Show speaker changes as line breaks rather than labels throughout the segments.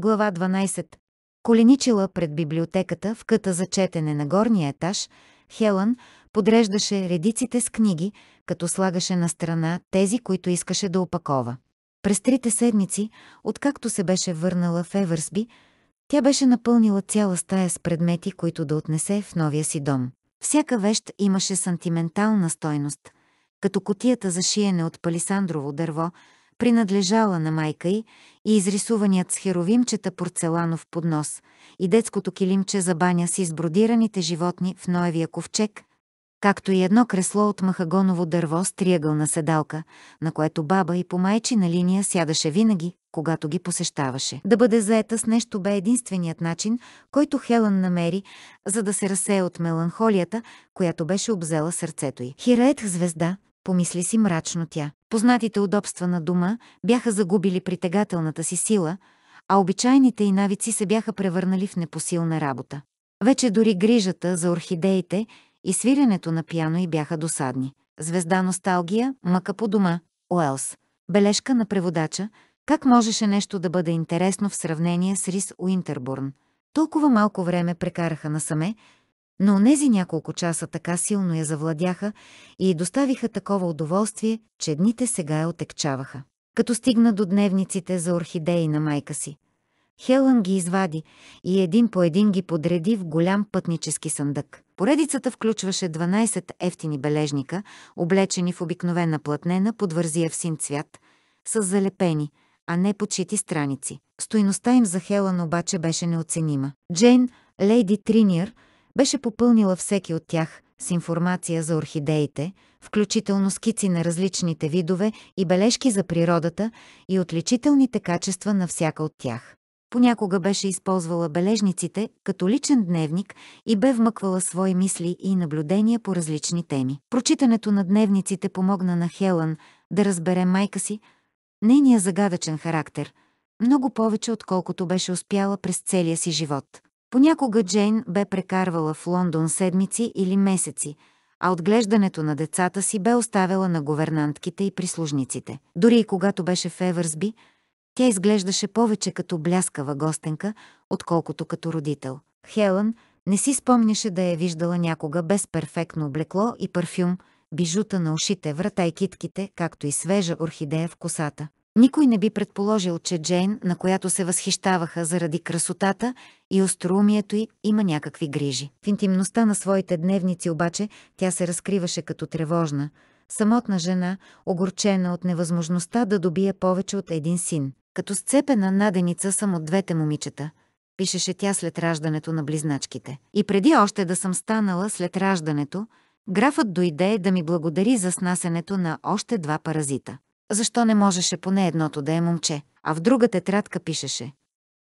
Глава 12. Коленичила пред библиотеката в къта за четене на горния етаж, Хелън подреждаше редиците с книги, като слагаше на страна тези, които искаше да опакова. През трите седмици, откакто се беше върнала в Еверсби, тя беше напълнила цяла стая с предмети, които да отнесе в новия си дом. Всяка вещ имаше сантиментална стойност, като котията за шиене от палисандрово дърво – принадлежала на майка й и изрисуваният с херовимчета порцеланов поднос и детското килимче за баня с избродираните животни в Ноевия ковчег, както и едно кресло от махагоново дърво с триъгълна седалка, на което баба и по майчина линия сядаше винаги, когато ги посещаваше. Да бъде заета с нещо бе единственият начин, който Хелън намери, за да се разсее от меланхолията, която беше обзела сърцето й. Хираетх звезда – помисли си мрачно тя. Познатите удобства на дома бяха загубили притегателната си сила, а обичайните и навици се бяха превърнали в непосилна работа. Вече дори грижата за орхидеите и свирянето на пиано и бяха досадни. Звезда носталгия, мъка по дома, Уелс. Бележка на преводача, как можеше нещо да бъде интересно в сравнение с Рис Уинтербурн. Толкова малко време прекараха насаме, но онези няколко часа така силно я завладяха и доставиха такова удоволствие, че дните сега я отекчаваха. Като стигна до дневниците за орхидеи на майка си, Хелън ги извади и един по един ги подреди в голям пътнически съндък. Поредицата включваше 12 ефтини бележника, облечени в обикновена платнена подвързия в син цвят, с залепени, а не почити страници. Стойността им за Хелън обаче беше неоценима. Джейн, Лейди Триниер – беше попълнила всеки от тях с информация за орхидеите, включително скици на различните видове и бележки за природата и отличителните качества на всяка от тях. Понякога беше използвала бележниците като личен дневник и бе вмъквала свои мисли и наблюдения по различни теми. Прочитането на дневниците помогна на Хелън да разбере майка си, нейния загадъчен характер, много повече отколкото беше успяла през целия си живот. Понякога Джейн бе прекарвала в Лондон седмици или месеци, а отглеждането на децата си бе оставила на говернантките и прислужниците. Дори и когато беше в Еверсби, тя изглеждаше повече като бляскава гостенка, отколкото като родител. Хелън не си спомняше да я виждала някога без перфектно облекло и парфюм, бижута на ушите, врата и китките, както и свежа орхидея в косата. Никой не би предположил, че Джейн, на която се възхищаваха заради красотата и остроумието й, има някакви грижи. В интимността на своите дневници обаче тя се разкриваше като тревожна, самотна жена, огорчена от невъзможността да добие повече от един син. Като сцепена наденица съм от двете момичета, пишеше тя след раждането на близначките. И преди още да съм станала след раждането, графът дойде да ми благодари за снасенето на още два паразита. Защо не можеше поне едното да е момче, а в друга тетрадка пишеше.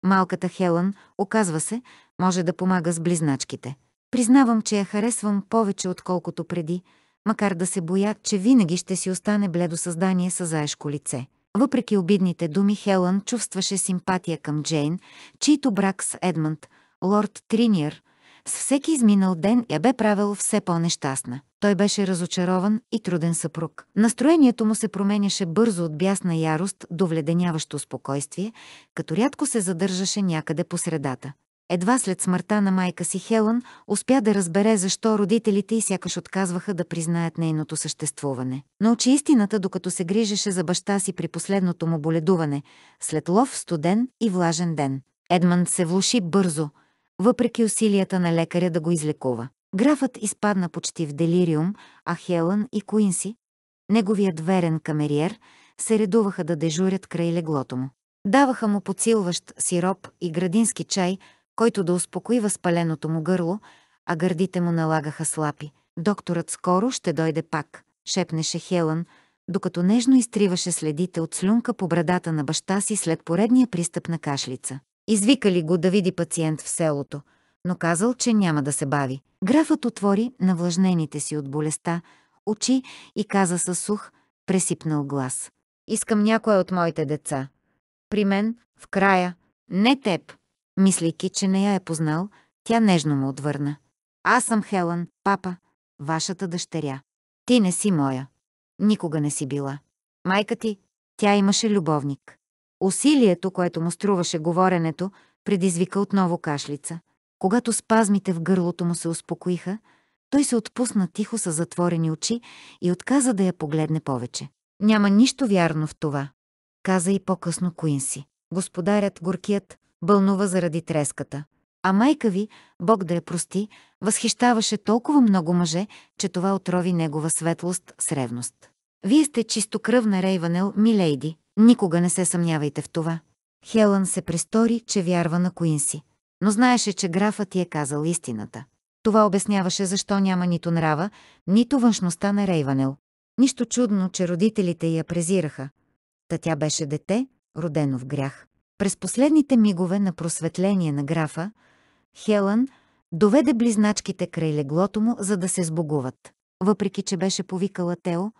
Малката Хелън, оказва се, може да помага с близначките. Признавам, че я харесвам повече отколкото преди, макар да се боя, че винаги ще си остане бледо създание с заешко лице. Въпреки обидните думи, Хелън чувстваше симпатия към Джейн, чийто брак с Едмънд, лорд Триниер, с всеки изминал ден я бе правил все по-нещастна. Той беше разочарован и труден съпруг. Настроението му се променяше бързо от бясна ярост до вледеняващо спокойствие, като рядко се задържаше някъде по средата. Едва след смъртта на майка си Хелън успя да разбере защо родителите й сякаш отказваха да признаят нейното съществуване. Научи истината, докато се грижеше за баща си при последното му боледуване, след лов студен и влажен ден. Едмънд се влуши бързо, въпреки усилията на лекаря да го излекува. Графът изпадна почти в делириум, а Хелън и Куинси, неговият верен камериер, се редуваха да дежурят край леглото му. Даваха му подсилващ сироп и градински чай, който да успокои възпаленото му гърло, а гърдите му налагаха слапи. Докторът скоро ще дойде пак, шепнеше Хелън, докато нежно изтриваше следите от слюнка по брадата на баща си след поредния пристъп на кашлица. Извикали го да види пациент в селото – но казал, че няма да се бави. Графът отвори навлажнените си от болестта очи и каза със сух, пресипнал глас. Искам някое от моите деца. При мен, в края, не теб. Мислейки, че не я е познал, тя нежно му отвърна. Аз съм Хелън, папа, вашата дъщеря. Ти не си моя. Никога не си била. Майка ти, тя имаше любовник. Усилието, което му струваше говоренето, предизвика отново кашлица. Когато спазмите в гърлото му се успокоиха, той се отпусна тихо с затворени очи и отказа да я погледне повече. Няма нищо вярно в това, каза и по-късно Куинси. Господарят горкият бълнува заради треската. А майка ви, Бог да я прости, възхищаваше толкова много мъже, че това отрови негова светлост с ревност. Вие сте чистокръвна Рейванел, милейди. Никога не се съмнявайте в това. Хелън се престори, че вярва на Куинси но знаеше, че графът ти е казал истината. Това обясняваше защо няма нито нрава, нито външността на Рейванел. Нищо чудно, че родителите я презираха. Та тя беше дете, родено в грях. През последните мигове на просветление на графа, Хелън доведе близначките край леглото му, за да се сбогуват. Въпреки, че беше повикала Тео,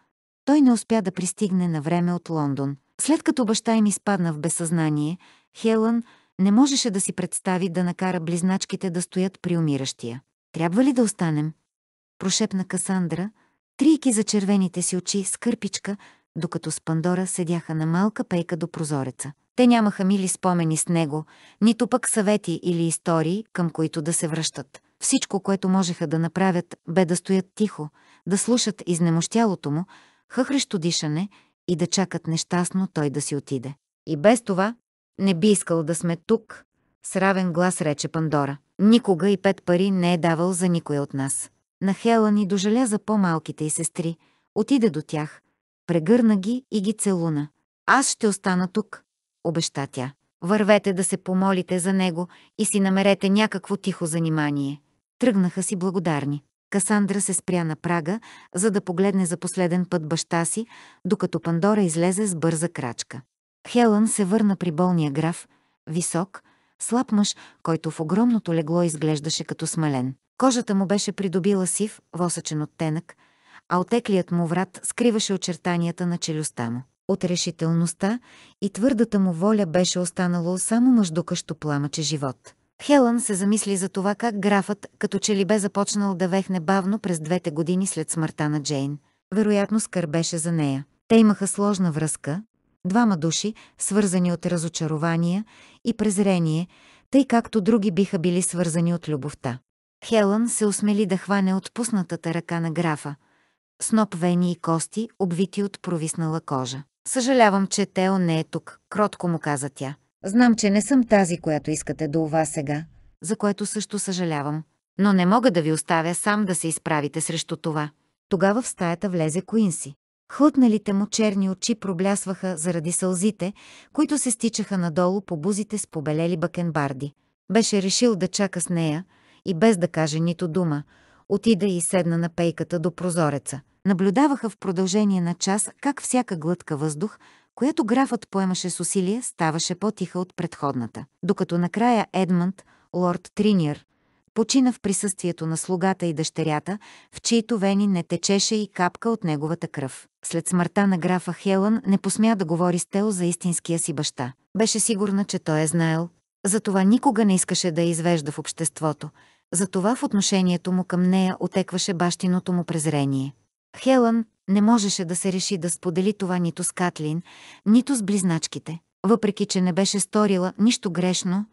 той не успя да пристигне на време от Лондон. След като баща им изпадна в безсъзнание, Хелън не можеше да си представи да накара близначките да стоят при умиращия. Трябва ли да останем? Прошепна Касандра, трийки за червените си очи с кърпичка, докато с Пандора седяха на малка пейка до прозореца. Те нямаха мили спомени с него, нито пък съвети или истории, към които да се връщат. Всичко, което можеха да направят, бе да стоят тихо, да слушат изнемощялото му, хъхрещо дишане и да чакат нещастно той да си отиде. И без това не би искал да сме тук, с равен глас рече Пандора. Никога и пет пари не е давал за никой от нас. На Хела ни дожаля за по-малките и сестри, отиде до тях, прегърна ги и ги целуна. Аз ще остана тук, обеща тя. Вървете да се помолите за него и си намерете някакво тихо занимание. Тръгнаха си благодарни. Касандра се спря на прага, за да погледне за последен път баща си, докато Пандора излезе с бърза крачка. Хелън се върна при болния граф, висок, слаб мъж, който в огромното легло изглеждаше като смален. Кожата му беше придобила сив, восъчен оттенък, а отеклият му врат скриваше очертанията на челюстта му. От решителността и твърдата му воля беше останало само мъждукащо пламъче живот. Хелън се замисли за това как графът, като че ли бе започнал да вехне бавно през двете години след смъртта на Джейн. Вероятно скърбеше за нея. Те имаха сложна връзка, Двама души, свързани от разочарование и презрение, тъй както други биха били свързани от любовта. Хелън се осмели да хване отпуснатата ръка на графа, сноп вени и кости, обвити от провиснала кожа. Съжалявам, че Тео не е тук, кротко му каза тя. Знам, че не съм тази, която искате до ова сега, за което също съжалявам, но не мога да ви оставя сам да се изправите срещу това. Тогава в стаята влезе Куинси. Хлътналите му черни очи проблясваха заради сълзите, които се стичаха надолу по бузите с побелели бакенбарди. Беше решил да чака с нея и без да каже нито дума, отида и седна на пейката до прозореца. Наблюдаваха в продължение на час как всяка глътка въздух, която графът поемаше с усилие, ставаше по-тиха от предходната. Докато накрая Едмънд, лорд Триниер, Почина в присъствието на слугата и дъщерята, в чието вени не течеше и капка от неговата кръв. След смъртта на графа Хелън не посмя да говори с Тео за истинския си баща. Беше сигурна, че той е знаел. Затова никога не искаше да я извежда в обществото. Затова в отношението му към нея отекваше бащиното му презрение. Хелън не можеше да се реши да сподели това нито с Катлин, нито с близначките. Въпреки, че не беше сторила нищо грешно,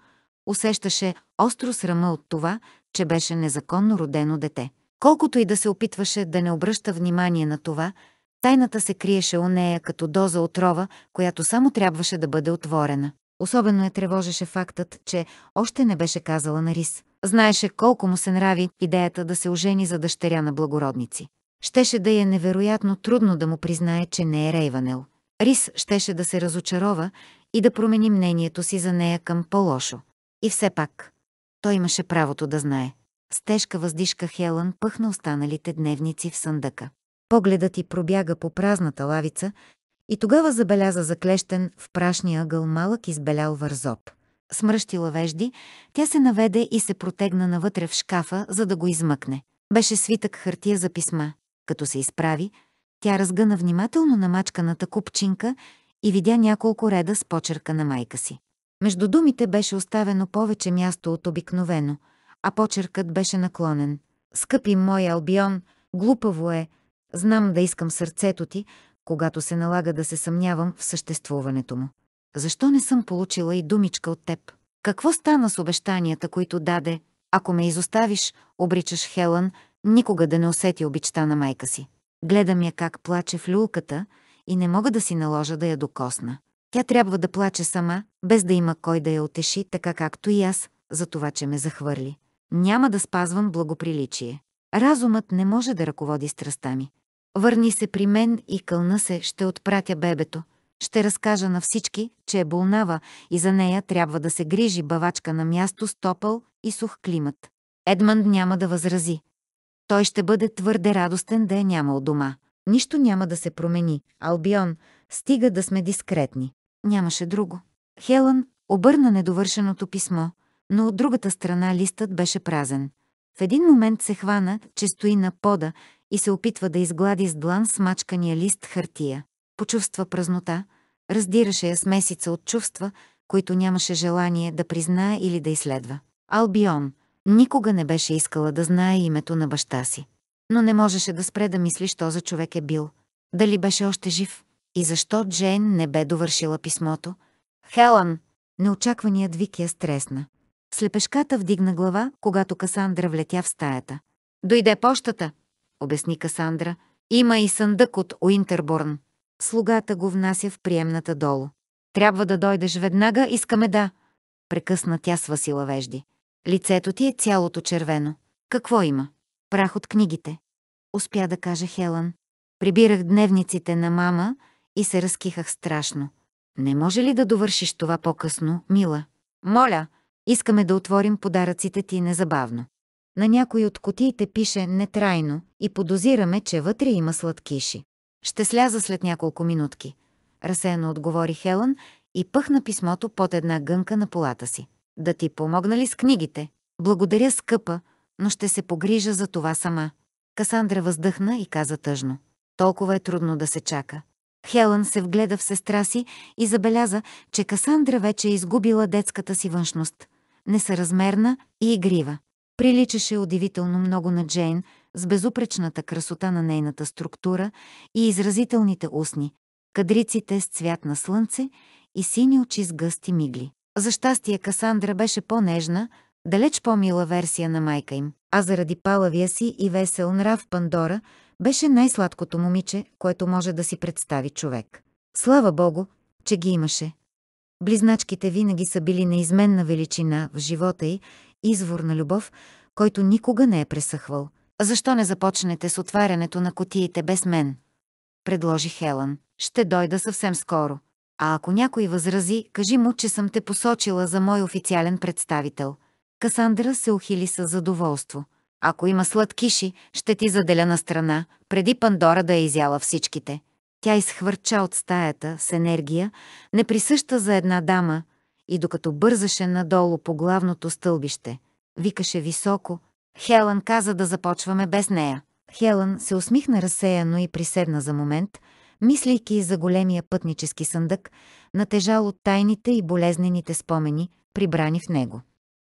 усещаше остро срама от това, че беше незаконно родено дете. Колкото и да се опитваше да не обръща внимание на това, тайната се криеше у нея като доза отрова, която само трябваше да бъде отворена. Особено я тревожеше фактът, че още не беше казала на Рис. Знаеше колко му се нрави идеята да се ожени за дъщеря на благородници. Щеше да е невероятно трудно да му признае, че не е Рейванел. Рис щеше да се разочарова и да промени мнението си за нея към по-лошо. И все пак, той имаше правото да знае. С тежка въздишка Хелън пъхна останалите дневници в съндъка. Погледът й пробяга по празната лавица и тогава забеляза заклещен в прашния ъгъл малък избелял вързоп. Смръщила вежди, тя се наведе и се протегна навътре в шкафа, за да го измъкне. Беше свитък хартия за писма. Като се изправи, тя разгъна внимателно намачканата купчинка и видя няколко реда с почерка на майка си. Между думите беше оставено повече място от обикновено, а почеркът беше наклонен. Скъпи мой Албион, глупаво е, знам да искам сърцето ти, когато се налага да се съмнявам в съществуването му. Защо не съм получила и думичка от теб? Какво стана с обещанията, които даде? Ако ме изоставиш, обричаш Хелън, никога да не усети обичта на майка си. Гледам я как плаче в люлката и не мога да си наложа да я докосна. Тя трябва да плаче сама, без да има кой да я отеши, така както и аз, за това, че ме захвърли. Няма да спазвам благоприличие. Разумът не може да ръководи страстта ми. Върни се при мен и кълна се, ще отпратя бебето. Ще разкажа на всички, че е болнава и за нея трябва да се грижи бавачка на място с топъл и сух климат. Едманд няма да възрази. Той ще бъде твърде радостен да няма е нямал дома. Нищо няма да се промени. Албион, стига да сме дискретни. Нямаше друго. Хелън обърна недовършеното писмо, но от другата страна листът беше празен. В един момент се хвана, че стои на пода и се опитва да изглади с длан смачкания лист хартия. Почувства празнота, раздираше я смесица от чувства, които нямаше желание да признае или да изследва. Албион никога не беше искала да знае името на баща си. Но не можеше да спре да мисли, що за човек е бил. Дали беше още жив? и защо Джейн не бе довършила писмото. Хелън! Неочакваният вик я стресна. Слепешката вдигна глава, когато Касандра влетя в стаята. Дойде пощата, обясни Касандра. Има и съндък от Уинтерборн. Слугата го внася в приемната долу. Трябва да дойдеш веднага, искаме да. Прекъсна тя с Васила Вежди. Лицето ти е цялото червено. Какво има? Прах от книгите. Успя да каже Хелън. Прибирах дневниците на мама, и се разкихах страшно. Не може ли да довършиш това по-късно, мила? Моля, искаме да отворим подаръците ти незабавно. На някой от котиите пише нетрайно и подозираме, че вътре има сладкиши. Ще сляза след няколко минутки. Расено отговори Хелън и пъхна писмото под една гънка на полата си. Да ти помогна ли с книгите? Благодаря, скъпа, но ще се погрижа за това сама. Касандра въздъхна и каза тъжно. Толкова е трудно да се чака. Хелън се вгледа в сестра си и забеляза, че Касандра вече е изгубила детската си външност. Несъразмерна и игрива. Приличаше удивително много на Джейн с безупречната красота на нейната структура и изразителните устни, кадриците с цвят на слънце и сини очи с гъсти мигли. За щастие Касандра беше по-нежна, далеч по-мила версия на майка им, а заради палавия си и весел нрав Пандора – беше най-сладкото момиче, което може да си представи човек. Слава Богу, че ги имаше. Близначките винаги са били неизменна величина в живота й, извор на любов, който никога не е пресъхвал. Защо не започнете с отварянето на котиите без мен? Предложи Хелън. Ще дойда съвсем скоро. А ако някой възрази, кажи му, че съм те посочила за мой официален представител. Касандра се ухили с задоволство. Ако има сладкиши, ще ти заделя на страна, преди Пандора да е изяла всичките. Тя изхвърча от стаята с енергия, не присъща за една дама и докато бързаше надолу по главното стълбище, викаше високо, Хелън каза да започваме без нея. Хелън се усмихна разсеяно и приседна за момент, мислейки за големия пътнически съндък, натежал от тайните и болезнените спомени, прибрани в него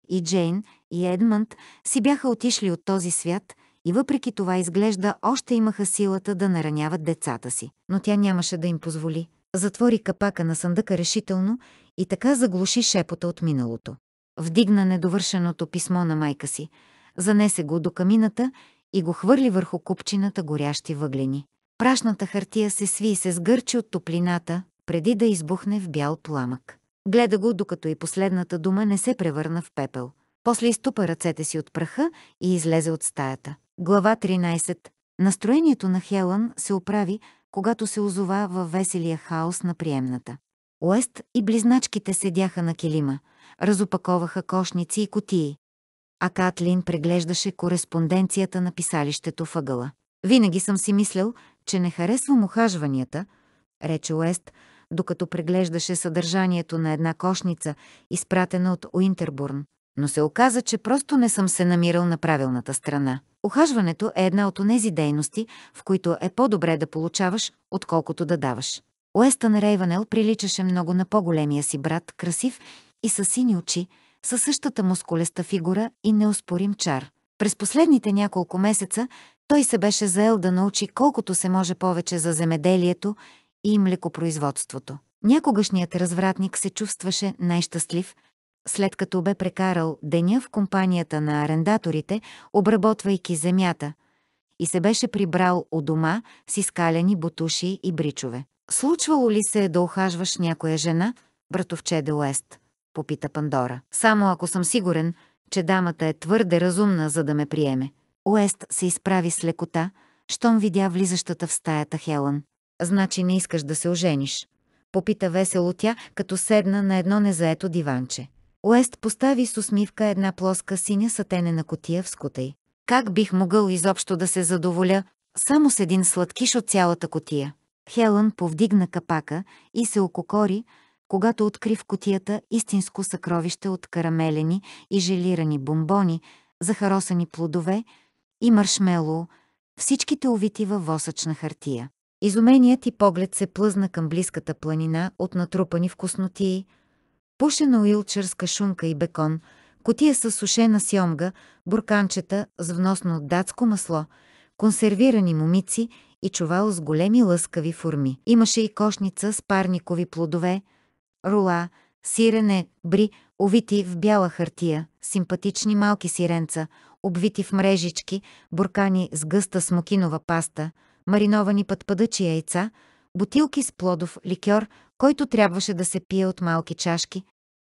и Джейн, и Едмънд си бяха отишли от този свят и въпреки това изглежда още имаха силата да нараняват децата си. Но тя нямаше да им позволи. Затвори капака на съндъка решително и така заглуши шепота от миналото. Вдигна недовършеното писмо на майка си, занесе го до камината и го хвърли върху купчината горящи въглени. Прашната хартия се сви и се сгърчи от топлината, преди да избухне в бял пламък. Гледа го, докато и последната дума не се превърна в пепел. После изтупа ръцете си от праха и излезе от стаята. Глава 13. Настроението на Хелън се оправи, когато се озова във веселия хаос на приемната. Уест и близначките седяха на килима, разопаковаха кошници и котии. А Катлин преглеждаше кореспонденцията на писалището въгъла. «Винаги съм си мислял, че не харесвам ухажванията», рече Уест, докато преглеждаше съдържанието на една кошница, изпратена от Уинтербурн, но се оказа, че просто не съм се намирал на правилната страна. Охажването е една от онези дейности, в които е по-добре да получаваш, отколкото да даваш. Уестън Рейванел приличаше много на по-големия си брат, красив и със сини очи, със същата мускулеста фигура и неоспорим чар. През последните няколко месеца той се беше заел да научи колкото се може повече за земеделието и млекопроизводството. Някогашният развратник се чувстваше най-щастлив, след като бе прекарал деня в компанията на арендаторите, обработвайки земята, и се беше прибрал у дома с изкалени бутуши и бричове. Случвало ли се е да охажваш някоя жена, братовче Делест? попита Пандора. Само ако съм сигурен, че дамата е твърде разумна, за да ме приеме. Уест се изправи с лекота, щом видя влизащата в стаята Хелън. Значи не искаш да се ожениш. Попита весело тя, като седна на едно незаето диванче. Уест постави с усмивка една плоска синя сатенена котия в скутай. Как бих могъл изобщо да се задоволя само с един сладкиш от цялата котия? Хелън повдигна капака и се ококори, когато откри в котията истинско съкровище от карамелени и желирани бомбони, захаросани плодове и маршмело, всичките увити във восъчна хартия. Изуменият и поглед се плъзна към близката планина от натрупани вкуснотии, пушена уилчърска шунка и бекон, котия с сушена сьомга, бурканчета с вносно датско масло, консервирани момици и чувал с големи лъскави форми. Имаше и кошница с парникови плодове, рула, сирене, бри, овити в бяла хартия, симпатични малки сиренца, обвити в мрежички, буркани с гъста смокинова паста – мариновани пъдъчи яйца, бутилки с плодов ликьор, който трябваше да се пие от малки чашки,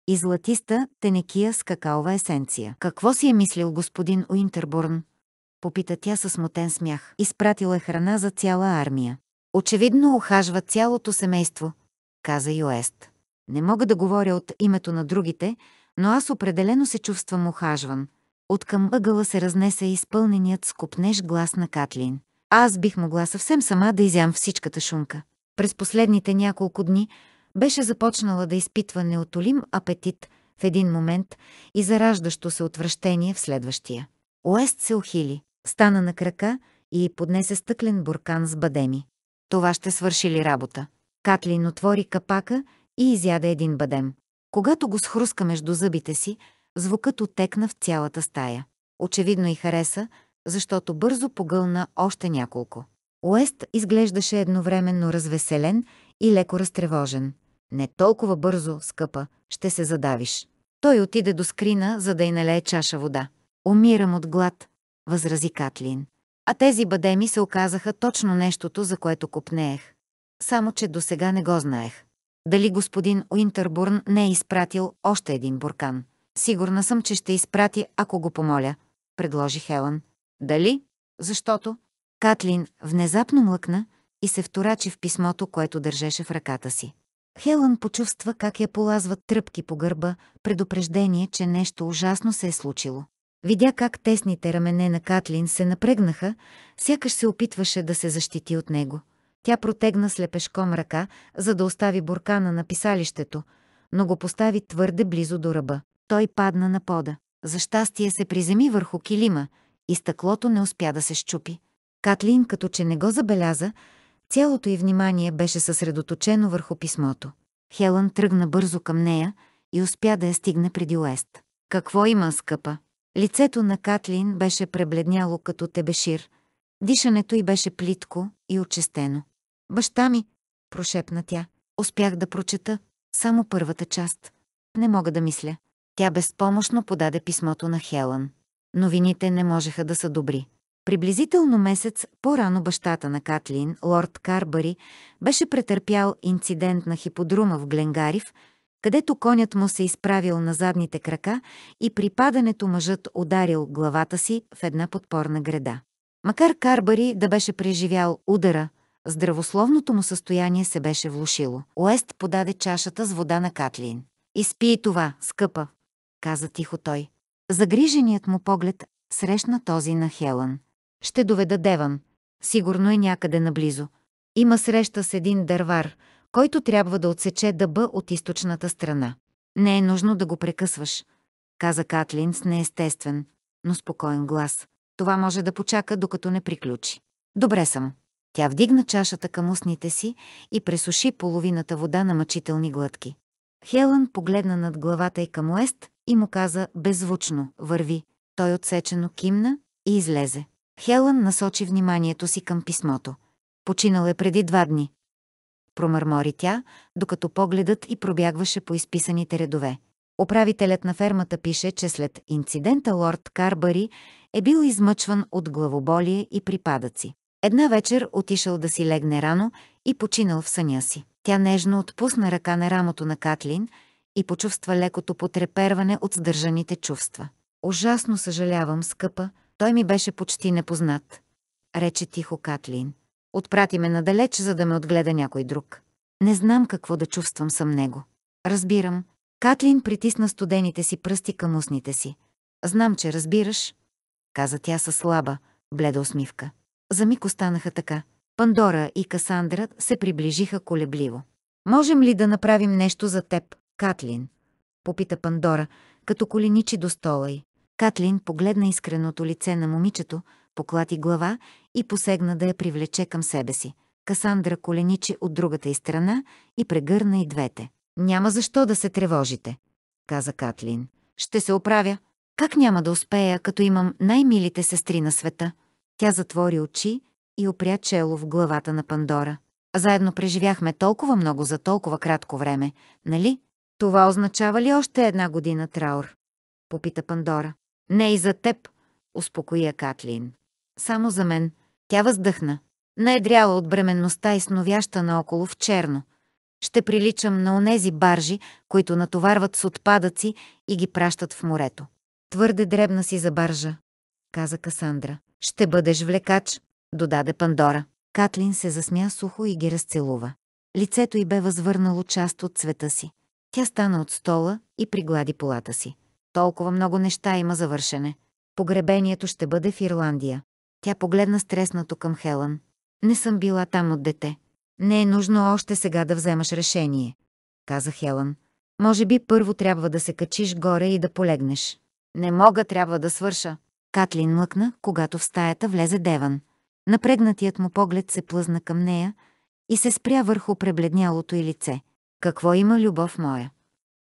и златиста тенекия с какаова есенция. Какво си е мислил господин Уинтербурн? Попита тя със смутен смях. Изпратила е храна за цяла армия. Очевидно охажва цялото семейство, каза Йоест. Не мога да говоря от името на другите, но аз определено се чувствам охажван. Откъм ъгъла се разнесе изпълненият скупнеж глас на Катлин. Аз бих могла съвсем сама да изям всичката шунка. През последните няколко дни беше започнала да изпитва неотолим апетит в един момент и зараждащо се отвращение в следващия. Уест се охили, стана на крака и поднесе стъклен буркан с бадеми. Това ще свърши ли работа? Катлин отвори капака и изяда един бадем. Когато го схруска между зъбите си, звукът отекна в цялата стая. Очевидно и хареса, защото бързо погълна още няколко. Уест изглеждаше едновременно развеселен и леко разтревожен. Не толкова бързо, скъпа, ще се задавиш. Той отиде до скрина, за да й налее чаша вода. Умирам от глад, възрази Катлин. А тези бадеми се оказаха точно нещото, за което купнеех. Само, че до сега не го знаех. Дали господин Уинтърбурн не е изпратил още един буркан? Сигурна съм, че ще изпрати, ако го помоля, предложи Хелън. Дали? Защото? Катлин внезапно млъкна и се вторачи в писмото, което държеше в ръката си. Хелън почувства как я полазват тръпки по гърба, предупреждение, че нещо ужасно се е случило. Видя как тесните рамене на Катлин се напрегнаха, сякаш се опитваше да се защити от него. Тя протегна слепешком ръка, за да остави буркана на писалището, но го постави твърде близо до ръба. Той падна на пода. За щастие се приземи върху килима, и стъклото не успя да се щупи. Катлин като че не го забеляза, цялото й внимание беше съсредоточено върху писмото. Хелън тръгна бързо към нея и успя да я стигне преди Уест. «Какво има, скъпа?» Лицето на Катлин беше пребледняло като тебешир. Дишането й беше плитко и очистено. «Баща ми!» – прошепна тя. «Успях да прочета само първата част. Не мога да мисля». Тя безпомощно подаде писмото на Хелън. Новините не можеха да са добри. Приблизително месец по-рано бащата на Катлин, лорд Карбари, беше претърпял инцидент на хиподрума в Гленгарив, където конят му се изправил на задните крака и при падането мъжът ударил главата си в една подпорна града. Макар Карбари да беше преживял удара, здравословното му състояние се беше влушило. Уест подаде чашата с вода на Катлин. «Изпи това, скъпа», каза тихо той. Загриженият му поглед срещна този на Хелън. Ще доведа Деван. Сигурно е някъде наблизо. Има среща с един дървар, който трябва да отсече дъба от източната страна. Не е нужно да го прекъсваш, каза Катлин с неестествен, но спокоен глас. Това може да почака, докато не приключи. Добре съм. Тя вдигна чашата към устните си и пресуши половината вода на мъчителни глътки. Хелън погледна над главата и към уест и му каза беззвучно «Върви». Той отсечено кимна и излезе. Хелън насочи вниманието си към писмото. Починал е преди два дни. Промърмори тя, докато погледът и пробягваше по изписаните редове. Управителят на фермата пише, че след инцидента лорд Карбари е бил измъчван от главоболие и припадъци. Една вечер отишъл да си легне рано и починал в съня си. Тя нежно отпусна ръка на рамото на Катлин – и почувства лекото потреперване от сдържаните чувства. Ужасно съжалявам, скъпа, той ми беше почти непознат. Рече тихо Катлин. Отпрати ме надалеч, за да ме отгледа някой друг. Не знам какво да чувствам съм него. Разбирам. Катлин притисна студените си пръсти към устните си. Знам, че разбираш. Каза тя със слаба, бледа усмивка. За миг останаха така. Пандора и Касандра се приближиха колебливо. Можем ли да направим нещо за теб? Катлин, попита Пандора, като коленичи до стола й. Катлин погледна искреното лице на момичето, поклати глава и посегна да я привлече към себе си. Касандра коленичи от другата й страна и прегърна и двете. «Няма защо да се тревожите», каза Катлин. «Ще се оправя. Как няма да успея, като имам най-милите сестри на света?» Тя затвори очи и опря чело в главата на Пандора. Заедно преживяхме толкова много за толкова кратко време, нали? Това означава ли още една година траур? Попита Пандора. Не и за теб, успокоя Катлин. Само за мен. Тя въздъхна. Наедряла от бременността и сновяща наоколо в черно. Ще приличам на онези баржи, които натоварват с отпадъци и ги пращат в морето. Твърде дребна си за баржа, каза Касандра. Ще бъдеш влекач, додаде Пандора. Катлин се засмя сухо и ги разцелува. Лицето й бе възвърнало част от цвета си. Тя стана от стола и приглади полата си. Толкова много неща има за вършене. Погребението ще бъде в Ирландия. Тя погледна стреснато към Хелън. Не съм била там от дете. Не е нужно още сега да вземаш решение, каза Хелън. Може би първо трябва да се качиш горе и да полегнеш. Не мога, трябва да свърша. Катлин млъкна, когато в стаята влезе Деван. Напрегнатият му поглед се плъзна към нея и се спря върху пребледнялото й лице. Какво има любов моя?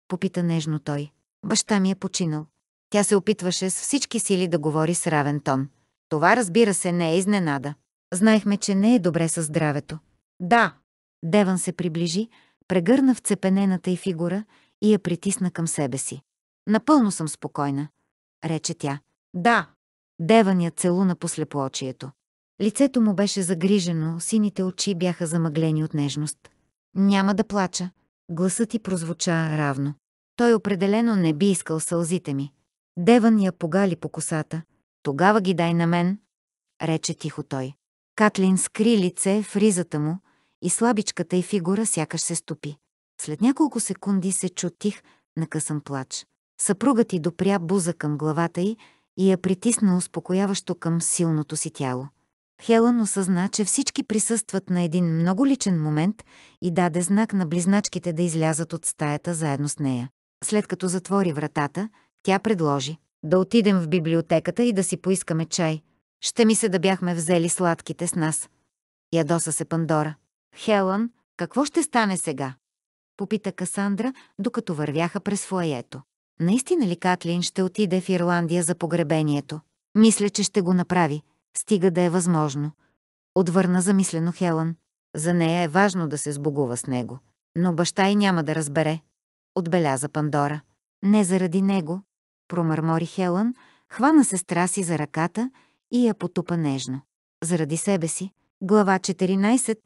Попита нежно той. Баща ми е починал. Тя се опитваше с всички сили да говори с равен тон. Това, разбира се, не е изненада. Знаехме, че не е добре със здравето. Да. Деван се приближи, прегърна вцепенената й фигура и я притисна към себе си. Напълно съм спокойна, рече тя. Да. Деван я целуна по слепоочието. Лицето му беше загрижено, сините очи бяха замъглени от нежност. Няма да плача, Гласът ти прозвуча равно. Той определено не би искал сълзите ми. Деван я погали по косата. Тогава ги дай на мен, рече тихо той. Катлин скри лице в ризата му и слабичката й фигура сякаш се стопи. След няколко секунди се чу тих, накъсан плач. Съпругът й допря буза към главата й и я притисна успокояващо към силното си тяло. Хелън осъзна, че всички присъстват на един много личен момент и даде знак на близначките да излязат от стаята заедно с нея. След като затвори вратата, тя предложи да отидем в библиотеката и да си поискаме чай. Ще ми се да бяхме взели сладките с нас. Ядоса се Пандора. Хелън, какво ще стане сега? Попита Касандра, докато вървяха през фуаето. Наистина ли Катлин ще отиде в Ирландия за погребението? Мисля, че ще го направи, стига да е възможно. Отвърна замислено Хелън. За нея е важно да се сбогува с него. Но баща й няма да разбере. Отбеляза Пандора. Не заради него, промърмори Хелън, хвана сестра си за ръката и я потупа нежно. Заради себе си. Глава 14.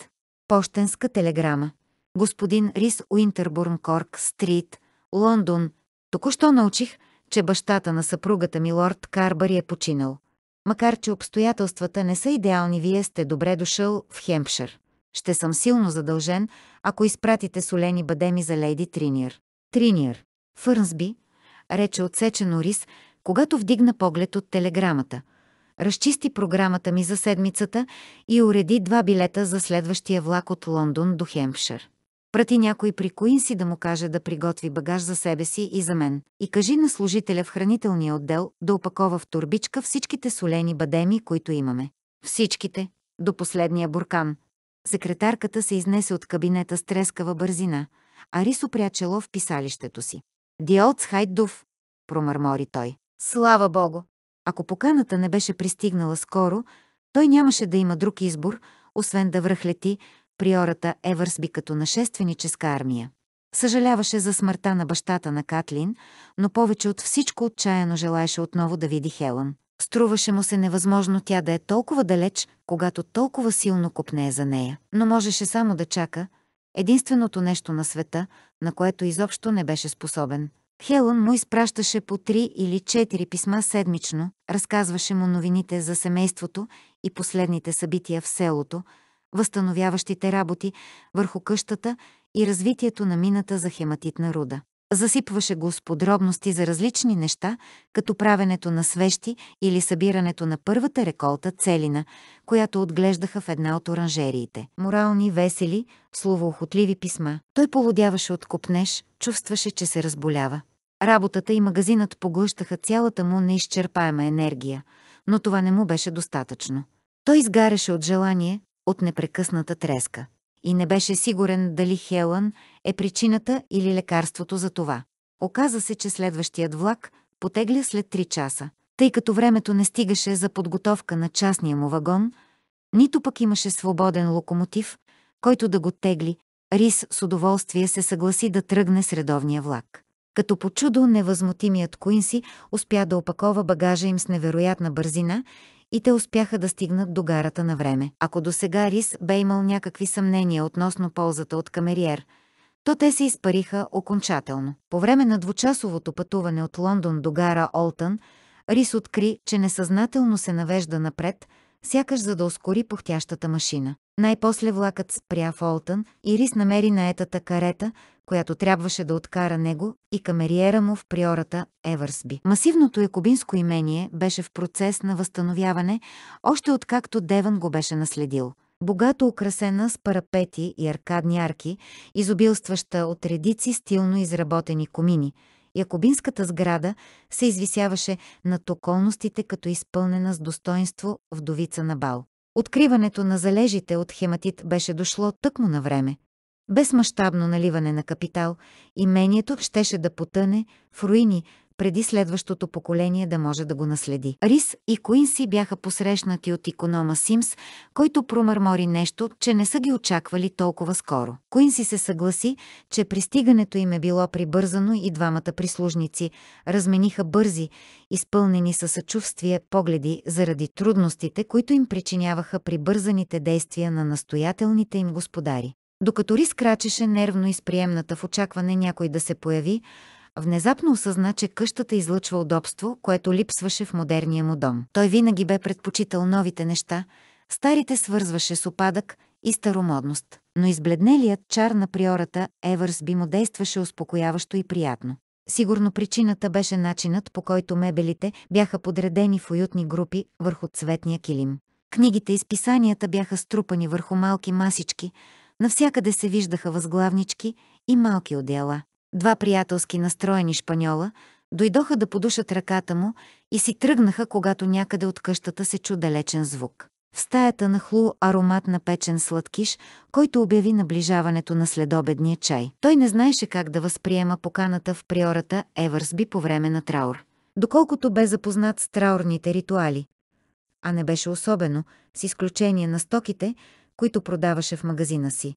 Пощенска телеграма. Господин Рис Уинтербурн Корк Стрит, Лондон. Току-що научих, че бащата на съпругата ми лорд Карбари е починал. Макар, че обстоятелствата не са идеални, вие сте добре дошъл в Хемпшир. Ще съм силно задължен, ако изпратите солени бадеми за лейди Триниер. Триниер. Фърнсби, рече отсечен Рис, когато вдигна поглед от телеграмата. Разчисти програмата ми за седмицата и уреди два билета за следващия влак от Лондон до Хемпшир прати някой при Куинси да му каже да приготви багаж за себе си и за мен. И кажи на служителя в хранителния отдел да опакова в турбичка всичките солени бадеми, които имаме. Всичките, до последния буркан. Секретарката се изнесе от кабинета с трескава бързина, а Рис опря чело в писалището си. Диоц Хайдув, промърмори той. Слава Богу! Ако поканата не беше пристигнала скоро, той нямаше да има друг избор, освен да връхлети, приората Евърсби като нашественическа армия. Съжаляваше за смъртта на бащата на Катлин, но повече от всичко отчаяно желаеше отново да види Хелън. Струваше му се невъзможно тя да е толкова далеч, когато толкова силно купнее за нея. Но можеше само да чака, единственото нещо на света, на което изобщо не беше способен. Хелън му изпращаше по три или четири писма седмично, разказваше му новините за семейството и последните събития в селото, възстановяващите работи върху къщата и развитието на мината за хематитна руда. Засипваше го с подробности за различни неща, като правенето на свещи или събирането на първата реколта целина, която отглеждаха в една от оранжериите. Морални, весели, словоохотливи писма. Той полудяваше от копнеж, чувстваше, че се разболява. Работата и магазинът поглъщаха цялата му неизчерпаема енергия, но това не му беше достатъчно. Той изгаряше от желание, от непрекъсната треска. И не беше сигурен дали Хелън е причината или лекарството за това. Оказа се, че следващият влак потегля след 3 часа, тъй като времето не стигаше за подготовка на частния му вагон, нито пък имаше свободен локомотив, който да го тегли, Рис с удоволствие се съгласи да тръгне с редовния влак. Като по чудо невъзмутимият Куинси успя да опакова багажа им с невероятна бързина и те успяха да стигнат до гарата на време. Ако до сега Рис бе имал някакви съмнения относно ползата от камериер, то те се изпариха окончателно. По време на двучасовото пътуване от Лондон до гара Олтън, Рис откри, че несъзнателно се навежда напред, сякаш за да ускори пухтящата машина. Най-после влакът спря в Олтън и Рис намери наетата карета, която трябваше да откара него и камериера му в приората Евърсби. Масивното якобинско имение беше в процес на възстановяване, още откакто Деван го беше наследил. Богато украсена с парапети и аркадни арки, изобилстваща от редици стилно изработени комини, якобинската сграда се извисяваше над околностите като изпълнена с достоинство вдовица на бал. Откриването на залежите от хематит беше дошло тъкмо на време. Без мащабно наливане на капитал, имението щеше да потъне в руини, преди следващото поколение да може да го наследи. Рис и Куинси бяха посрещнати от иконома Симс, който промърмори нещо, че не са ги очаквали толкова скоро. Куинси се съгласи, че пристигането им е било прибързано и двамата прислужници размениха бързи, изпълнени със съчувствие погледи заради трудностите, които им причиняваха прибързаните действия на настоятелните им господари. Докато Рис крачеше нервно изприемната приемната в очакване някой да се появи, Внезапно осъзна, че къщата излъчва удобство, което липсваше в модерния му дом. Той винаги бе предпочитал новите неща, старите свързваше с опадък и старомодност. Но избледнелият чар на приората Евърс би му действаше успокояващо и приятно. Сигурно причината беше начинът, по който мебелите бяха подредени в уютни групи върху цветния килим. Книгите и списанията бяха струпани върху малки масички, навсякъде се виждаха възглавнички и малки отдела. Два приятелски настроени шпаньола дойдоха да подушат ръката му и си тръгнаха, когато някъде от къщата се чу далечен звук. В стаята нахлу аромат на печен сладкиш, който обяви наближаването на следобедния чай. Той не знаеше как да възприема поканата в приората Евърсби по време на траур. Доколкото бе запознат с траурните ритуали, а не беше особено, с изключение на стоките, които продаваше в магазина си.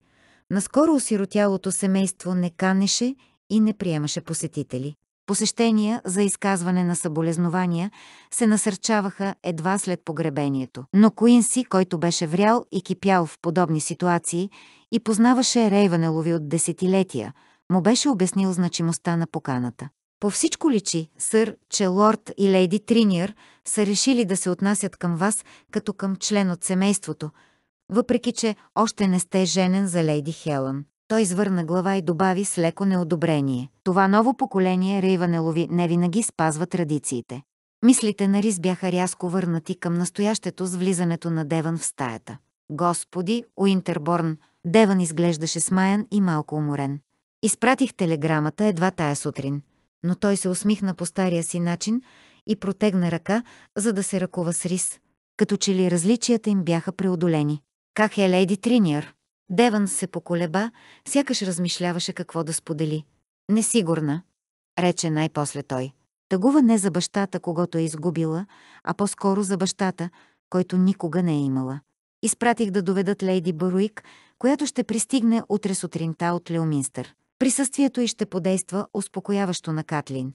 Наскоро осиротялото семейство не канеше и не приемаше посетители. Посещения за изказване на съболезнования се насърчаваха едва след погребението. Но Куинси, който беше врял и кипял в подобни ситуации и познаваше Рейванелови от десетилетия, му беше обяснил значимостта на поканата. По всичко личи, сър, че лорд и лейди Триниер са решили да се отнасят към вас като към член от семейството, въпреки че още не сте женен за лейди Хелън. Той извърна глава и добави с леко неодобрение. Това ново поколение рейванелови не винаги спазва традициите. Мислите на Рис бяха рязко върнати към настоящето с влизането на Деван в стаята. Господи, Уинтерборн, Деван изглеждаше смаян и малко уморен. Изпратих телеграмата едва тая сутрин, но той се усмихна по стария си начин и протегна ръка, за да се ръкува с Рис, като че ли различията им бяха преодолени. Как е леди Триниър? Деван се поколеба, сякаш размишляваше какво да сподели. Несигурна, рече най-после той. Тъгува не за бащата, когато е изгубила, а по-скоро за бащата, който никога не е имала. Изпратих да доведат лейди Баруик, която ще пристигне утре сутринта от Леоминстър. Присъствието й ще подейства успокояващо на Катлин.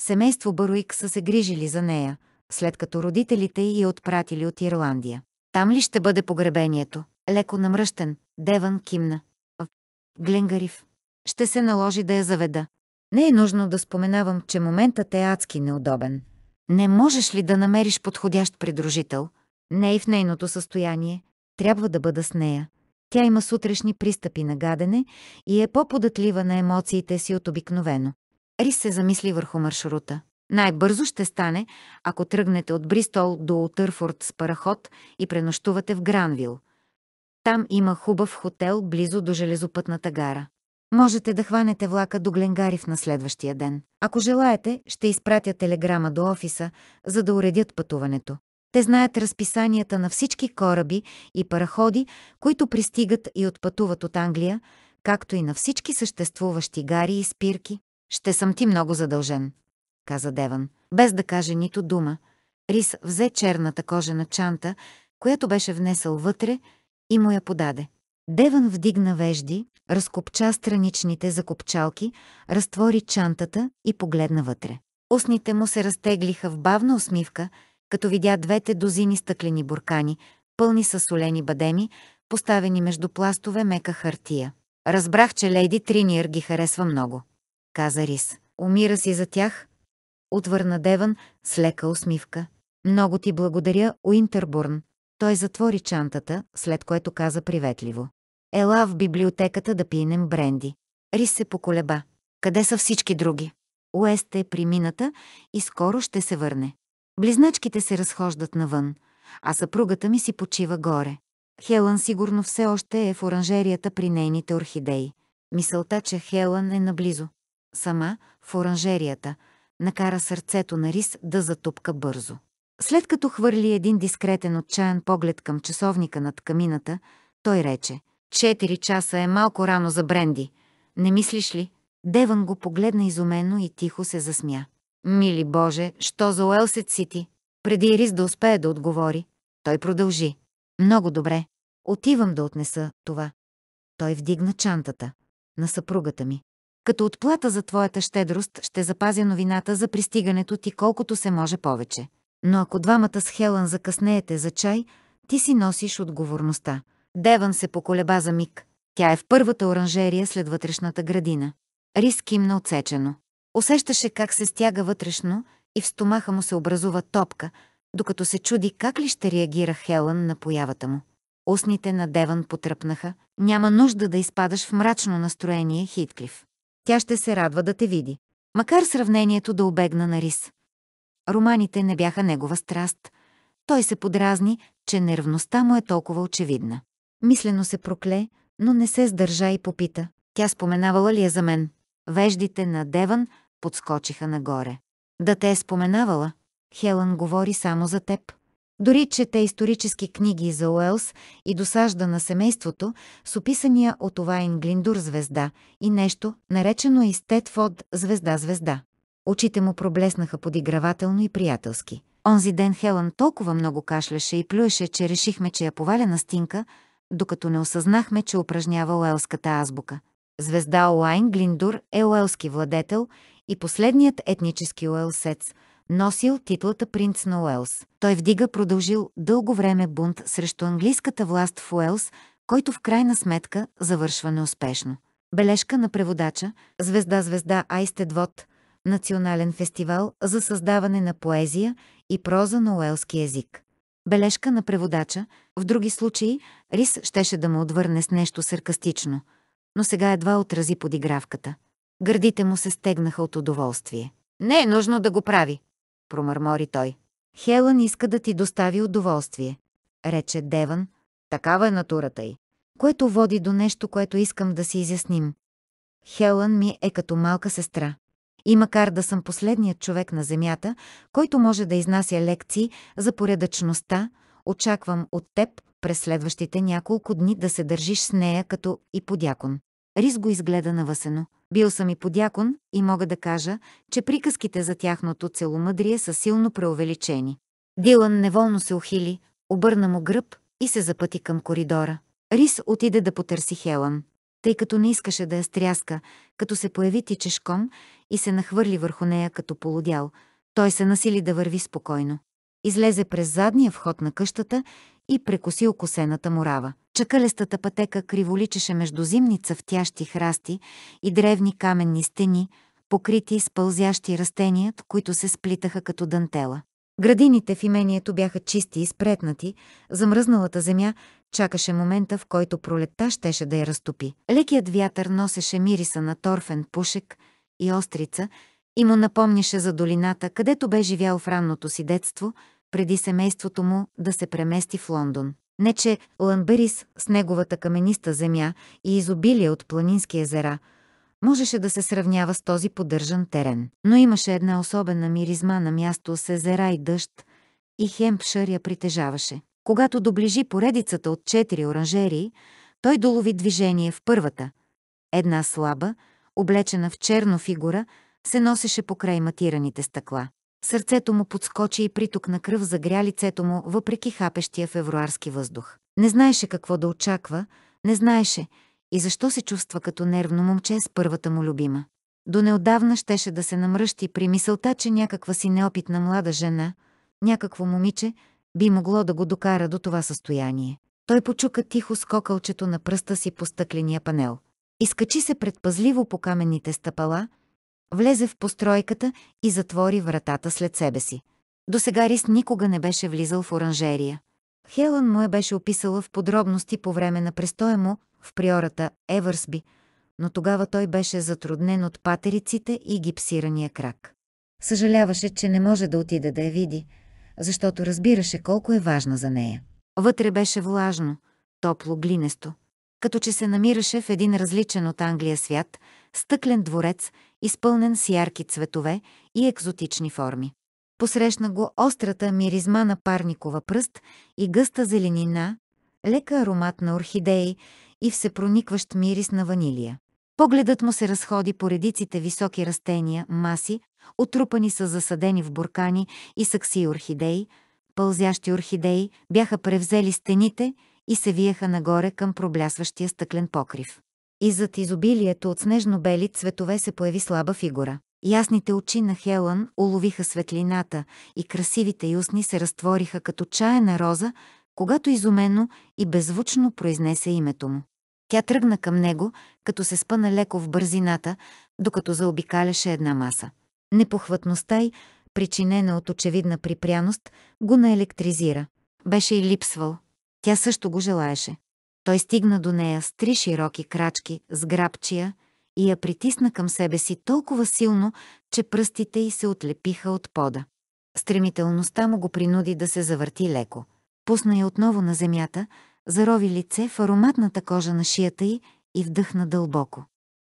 Семейство Баруик са се грижили за нея, след като родителите й я отпратили от Ирландия. Там ли ще бъде погребението? Леко намръщен, Деван кимна. Гленгарив. Ще се наложи да я заведа. Не е нужно да споменавам, че моментът е адски неудобен. Не можеш ли да намериш подходящ придружител? Не е и в нейното състояние. Трябва да бъда с нея. Тя има сутрешни пристъпи на гадене и е по-податлива на емоциите си от обикновено. Рис се замисли върху маршрута. Най-бързо ще стане, ако тръгнете от Бристол до Утърфорд с параход и пренощувате в Гранвил. Там има хубав хотел близо до железопътната гара. Можете да хванете влака до Гленгарив на следващия ден. Ако желаете, ще изпратя телеграма до офиса, за да уредят пътуването. Те знаят разписанията на всички кораби и параходи, които пристигат и отпътуват от Англия, както и на всички съществуващи гари и спирки. Ще съм ти много задължен, каза Деван, без да каже нито дума. Рис взе черната кожена чанта, която беше внесъл вътре, и му я подаде. Деван вдигна вежди, разкопча страничните закопчалки, разтвори чантата и погледна вътре. Устните му се разтеглиха в бавна усмивка, като видя двете дозини стъклени буркани, пълни с солени бадеми, поставени между пластове мека хартия. Разбрах, че лейди Триниер ги харесва много, каза Рис. Умира си за тях, отвърна Деван с лека усмивка. Много ти благодаря, Уинтербурн, той затвори чантата, след което каза приветливо. Ела в библиотеката да пинем бренди. Рис се поколеба. Къде са всички други? Уест е при мината и скоро ще се върне. Близначките се разхождат навън, а съпругата ми си почива горе. Хелън сигурно все още е в оранжерията при нейните орхидеи. Мисълта, че Хелън е наблизо. Сама, в оранжерията, накара сърцето на Рис да затупка бързо. След като хвърли един дискретен отчаян поглед към часовника над камината, той рече «Четири часа е малко рано за бренди. Не мислиш ли?» Деван го погледна изумено и тихо се засмя. «Мили Боже, що за Уелсет Сити?» Преди Ирис да успее да отговори, той продължи. «Много добре. Отивам да отнеса това». Той вдигна чантата на съпругата ми. Като отплата за твоята щедрост ще запазя новината за пристигането ти колкото се може повече. Но ако двамата с Хелън закъснеете за чай, ти си носиш отговорността. Деван се поколеба за миг. Тя е в първата оранжерия след вътрешната градина. Рис кимна отсечено. Усещаше как се стяга вътрешно и в стомаха му се образува топка, докато се чуди как ли ще реагира Хелън на появата му. Устните на Деван потръпнаха. Няма нужда да изпадаш в мрачно настроение, Хитклиф. Тя ще се радва да те види. Макар сравнението да обегна на Рис. Романите не бяха негова страст. Той се подразни, че нервността му е толкова очевидна. Мислено се прокле, но не се сдържа и попита. Тя споменавала ли е за мен? Веждите на Деван подскочиха нагоре. Да те е споменавала. Хелън говори само за теб. Дори чете исторически книги за Уелс и досажда на семейството с описания от това инглиндур звезда и нещо, наречено и Стетфод звезда-звезда очите му проблеснаха подигравателно и приятелски. Онзи ден Хелън толкова много кашляше и плюеше, че решихме, че я поваля на стинка, докато не осъзнахме, че упражнява уелската азбука. Звезда Олайн Глиндур е уелски владетел и последният етнически уелсец, носил титлата принц на Уелс. Той вдига продължил дълго време бунт срещу английската власт в Уелс, който в крайна сметка завършва неуспешно. Бележка на преводача «Звезда-звезда Айстедвод» национален фестивал за създаване на поезия и проза на уелски език. Бележка на преводача, в други случаи Рис щеше да му отвърне с нещо саркастично, но сега едва отрази подигравката. Гърдите му се стегнаха от удоволствие. «Не е нужно да го прави», промърмори той. «Хелън иска да ти достави удоволствие», рече Деван. «Такава е натурата й», което води до нещо, което искам да си изясним. Хелън ми е като малка сестра. И макар да съм последният човек на Земята, който може да изнася лекции за поредъчността, очаквам от теб през следващите няколко дни да се държиш с нея като и подякон. Рис го изгледа навъсено. Бил съм и подякон и мога да кажа, че приказките за тяхното целомъдрие са силно преувеличени. Дилан неволно се ухили, обърна му гръб и се запъти към коридора. Рис отиде да потърси Хелън тъй като не искаше да я стряска, като се появи тичешком и се нахвърли върху нея като полудял. Той се насили да върви спокойно. Излезе през задния вход на къщата и прекоси окосената морава. Чакалестата пътека криволичеше между зимни цъфтящи храсти и древни каменни стени, покрити с пълзящи растения, които се сплитаха като дантела. Градините в имението бяха чисти и спретнати, замръзналата земя Чакаше момента, в който пролетта щеше да я разтопи. Лекият вятър носеше мириса на торфен пушек и острица и му напомняше за долината, където бе живял в ранното си детство, преди семейството му да се премести в Лондон. Не че Ланберис с неговата камениста земя и изобилие от планински езера можеше да се сравнява с този поддържан терен. Но имаше една особена миризма на място с езера и дъжд, и Хемпшър я притежаваше. Когато доближи поредицата от четири оранжерии, той долови движение в първата. Една слаба, облечена в черно фигура, се носеше покрай матираните стъкла. Сърцето му подскочи и приток на кръв загря лицето му, въпреки хапещия февруарски въздух. Не знаеше какво да очаква, не знаеше и защо се чувства като нервно момче с първата му любима. До неодавна щеше да се намръщи при мисълта, че някаква си неопитна млада жена, някакво момиче, би могло да го докара до това състояние. Той почука тихо с кокълчето на пръста си по стъкления панел. Изкачи се предпазливо по каменните стъпала, влезе в постройката и затвори вратата след себе си. До сега Рис никога не беше влизал в оранжерия. Хелън му е беше описала в подробности по време на престоя му в приората Евърсби, но тогава той беше затруднен от патериците и гипсирания крак. Съжаляваше, че не може да отиде да я види – защото разбираше колко е важна за нея. Вътре беше влажно, топло, глинесто, като че се намираше в един различен от Англия свят, стъклен дворец, изпълнен с ярки цветове и екзотични форми. Посрещна го острата миризма на парникова пръст и гъста зеленина, лека аромат на орхидеи и всепроникващ мирис на ванилия. Погледът му се разходи по редиците високи растения, маси, отрупани са засадени в буркани и сакси орхидеи, пълзящи орхидеи бяха превзели стените и се виеха нагоре към проблясващия стъклен покрив. И зад изобилието от снежно-бели цветове се появи слаба фигура. Ясните очи на Хелън уловиха светлината и красивите юсни се разтвориха като чаяна роза, когато изумено и беззвучно произнесе името му. Тя тръгна към него, като се спъна леко в бързината, докато заобикаляше една маса. Непохватността й, причинена от очевидна припряност, го наелектризира. Беше и липсвал. Тя също го желаеше. Той стигна до нея с три широки крачки, с грабчия, и я притисна към себе си толкова силно, че пръстите й се отлепиха от пода. Стремителността му го принуди да се завърти леко. Пусна я отново на земята, зарови лице в ароматната кожа на шията й и вдъхна дълбоко.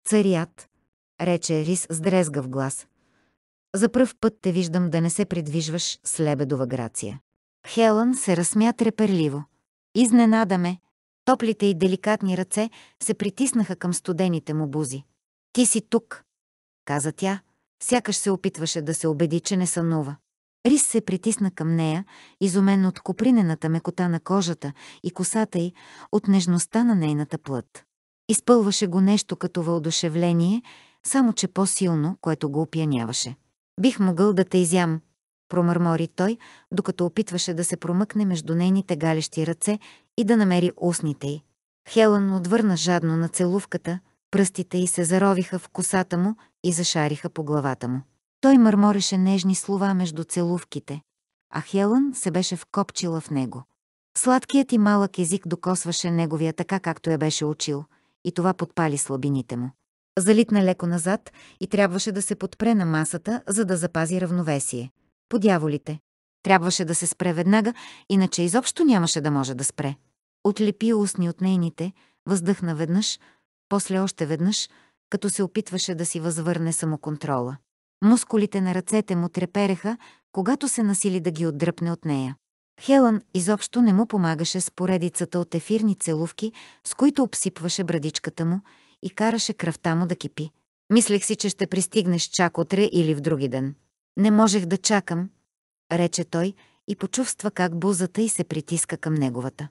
Царият, рече Рис с дрезгав глас, за пръв път те виждам да не се придвижваш с лебедова грация. Хелън се разсмя треперливо. Изненада ме. Топлите и деликатни ръце се притиснаха към студените му бузи. Ти си тук, каза тя, сякаш се опитваше да се убеди, че не сънува. Рис се притисна към нея, изумен от копринената мекота на кожата и косата й, от нежността на нейната плът. Изпълваше го нещо като въодушевление, само че по-силно, което го опияняваше. Бих могъл да те изям, промърмори той, докато опитваше да се промъкне между нейните галещи ръце и да намери устните й. Хелън отвърна жадно на целувката, пръстите й се заровиха в косата му и зашариха по главата му. Той мърмореше нежни слова между целувките, а Хелън се беше вкопчила в него. Сладкият и малък език докосваше неговия така, както я беше учил, и това подпали слабините му залитна леко назад и трябваше да се подпре на масата, за да запази равновесие. Подяволите. Трябваше да се спре веднага, иначе изобщо нямаше да може да спре. Отлепи устни от нейните, въздъхна веднъж, после още веднъж, като се опитваше да си възвърне самоконтрола. Мускулите на ръцете му трепереха, когато се насили да ги отдръпне от нея. Хелън изобщо не му помагаше с поредицата от ефирни целувки, с които обсипваше брадичката му и караше кръвта му да кипи. Мислех си, че ще пристигнеш чак утре или в други ден. Не можех да чакам, рече той и почувства как бузата й се притиска към неговата.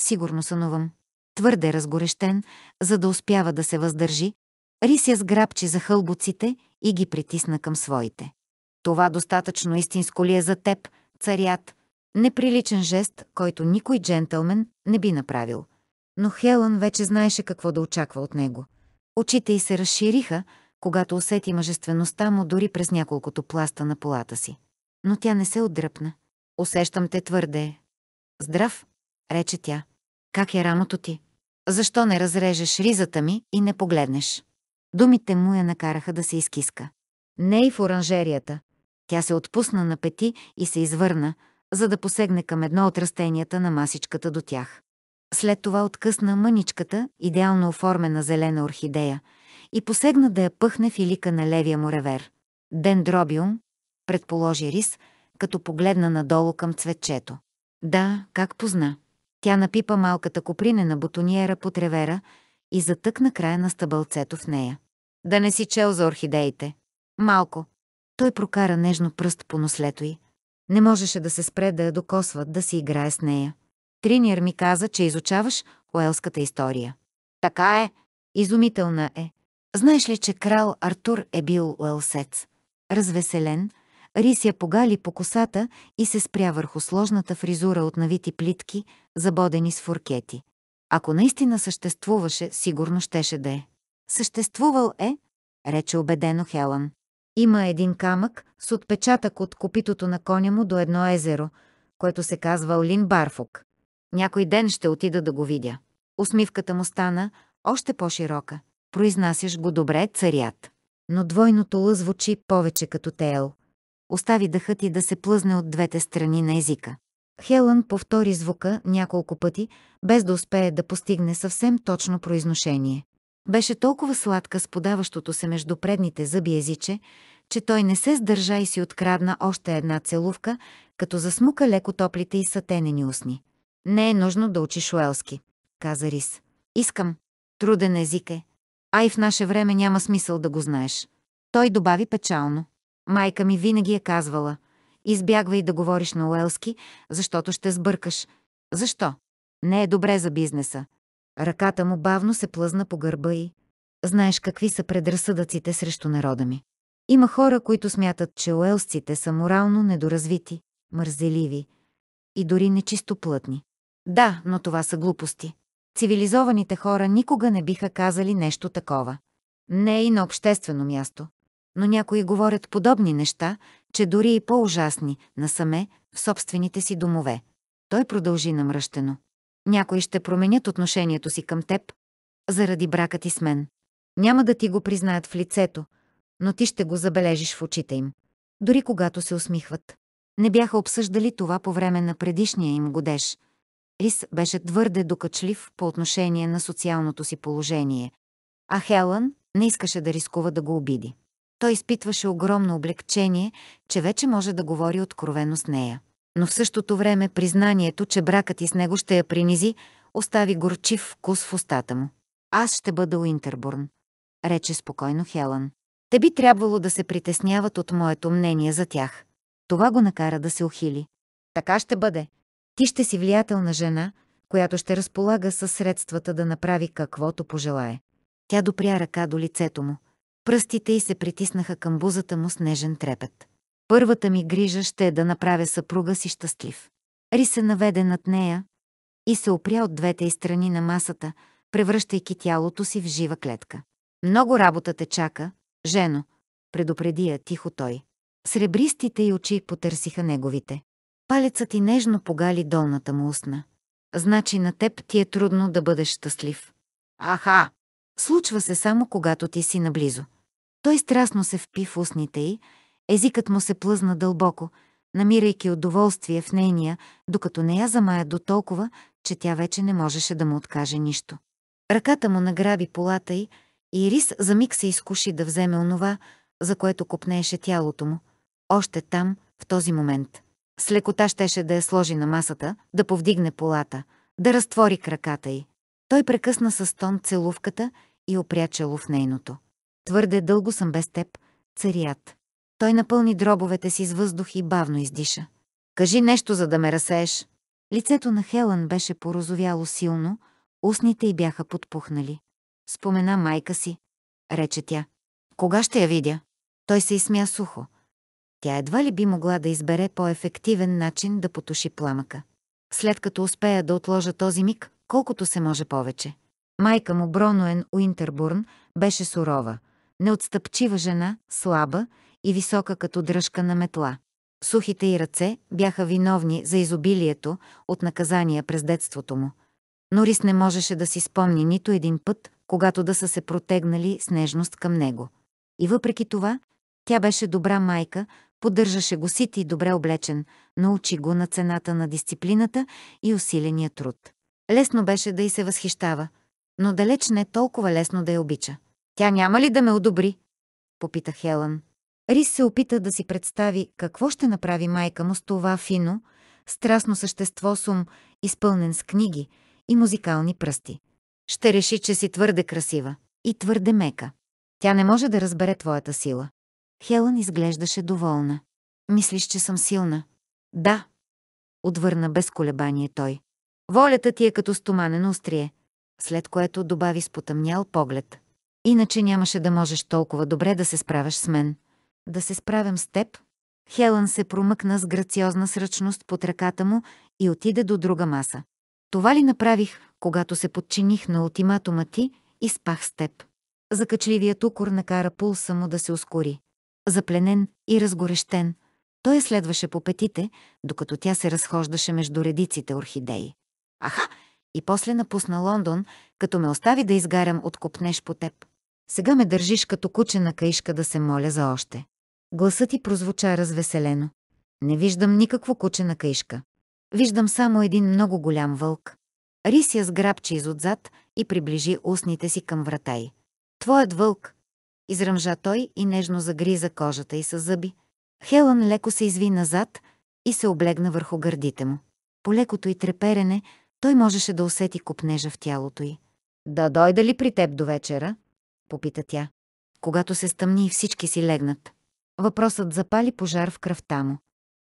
Сигурно сънувам. Твърде разгорещен, за да успява да се въздържи, Рис я сграбчи за хълбоците и ги притисна към своите. Това достатъчно истинско ли е за теб, царят? Неприличен жест, който никой джентълмен не би направил. Но Хелън вече знаеше какво да очаква от него. Очите й се разшириха, когато усети мъжествеността му дори през няколкото пласта на полата си. Но тя не се отдръпна. Усещам те твърде. Здрав, рече тя. Как е рамото ти? Защо не разрежеш ризата ми и не погледнеш? Думите му я накараха да се изкиска. Не и в оранжерията. Тя се отпусна на пети и се извърна, за да посегне към едно от растенията на масичката до тях. След това откъсна мъничката, идеално оформена зелена орхидея, и посегна да я пъхне в илика на левия му ревер. Дендробиум, предположи Рис, като погледна надолу към цветчето. Да, как позна. Тя напипа малката коприне на бутониера под ревера и затъкна края на стъбълцето в нея. Да не си чел за орхидеите. Малко. Той прокара нежно пръст по нослето й. Не можеше да се спре да я докосва, да си играе с нея. Триниер ми каза, че изучаваш уелската история. Така е. Изумителна е. Знаеш ли, че крал Артур е бил уелсец? Развеселен, Рис я погали по косата и се спря върху сложната фризура от навити плитки, забодени с фуркети. Ако наистина съществуваше, сигурно щеше да е. Съществувал е, рече убедено Хелън. Има един камък с отпечатък от копитото на коня му до едно езеро, което се казва Олин Барфок. Някой ден ще отида да го видя. Усмивката му стана още по-широка. Произнасяш го добре, царят. Но двойното лъ звучи повече като тел. Остави дъхът и да се плъзне от двете страни на езика. Хелън повтори звука няколко пъти, без да успее да постигне съвсем точно произношение. Беше толкова сладка с подаващото се между предните зъби езиче, че той не се сдържа и си открадна още една целувка, като засмука леко топлите и сатенени устни. Не е нужно да учиш уелски, каза Рис. Искам. Труден език е. А и в наше време няма смисъл да го знаеш. Той добави печално. Майка ми винаги е казвала. Избягвай да говориш на уелски, защото ще сбъркаш. Защо? Не е добре за бизнеса. Ръката му бавно се плъзна по гърба и... Знаеш какви са предразсъдъците срещу народа ми. Има хора, които смятат, че уелсците са морално недоразвити, мързеливи и дори нечистоплътни. Да, но това са глупости. Цивилизованите хора никога не биха казали нещо такова. Не е и на обществено място. Но някои говорят подобни неща, че дори и по-ужасни, насаме, в собствените си домове. Той продължи намръщено. Някои ще променят отношението си към теб, заради брака ти с мен. Няма да ти го признаят в лицето, но ти ще го забележиш в очите им. Дори когато се усмихват. Не бяха обсъждали това по време на предишния им годеж – Лис беше твърде докачлив по отношение на социалното си положение, а Хелън не искаше да рискува да го обиди. Той изпитваше огромно облегчение, че вече може да говори откровено с нея. Но в същото време признанието, че бракът и с него ще я принизи, остави горчив вкус в устата му. Аз ще бъда Уинтербурн, рече спокойно Хелън. Те би трябвало да се притесняват от моето мнение за тях. Това го накара да се ухили. Така ще бъде, ти ще си влиятелна жена, която ще разполага със средствата да направи каквото пожелае. Тя допря ръка до лицето му. Пръстите й се притиснаха към бузата му с нежен трепет. Първата ми грижа ще е да направя съпруга си щастлив. Ри се наведе над нея и се опря от двете й страни на масата, превръщайки тялото си в жива клетка. Много работа те чака, жено, предупреди я тихо той. Сребристите й очи потърсиха неговите. Палецът ти нежно погали долната му устна. Значи на теб ти е трудно да бъдеш щастлив. Аха! Случва се само когато ти си наблизо. Той страстно се впи в устните й, езикът му се плъзна дълбоко, намирайки удоволствие в нейния, докато не я замая до толкова, че тя вече не можеше да му откаже нищо. Ръката му награби полата й и Рис за миг се изкуши да вземе онова, за което копнееше тялото му, още там, в този момент. С лекота щеше да я сложи на масата, да повдигне полата, да разтвори краката й. Той прекъсна с стон целувката и опря чело в нейното. Твърде дълго съм без теб, царият. Той напълни дробовете си с въздух и бавно издиша. Кажи нещо, за да ме разсееш. Лицето на Хелън беше порозовяло силно, устните й бяха подпухнали. Спомена майка си, рече тя. Кога ще я видя? Той се изсмя сухо тя едва ли би могла да избере по-ефективен начин да потуши пламъка. След като успея да отложа този миг, колкото се може повече. Майка му Бронуен Уинтербурн беше сурова, неотстъпчива жена, слаба и висока като дръжка на метла. Сухите й ръце бяха виновни за изобилието от наказания през детството му. Но Рис не можеше да си спомни нито един път, когато да са се протегнали с нежност към него. И въпреки това, тя беше добра майка, Поддържаше го сит и добре облечен, научи го на цената на дисциплината и усиления труд. Лесно беше да й се възхищава, но далеч не толкова лесно да я обича. Тя няма ли да ме одобри? Попита Хелън. Рис се опита да си представи какво ще направи майка му с това фино, страстно същество сум, изпълнен с книги и музикални пръсти. Ще реши, че си твърде красива и твърде мека. Тя не може да разбере твоята сила. Хелън изглеждаше доволна. Мислиш, че съм силна? Да. Отвърна без колебание той. Волята ти е като стоманено острие, след което добави с потъмнял поглед. Иначе нямаше да можеш толкова добре да се справяш с мен. Да се справям с теб? Хелън се промъкна с грациозна сръчност под ръката му и отиде до друга маса. Това ли направих, когато се подчиних на ултиматума ти и спах с теб? Закачливият укор накара пулса му да се ускори. Запленен и разгорещен, той следваше по петите, докато тя се разхождаше между редиците орхидеи. Аха! И после напусна Лондон, като ме остави да изгарям от копнеж по теб. Сега ме държиш като куче на каишка да се моля за още. Гласът ти прозвуча развеселено. Не виждам никакво куче на каишка. Виждам само един много голям вълк. Рисия сграбчи изотзад и приближи устните си към врата й. Твоят вълк, изръмжа той и нежно загриза кожата й с зъби. Хелън леко се изви назад и се облегна върху гърдите му. По лекото й треперене той можеше да усети копнежа в тялото й. «Да дойда ли при теб до вечера?» — попита тя. Когато се стъмни, и всички си легнат. Въпросът запали пожар в кръвта му.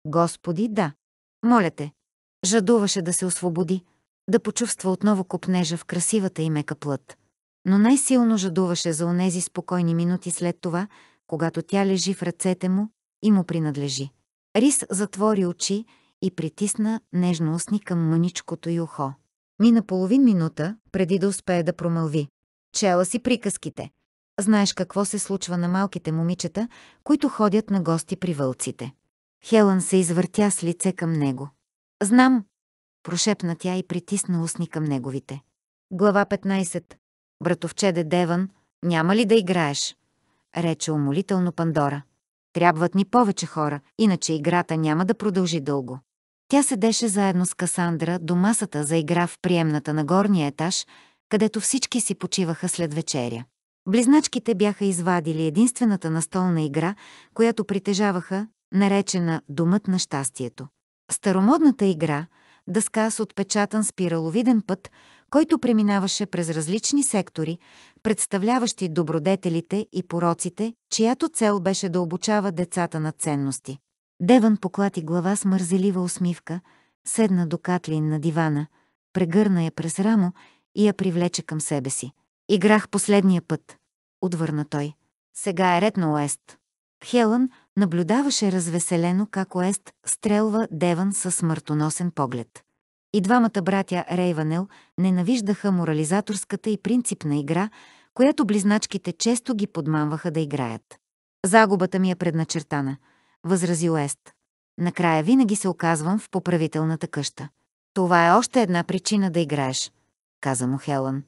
«Господи, да! Моля те!» Жадуваше да се освободи, да почувства отново копнежа в красивата и мека плът но най-силно жадуваше за онези спокойни минути след това, когато тя лежи в ръцете му и му принадлежи. Рис затвори очи и притисна нежно устни към мъничкото й ухо. Мина половин минута, преди да успее да промълви. Чела си приказките. Знаеш какво се случва на малките момичета, които ходят на гости при вълците. Хелън се извъртя с лице към него. Знам, прошепна тя и притисна устни към неговите. Глава 15. Братовчеде Деван, няма ли да играеш? Рече умолително Пандора. Трябват ни повече хора, иначе играта няма да продължи дълго. Тя седеше заедно с Касандра до масата за игра в приемната на горния етаж, където всички си почиваха след вечеря. Близначките бяха извадили единствената настолна игра, която притежаваха, наречена «Думът на щастието». Старомодната игра, дъска с отпечатан спираловиден път, който преминаваше през различни сектори, представляващи добродетелите и пороците, чиято цел беше да обучава децата на ценности. Деван поклати глава с мързелива усмивка, седна до Катлин на дивана, прегърна я през рамо и я привлече към себе си. «Играх последния път», отвърна той. «Сега е ред на Уест». Хелън наблюдаваше развеселено как Уест стрелва Деван със смъртоносен поглед. И двамата братя Рейванел ненавиждаха морализаторската и принципна игра, която близначките често ги подманваха да играят. Загубата ми е предначертана, възразил Ест. Накрая винаги се оказвам в поправителната къща. Това е още една причина да играеш, каза му Хелън.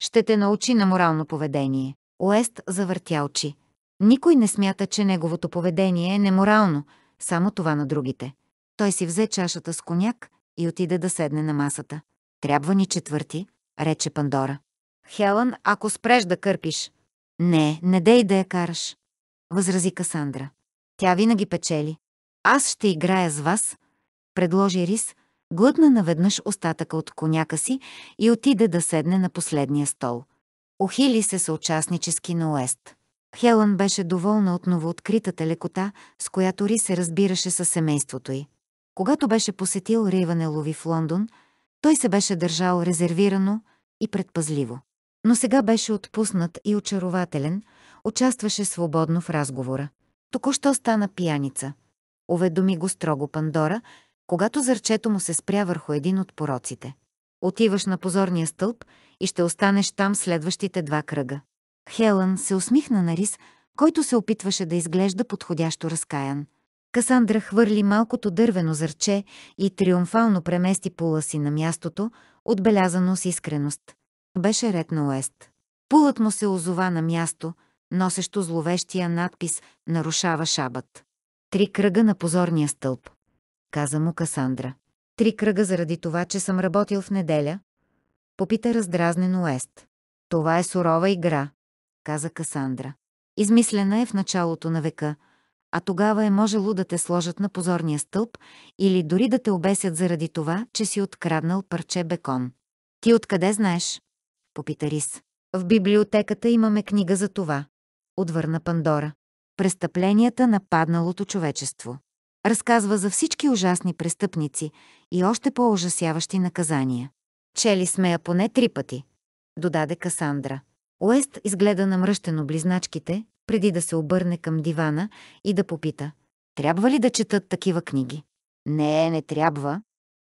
Ще те научи на морално поведение. Уест завъртя очи. Никой не смята, че неговото поведение е неморално, само това на другите. Той си взе чашата с коняк, и отиде да седне на масата. Трябва ни четвърти, рече Пандора. Хелън, ако спреш да кърпиш. Не, не дей да я караш, възрази Касандра. Тя винаги печели. Аз ще играя с вас, предложи Рис, глътна наведнъж остатъка от коняка си и отиде да седне на последния стол. Охили се съучастнически на Уест. Хелън беше доволна от новооткритата лекота, с която Ри се разбираше със семейството й. Когато беше посетил Риванелови в Лондон, той се беше държал резервирано и предпазливо. Но сега беше отпуснат и очарователен, участваше свободно в разговора. Току-що стана пияница. Уведоми го строго Пандора, когато зърчето му се спря върху един от пороците. Отиваш на позорния стълб и ще останеш там следващите два кръга. Хелън се усмихна на Рис, който се опитваше да изглежда подходящо разкаян. Касандра хвърли малкото дървено зърче и триумфално премести пула си на мястото, отбелязано с искреност. Беше ред на Уест. Пулът му се озова на място, носещо зловещия надпис «Нарушава шабът». Три кръга на позорния стълб. Каза му Касандра. Три кръга заради това, че съм работил в неделя. Попита раздразнен Уест. Това е сурова игра, каза Касандра. Измислена е в началото на века – а тогава е можело да те сложат на позорния стълб или дори да те обесят заради това, че си откраднал парче бекон. Ти откъде знаеш? Попита Рис. В библиотеката имаме книга за това. Отвърна Пандора. Престъпленията на падналото човечество. Разказва за всички ужасни престъпници и още по-ужасяващи наказания. Чели сме я поне три пъти, додаде Касандра. Уест изгледа намръщено близначките, преди да се обърне към дивана и да попита «Трябва ли да четат такива книги?» «Не, не трябва»,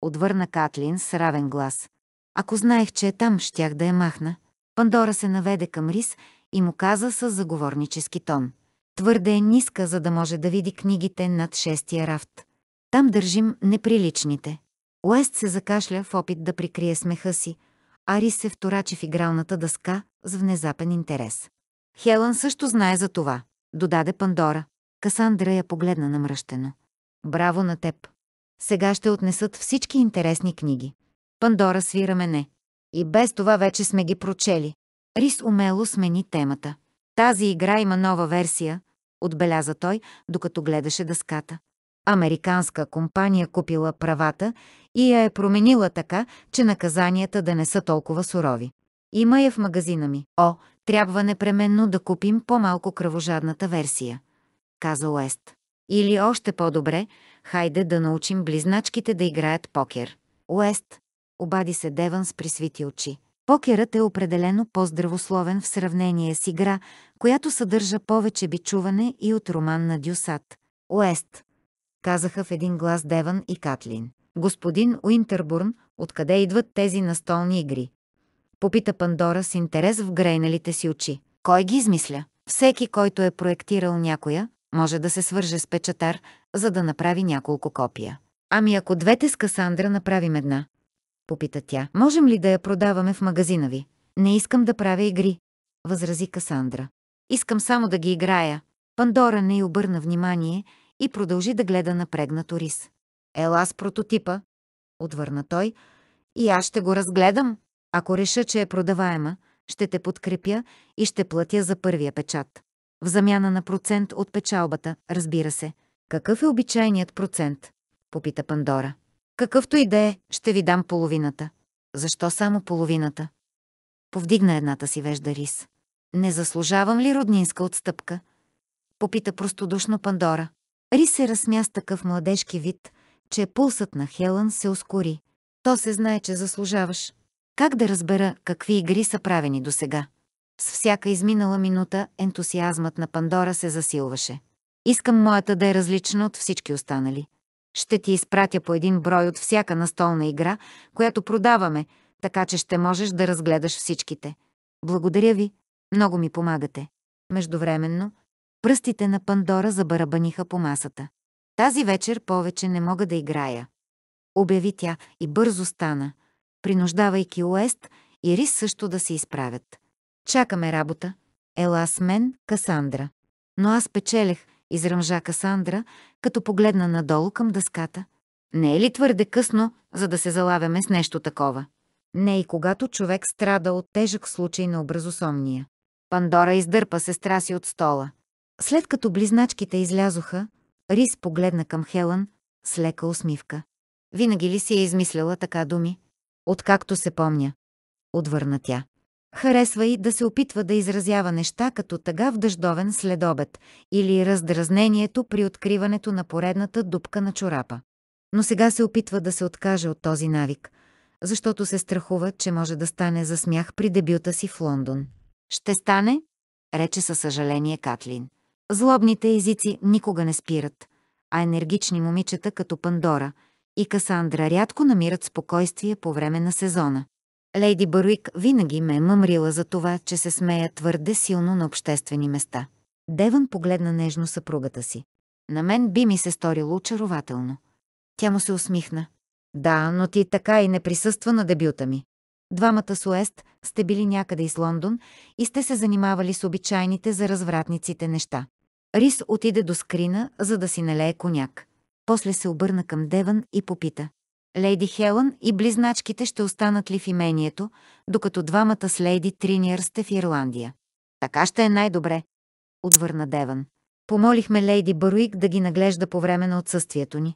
отвърна Катлин с равен глас. «Ако знаех, че е там, щях да я махна». Пандора се наведе към Рис и му каза с заговорнически тон. Твърде е ниска, за да може да види книгите над шестия рафт. Там държим неприличните. Уест се закашля в опит да прикрие смеха си, а Рис се вторачи в игралната дъска с внезапен интерес. Хелън също знае за това, додаде Пандора. Касандра я погледна намръщено. Браво на теб! Сега ще отнесат всички интересни книги. Пандора свира мене. И без това вече сме ги прочели. Рис умело смени темата. Тази игра има нова версия, отбеляза той, докато гледаше дъската. Американска компания купила правата и я е променила така, че наказанията да не са толкова сурови. Има я в магазина ми. О, трябва непременно да купим по-малко кръвожадната версия, каза Уест. Или още по-добре, хайде да научим близначките да играят покер. Уест, обади се Деван с присвити очи. Покерът е определено по-здравословен в сравнение с игра, която съдържа повече бичуване и от роман на Дюсат. Уест, казаха в един глас Деван и Катлин. Господин Уинтербурн, откъде идват тези настолни игри? Попита Пандора с интерес в грейналите си очи. Кой ги измисля? Всеки, който е проектирал някоя, може да се свърже с печатар, за да направи няколко копия. Ами ако двете с Касандра направим една, попита тя, можем ли да я продаваме в магазина ви? Не искам да правя игри, възрази Касандра. Искам само да ги играя. Пандора не й обърна внимание и продължи да гледа напрегнато рис. Ела с прототипа, отвърна той, и аз ще го разгледам. Ако реша, че е продаваема, ще те подкрепя и ще платя за първия печат. В замяна на процент от печалбата, разбира се. Какъв е обичайният процент? Попита Пандора. Какъвто и да е, ще ви дам половината. Защо само половината? Повдигна едната си вежда рис. Не заслужавам ли роднинска отстъпка? Попита простодушно Пандора. Рис се разсмя с такъв младежки вид, че пулсът на Хелън се ускори. То се знае, че заслужаваш. Как да разбера какви игри са правени досега? С всяка изминала минута ентусиазмът на Пандора се засилваше. Искам моята да е различна от всички останали. Ще ти изпратя по един брой от всяка настолна игра, която продаваме, така че ще можеш да разгледаш всичките. Благодаря ви, много ми помагате. Междувременно, пръстите на Пандора забарабаниха по масата. Тази вечер повече не мога да играя. Обяви тя и бързо стана, принуждавайки Уест и Рис също да се изправят. Чакаме работа. Ела с мен, Касандра. Но аз печелех, изръмжа Касандра, като погледна надолу към дъската. Не е ли твърде късно, за да се залавяме с нещо такова? Не и когато човек страда от тежък случай на образосомния. Пандора издърпа сестра си от стола. След като близначките излязоха, Рис погледна към Хелън с лека усмивка. Винаги ли си е измисляла така думи? Откакто се помня, отвърна тя. Харесва и да се опитва да изразява неща като тъга в дъждовен следобед или раздразнението при откриването на поредната дупка на чорапа. Но сега се опитва да се откаже от този навик, защото се страхува, че може да стане за смях при дебюта си в Лондон. «Ще стане?» рече със съжаление Катлин. Злобните езици никога не спират, а енергични момичета като Пандора – и Касандра рядко намират спокойствие по време на сезона. Лейди Баруик винаги ме е мъмрила за това, че се смея твърде силно на обществени места. Деван погледна нежно съпругата си. На мен би ми се сторило очарователно. Тя му се усмихна. Да, но ти така и не присъства на дебюта ми. Двамата с Уест сте били някъде из Лондон и сте се занимавали с обичайните за развратниците неща. Рис отиде до скрина, за да си налее коняк. После се обърна към Деван и попита. Лейди Хелън и близначките ще останат ли в имението, докато двамата с Лейди Триниер сте в Ирландия? Така ще е най-добре, отвърна Деван. Помолихме Лейди Баруик да ги наглежда по време на отсъствието ни.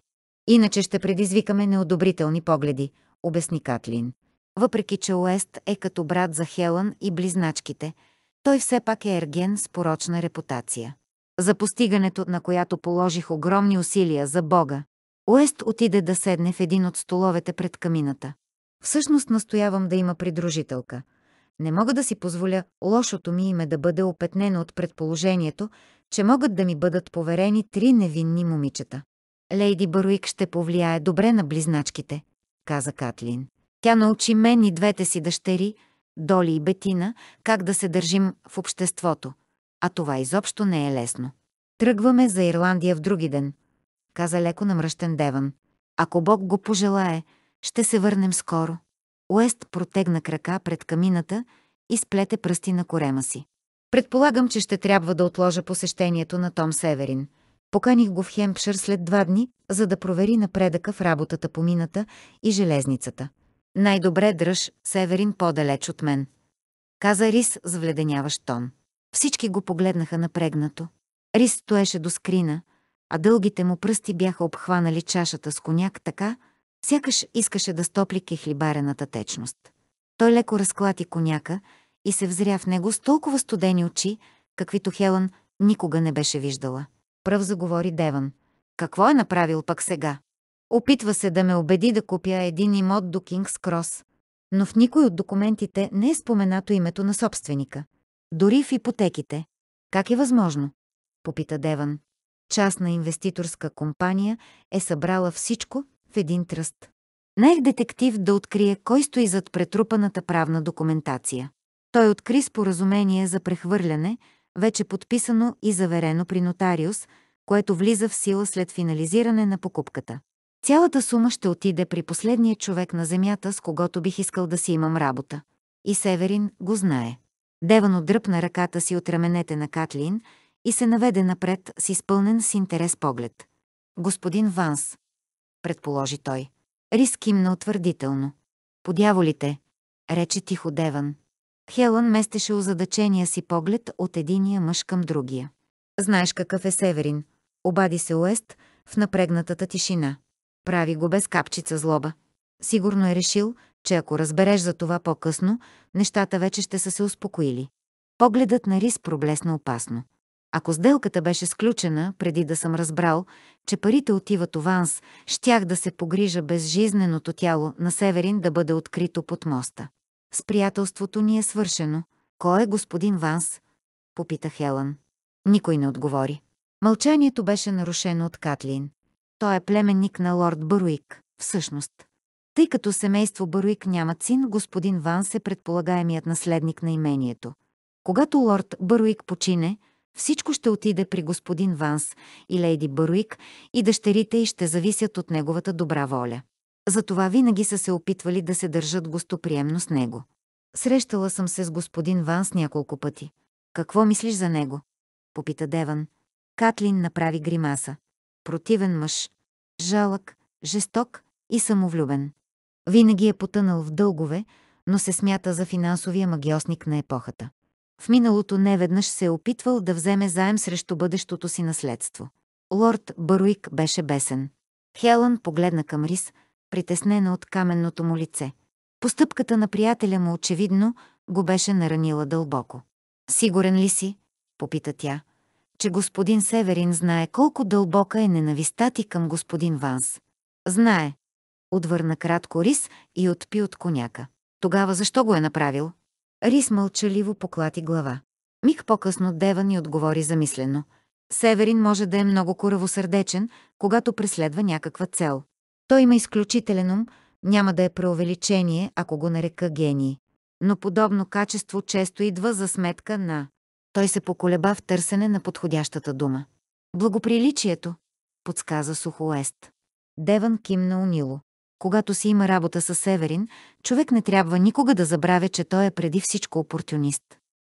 Иначе ще предизвикаме неодобрителни погледи, обясни Катлин. Въпреки, че Уест е като брат за Хелън и близначките, той все пак е ерген с порочна репутация за постигането на която положих огромни усилия за Бога. Уест отиде да седне в един от столовете пред камината. Всъщност настоявам да има придружителка. Не мога да си позволя лошото ми име да бъде опетнено от предположението, че могат да ми бъдат поверени три невинни момичета. Лейди Баруик ще повлияе добре на близначките, каза Катлин. Тя научи мен и двете си дъщери, Доли и Бетина, как да се държим в обществото – а това изобщо не е лесно. Тръгваме за Ирландия в други ден, каза леко намръщен Деван. Ако Бог го пожелае, ще се върнем скоро. Уест протегна крака пред камината и сплете пръсти на корема си. Предполагам, че ще трябва да отложа посещението на Том Северин. Поканих го в Хемпшир след два дни, за да провери напредъка в работата по мината и железницата. Най-добре дръж Северин по-далеч от мен. Каза Рис с вледеняващ тон. Всички го погледнаха напрегнато. Рис стоеше до скрина, а дългите му пръсти бяха обхванали чашата с коняк така, сякаш искаше да стопли кехлибарената течност. Той леко разклати коняка и се взря в него с толкова студени очи, каквито Хелън никога не беше виждала. Пръв заговори Деван. Какво е направил пък сега? Опитва се да ме убеди да купя един имот до Кингс Крос, но в никой от документите не е споменато името на собственика. Дори в ипотеките. Как е възможно? Попита Деван. Частна инвеститорска компания е събрала всичко в един тръст. Наех детектив да открие кой стои зад претрупаната правна документация. Той откри споразумение за прехвърляне, вече подписано и заверено при нотариус, което влиза в сила след финализиране на покупката. Цялата сума ще отиде при последния човек на земята, с когото бих искал да си имам работа. И Северин го знае. Деван отдръпна ръката си от раменете на Катлин и се наведе напред с изпълнен с интерес поглед. Господин Ванс, предположи той. Риск им утвърдително. Подяволите, рече тихо Деван. Хелън местеше озадачения си поглед от единия мъж към другия. Знаеш какъв е Северин, обади се Уест в напрегнатата тишина. Прави го без капчица злоба. Сигурно е решил, че ако разбереш за това по-късно, нещата вече ще са се успокоили. Погледът на Рис проблесна опасно. Ако сделката беше сключена, преди да съм разбрал, че парите отиват Ванс щях да се погрижа безжизненото тяло на Северин да бъде открито под моста. С приятелството ни е свършено. Кой е господин Ванс? Попита Хелън. Никой не отговори. Мълчанието беше нарушено от Катлин. Той е племенник на лорд Баруик, всъщност. Тъй като семейство Баруик нямат син, господин Ванс е предполагаемият наследник на имението. Когато лорд Баруик почине, всичко ще отиде при господин Ванс и лейди Баруик и дъщерите й ще зависят от неговата добра воля. Затова винаги са се опитвали да се държат гостоприемно с него. Срещала съм се с господин Ванс няколко пъти. Какво мислиш за него? Попита Деван. Катлин направи гримаса. Противен мъж. Жалък, жесток и самовлюбен. Винаги е потънал в дългове, но се смята за финансовия магиосник на епохата. В миналото неведнъж се е опитвал да вземе заем срещу бъдещото си наследство. Лорд Баруик беше бесен. Хелън погледна към Рис, притеснена от каменното му лице. Постъпката на приятеля му очевидно го беше наранила дълбоко. «Сигурен ли си?» – попита тя. «Че господин Северин знае колко дълбока е ненавистта ти към господин Ванс». «Знае», Отвърна кратко Рис и отпи от коняка. Тогава защо го е направил? Рис мълчаливо поклати глава. Миг по-късно Дева ни отговори замислено. Северин може да е много коравосърдечен, когато преследва някаква цел. Той има изключителен ум, няма да е преувеличение, ако го нарека гений. Но подобно качество често идва за сметка на... Той се поколеба в търсене на подходящата дума. Благоприличието, подсказа Сухоест. Деван кимна унило. Когато си има работа с Северин, човек не трябва никога да забравя, че той е преди всичко опортунист.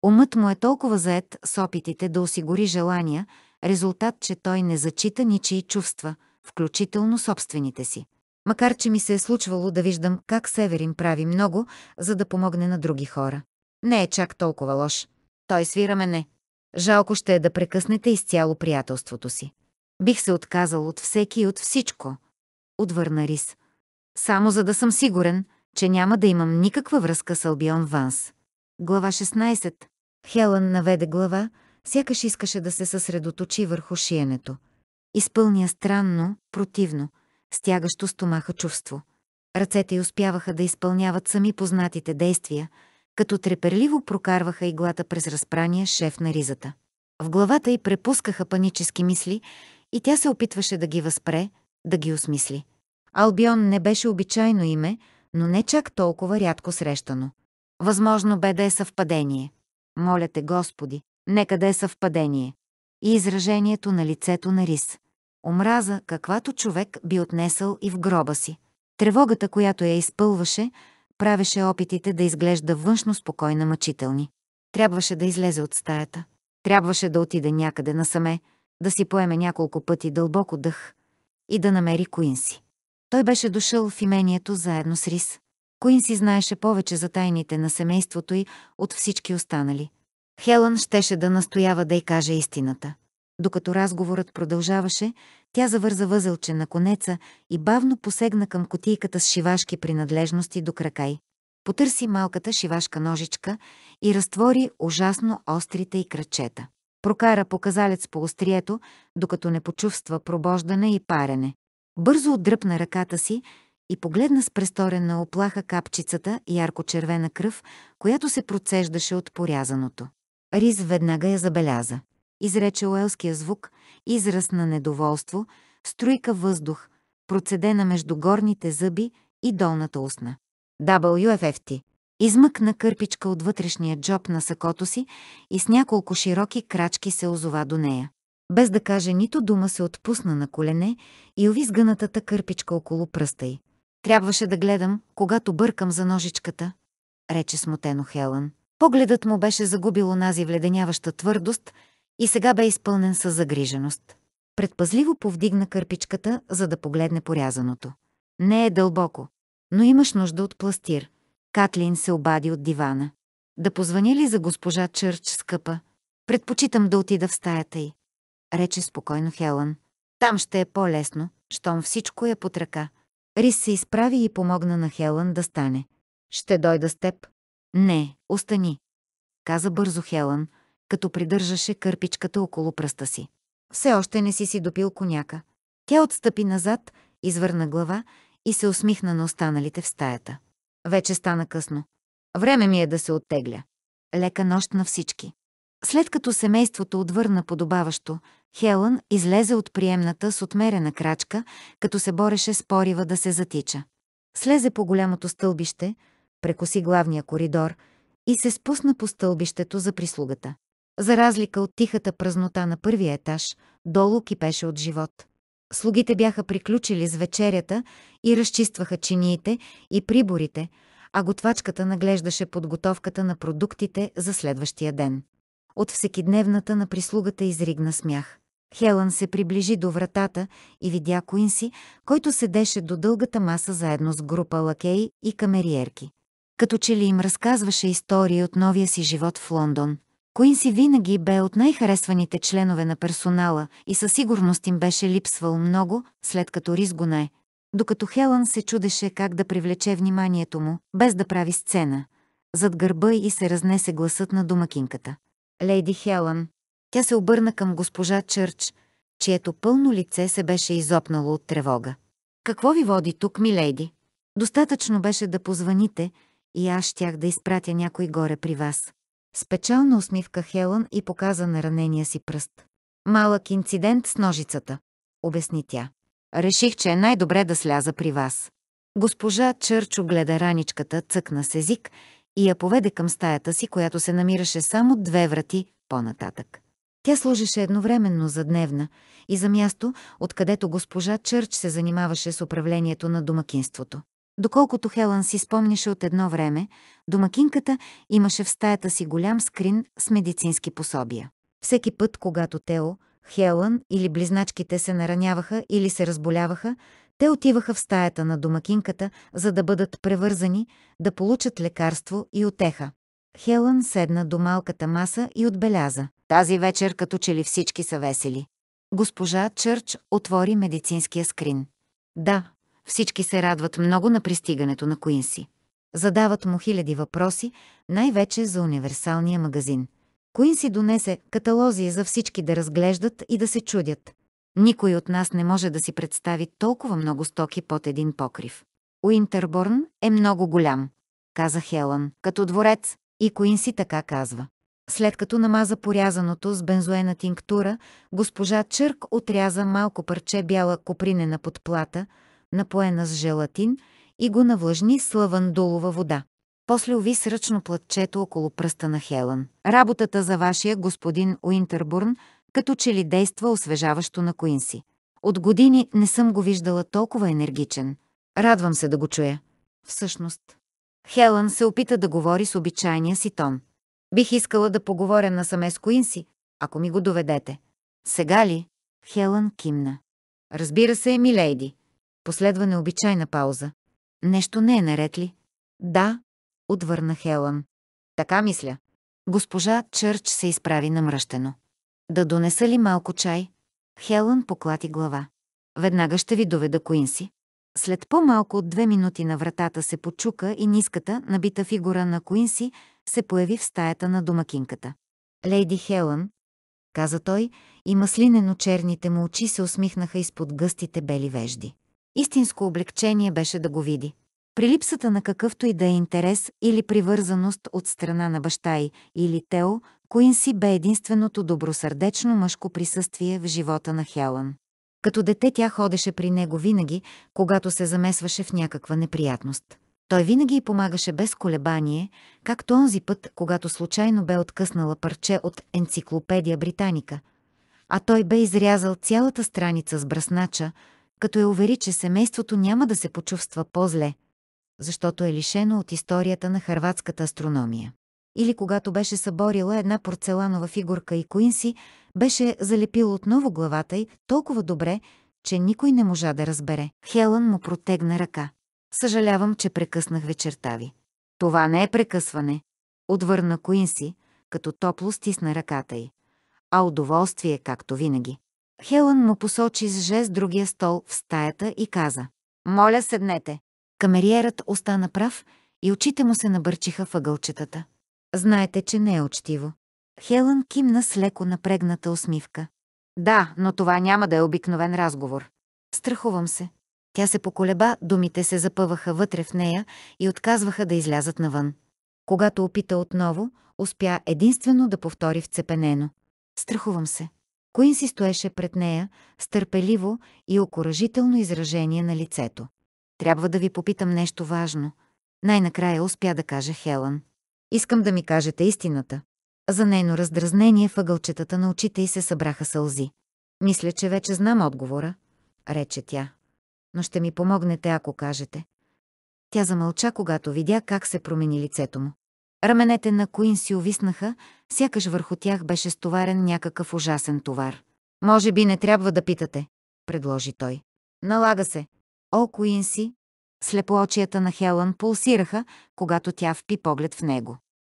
Умът му е толкова заед с опитите да осигури желания, резултат, че той не зачита ничии чувства, включително собствените си. Макар, че ми се е случвало да виждам как Северин прави много, за да помогне на други хора. Не е чак толкова лош. Той свира мене. Жалко ще е да прекъснете изцяло приятелството си. Бих се отказал от всеки и от всичко. Отвърна Рис. Само за да съм сигурен, че няма да имам никаква връзка с Албион Ванс. Глава 16. Хелън наведе глава, сякаш искаше да се съсредоточи върху шиенето. Изпълня странно, противно, стягащо стомаха чувство. Ръцете й успяваха да изпълняват сами познатите действия, като треперливо прокарваха иглата през разпрания шеф на ризата. В главата й препускаха панически мисли и тя се опитваше да ги възпре, да ги осмисли. Албион не беше обичайно име, но не чак толкова рядко срещано. Възможно бе да е съвпадение. Моля те, Господи, нека да е съвпадение. И изражението на лицето на Рис. Омраза, каквато човек би отнесъл и в гроба си. Тревогата, която я изпълваше, правеше опитите да изглежда външно спокойна мъчителни. Трябваше да излезе от стаята. Трябваше да отиде някъде насаме, да си поеме няколко пъти дълбоко дъх и да намери Куинси. Той беше дошъл в имението заедно с Рис. Коин си знаеше повече за тайните на семейството й от всички останали. Хелън щеше да настоява да й каже истината. Докато разговорът продължаваше, тя завърза възелче на конеца и бавно посегна към котийката с шивашки принадлежности до крака й. Потърси малката шивашка ножичка и разтвори ужасно острите й крачета. Прокара показалец по острието, докато не почувства пробождане и парене. Бързо отдръпна ръката си и погледна с престорена оплаха капчицата и ярко-червена кръв, която се процеждаше от порязаното. Риз веднага я забеляза. Изрече уелския звук, израз на недоволство, струйка въздух, процедена между горните зъби и долната устна. WFFT. Измъкна кърпичка от вътрешния джоб на сакото си и с няколко широки крачки се озова до нея. Без да каже нито дума се отпусна на колене и овизганатата кърпичка около пръста й. Трябваше да гледам, когато бъркам за ножичката, рече смутено Хелън. Погледът му беше загубил онази вледеняваща твърдост и сега бе изпълнен с загриженост. Предпазливо повдигна кърпичката, за да погледне порязаното. Не е дълбоко, но имаш нужда от пластир. Катлин се обади от дивана. Да позвъня ли за госпожа Чърч, скъпа? Предпочитам да отида в стаята й рече спокойно Хелън. Там ще е по-лесно, щом всичко е под ръка. Рис се изправи и помогна на Хелън да стане. Ще дойда с теб. Не, остани, каза бързо Хелън, като придържаше кърпичката около пръста си. Все още не си си допил коняка. Тя отстъпи назад, извърна глава и се усмихна на останалите в стаята. Вече стана късно. Време ми е да се оттегля. Лека нощ на всички. След като семейството отвърна подобаващо, Хелън излезе от приемната с отмерена крачка, като се бореше с порива да се затича. Слезе по голямото стълбище, прекоси главния коридор и се спусна по стълбището за прислугата. За разлика от тихата празнота на първия етаж, долу кипеше от живот. Слугите бяха приключили с вечерята и разчистваха чиниите и приборите, а готвачката наглеждаше подготовката на продуктите за следващия ден. От всекидневната на прислугата изригна смях. Хелън се приближи до вратата и видя Куинси, който седеше до дългата маса заедно с група лакеи и камериерки. Като че ли им разказваше истории от новия си живот в Лондон. Куинси винаги бе от най-харесваните членове на персонала и със сигурност им беше липсвал много, след като Рис го не. Докато Хелън се чудеше как да привлече вниманието му, без да прави сцена. Зад гърба и се разнесе гласът на домакинката леди Хелън. Тя се обърна към госпожа Чърч, чието пълно лице се беше изопнало от тревога. Какво ви води тук, Лейди? Достатъчно беше да позваните и аз щях да изпратя някой горе при вас. С печална усмивка Хелън и показа на ранения си пръст. Малък инцидент с ножицата, обясни тя. Реших, че е най-добре да сляза при вас. Госпожа Чърч огледа раничката, цъкна с език и я поведе към стаята си, която се намираше само две врати по-нататък. Тя служеше едновременно за дневна и за място, откъдето госпожа Чърч се занимаваше с управлението на домакинството. Доколкото Хелън си спомняше от едно време, домакинката имаше в стаята си голям скрин с медицински пособия. Всеки път, когато Тео, Хелън или близначките се нараняваха или се разболяваха, те отиваха в стаята на домакинката, за да бъдат превързани, да получат лекарство и отеха. Хелън седна до малката маса и отбеляза. Тази вечер като че ли всички са весели. Госпожа Чърч отвори медицинския скрин. Да, всички се радват много на пристигането на Куинси. Задават му хиляди въпроси, най-вече за универсалния магазин. Куинси донесе каталози за всички да разглеждат и да се чудят. Никой от нас не може да си представи толкова много стоки под един покрив. Уинтерборн е много голям, каза Хелън, като дворец, и Коин си така казва. След като намаза порязаното с бензоена тинктура, госпожа Чърк отряза малко парче бяла копринена подплата, напоена с желатин, и го навлажни с лавандулова вода. После уви с ръчно платчето около пръста на Хелън. Работата за вашия господин Уинтербурн като че ли действа освежаващо на Куинси. От години не съм го виждала толкова енергичен. Радвам се да го чуя. Всъщност. Хелън се опита да говори с обичайния си тон. Бих искала да поговоря насаме с Куинси, ако ми го доведете. Сега ли? Хелън кимна. Разбира се, милейди. Последва необичайна пауза. Нещо не е наред ли? Да, отвърна Хелън. Така мисля. Госпожа Чърч се изправи намръщено. Да донеса ли малко чай? Хелън поклати глава. Веднага ще ви доведа Куинси. След по-малко от две минути на вратата се почука и ниската, набита фигура на Куинси се появи в стаята на домакинката. Лейди Хелън, каза той, и маслинено черните му очи се усмихнаха изпод гъстите бели вежди. Истинско облегчение беше да го види. При липсата на какъвто и да е интерес или привързаност от страна на баща й или Тео, Куинси бе единственото добросърдечно мъжко присъствие в живота на Хелън. Като дете тя ходеше при него винаги, когато се замесваше в някаква неприятност. Той винаги й помагаше без колебание, както онзи път, когато случайно бе откъснала парче от енциклопедия Британика, а той бе изрязал цялата страница с браснача, като я увери, че семейството няма да се почувства по-зле, защото е лишено от историята на хърватската астрономия или когато беше съборила една порцеланова фигурка и Куинси беше залепил отново главата й толкова добре, че никой не можа да разбере. Хелън му протегна ръка. Съжалявам, че прекъснах вечерта ви. Това не е прекъсване, отвърна Куинси, като топло стисна ръката й. А удоволствие, както винаги. Хелън му посочи с жест другия стол в стаята и каза. Моля, седнете. Камериерът остана прав и очите му се набърчиха въгълчетата. Знаете, че не е учтиво. Хелън кимна с леко напрегната усмивка. Да, но това няма да е обикновен разговор. Страхувам се. Тя се поколеба, думите се запъваха вътре в нея и отказваха да излязат навън. Когато опита отново, успя единствено да повтори вцепенено. Страхувам се. Куин си стоеше пред нея с търпеливо и окоръжително изражение на лицето. Трябва да ви попитам нещо важно. Най-накрая успя да каже Хелън. Искам да ми кажете истината. За нейно раздразнение въгълчетата на очите й се събраха сълзи. Мисля, че вече знам отговора, рече тя. Но ще ми помогнете, ако кажете. Тя замълча, когато видя как се промени лицето му. Раменете на Куин си увиснаха, сякаш върху тях беше стоварен някакъв ужасен товар. Може би не трябва да питате, предложи той. Налага се. О, Куин си, Слепоочията на Хелън пулсираха, когато тя впи поглед в него.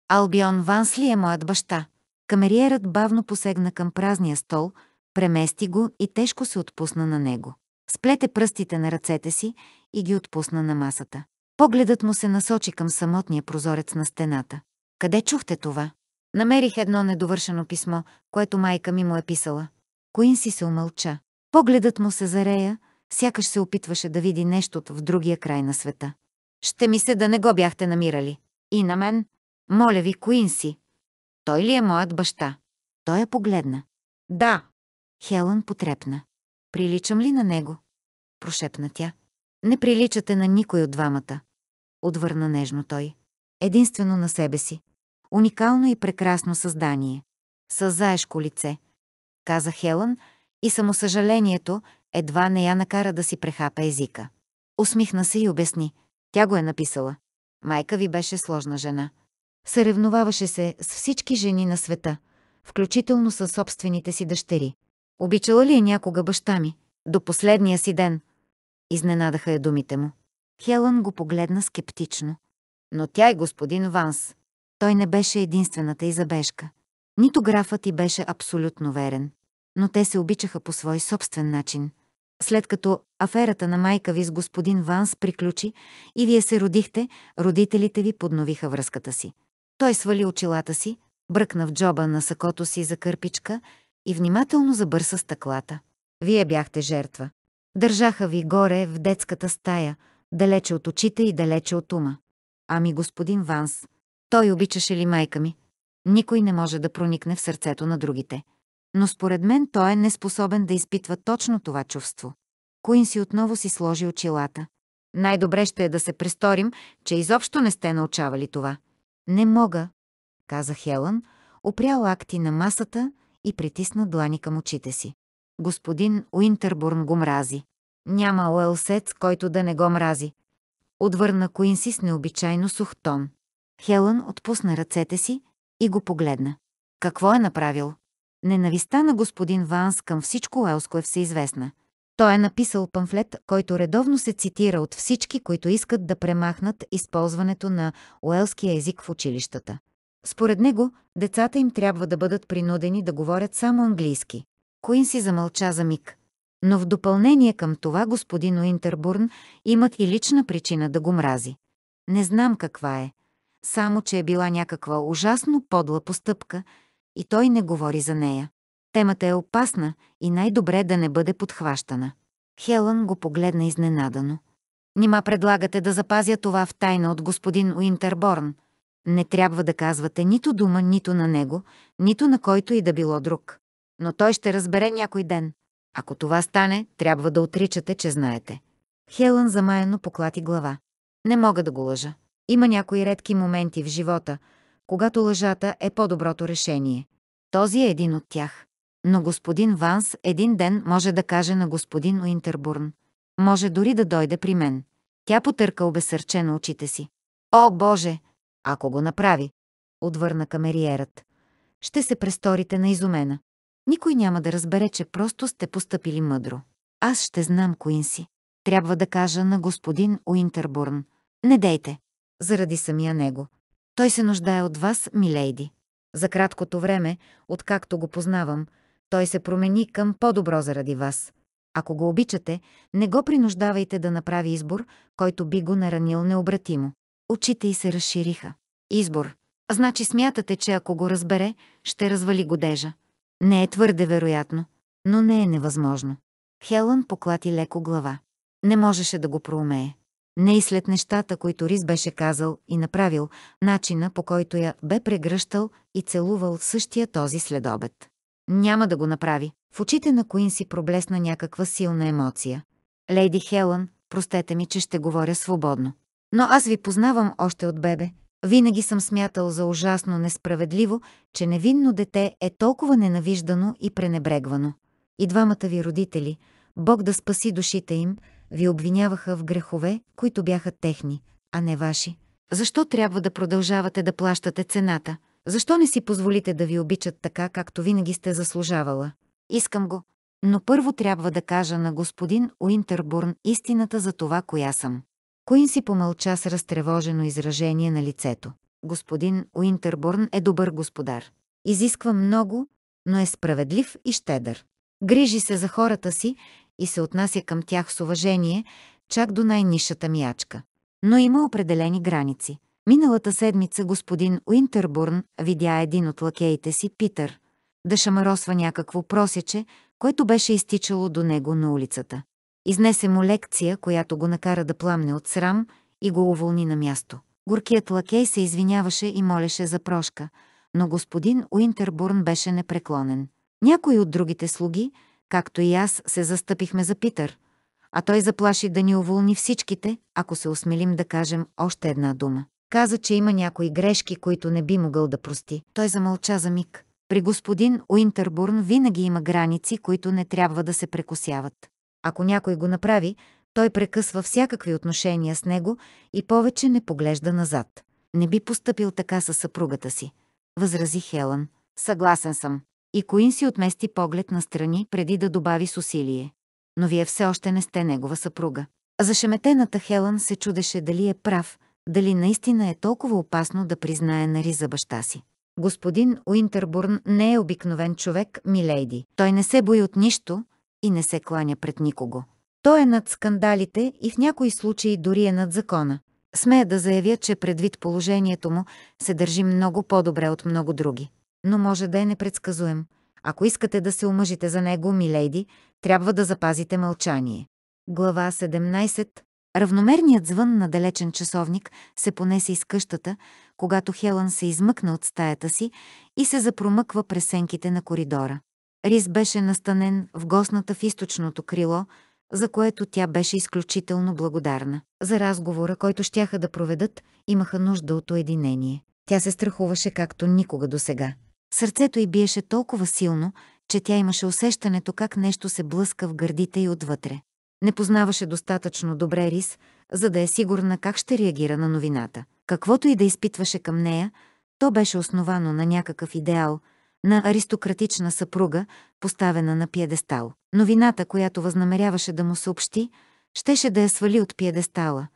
Албион Вансли е моят баща. Камериерът бавно посегна към празния стол, премести го и тежко се отпусна на него. Сплете пръстите на ръцете си и ги отпусна на масата. Погледът му се насочи към самотния прозорец на стената. Къде чухте това? Намерих едно недовършено писмо, което майка ми му е писала. Коин си се умълча. Погледът му се зарея, сякаш се опитваше да види нещо в другия край на света. Ще ми се да не го бяхте намирали. И на мен. Моля ви, Куинси. Той ли е моят баща? Той я е погледна. Да. Хелън потрепна. Приличам ли на него? Прошепна тя. Не приличате на никой от двамата. Отвърна нежно той. Единствено на себе си. Уникално и прекрасно създание. Със заешко лице. Каза Хелън и самосъжалението, едва не я накара да си прехапа езика. Усмихна се и обясни. Тя го е написала. Майка ви беше сложна жена. Съревноваваше се с всички жени на света, включително с собствените си дъщери. Обичала ли е някога баща ми? До последния си ден. Изненадаха я думите му. Хелън го погледна скептично. Но тя и господин Ванс. Той не беше единствената и забежка. Нито графът и беше абсолютно верен. Но те се обичаха по свой собствен начин – след като аферата на майка ви с господин Ванс приключи и вие се родихте, родителите ви подновиха връзката си. Той свали очилата си, бръкна в джоба на сакото си за кърпичка и внимателно забърса стъклата. Вие бяхте жертва. Държаха ви горе в детската стая, далече от очите и далече от ума. Ами господин Ванс, той обичаше ли майка ми? Никой не може да проникне в сърцето на другите но според мен той е неспособен да изпитва точно това чувство. Куин си отново си сложи очилата. Най-добре ще е да се престорим, че изобщо не сте научавали това. Не мога, каза Хелън, опря лакти на масата и притисна длани към очите си. Господин Уинтербурн го мрази. Няма Уелсец, който да не го мрази. Отвърна Куинси с необичайно сух тон. Хелън отпусна ръцете си и го погледна. Какво е направил? Ненавистта на господин Ванс към всичко Уелско е всеизвестна. Той е написал памфлет, който редовно се цитира от всички, които искат да премахнат използването на уелския език в училищата. Според него, децата им трябва да бъдат принудени да говорят само английски. Куин си замълча за миг. Но в допълнение към това господин Уинтербурн имат и лична причина да го мрази. Не знам каква е. Само, че е била някаква ужасно подла постъпка – и той не говори за нея. Темата е опасна и най-добре да не бъде подхващана. Хелън го погледна изненадано. Нима предлагате да запазя това в тайна от господин Уинтерборн. Не трябва да казвате нито дума, нито на него, нито на който и да било друг. Но той ще разбере някой ден. Ако това стане, трябва да отричате, че знаете. Хелън замаяно поклати глава. Не мога да го лъжа. Има някои редки моменти в живота, когато лъжата е по-доброто решение. Този е един от тях. Но господин Ванс един ден може да каже на господин Уинтербурн. Може дори да дойде при мен. Тя потърка обесърчено очите си. О, Боже! Ако го направи, отвърна камериерът. Ще се престорите на изумена. Никой няма да разбере, че просто сте постъпили мъдро. Аз ще знам, Куинси. Трябва да кажа на господин Уинтербурн. Не дейте. Заради самия него. Той се нуждае от вас, милейди. За краткото време, откакто го познавам, той се промени към по-добро заради вас. Ако го обичате, не го принуждавайте да направи избор, който би го наранил необратимо. Очите й се разшириха. Избор. Значи смятате, че ако го разбере, ще развали годежа. Не е твърде вероятно, но не е невъзможно. Хелън поклати леко глава. Не можеше да го проумее. Не и след нещата, които Рис беше казал и направил, начина по който я бе прегръщал и целувал същия този следобед. Няма да го направи. В очите на Куинси проблесна някаква силна емоция. Лейди Хелън, простете ми, че ще говоря свободно. Но аз ви познавам още от бебе. Винаги съм смятал за ужасно несправедливо, че невинно дете е толкова ненавиждано и пренебрегвано. И двамата ви родители, Бог да спаси душите им, ви обвиняваха в грехове, които бяха техни, а не ваши. Защо трябва да продължавате да плащате цената? Защо не си позволите да ви обичат така, както винаги сте заслужавала? Искам го. Но първо трябва да кажа на господин Уинтербурн истината за това, коя съм. Коин си помълча с разтревожено изражение на лицето. Господин Уинтербурн е добър господар. Изисква много, но е справедлив и щедър. Грижи се за хората си и се отнася към тях с уважение, чак до най-нишата миячка. Но има определени граници. Миналата седмица господин Уинтербурн видя един от лакеите си, Питър, да шамаросва някакво просече, което беше изтичало до него на улицата. Изнесе му лекция, която го накара да пламне от срам и го уволни на място. Горкият лакей се извиняваше и молеше за прошка, но господин Уинтербурн беше непреклонен. Някои от другите слуги, както и аз се застъпихме за Питър, а той заплаши да ни уволни всичките, ако се осмелим да кажем още една дума. Каза, че има някои грешки, които не би могъл да прости. Той замълча за миг. При господин Уинтербурн винаги има граници, които не трябва да се прекосяват. Ако някой го направи, той прекъсва всякакви отношения с него и повече не поглежда назад. Не би поступил така със съпругата си, възрази Хелън. Съгласен съм, и Коин си отмести поглед на страни преди да добави с усилие. Но вие все още не сте негова съпруга. Зашеметената Хелън се чудеше дали е прав, дали наистина е толкова опасно да признае Нари за баща си. Господин Уинтербурн не е обикновен човек, милейди. Той не се бои от нищо и не се кланя пред никого. Той е над скандалите и в някои случаи дори е над закона. Смея да заявя, че предвид положението му се държи много по-добре от много други но може да е непредсказуем. Ако искате да се омъжите за него, милейди, трябва да запазите мълчание. Глава 17 Равномерният звън на далечен часовник се понесе из къщата, когато Хелън се измъкна от стаята си и се запромъква през сенките на коридора. Рис беше настанен в гостната в източното крило, за което тя беше изключително благодарна. За разговора, който щяха да проведат, имаха нужда от уединение. Тя се страхуваше както никога досега. Сърцето й биеше толкова силно, че тя имаше усещането как нещо се блъска в гърдите и отвътре. Не познаваше достатъчно добре Рис, за да е сигурна как ще реагира на новината. Каквото и да изпитваше към нея, то беше основано на някакъв идеал, на аристократична съпруга, поставена на пиедестал. Новината, която възнамеряваше да му съобщи, щеше да я свали от пиедестала.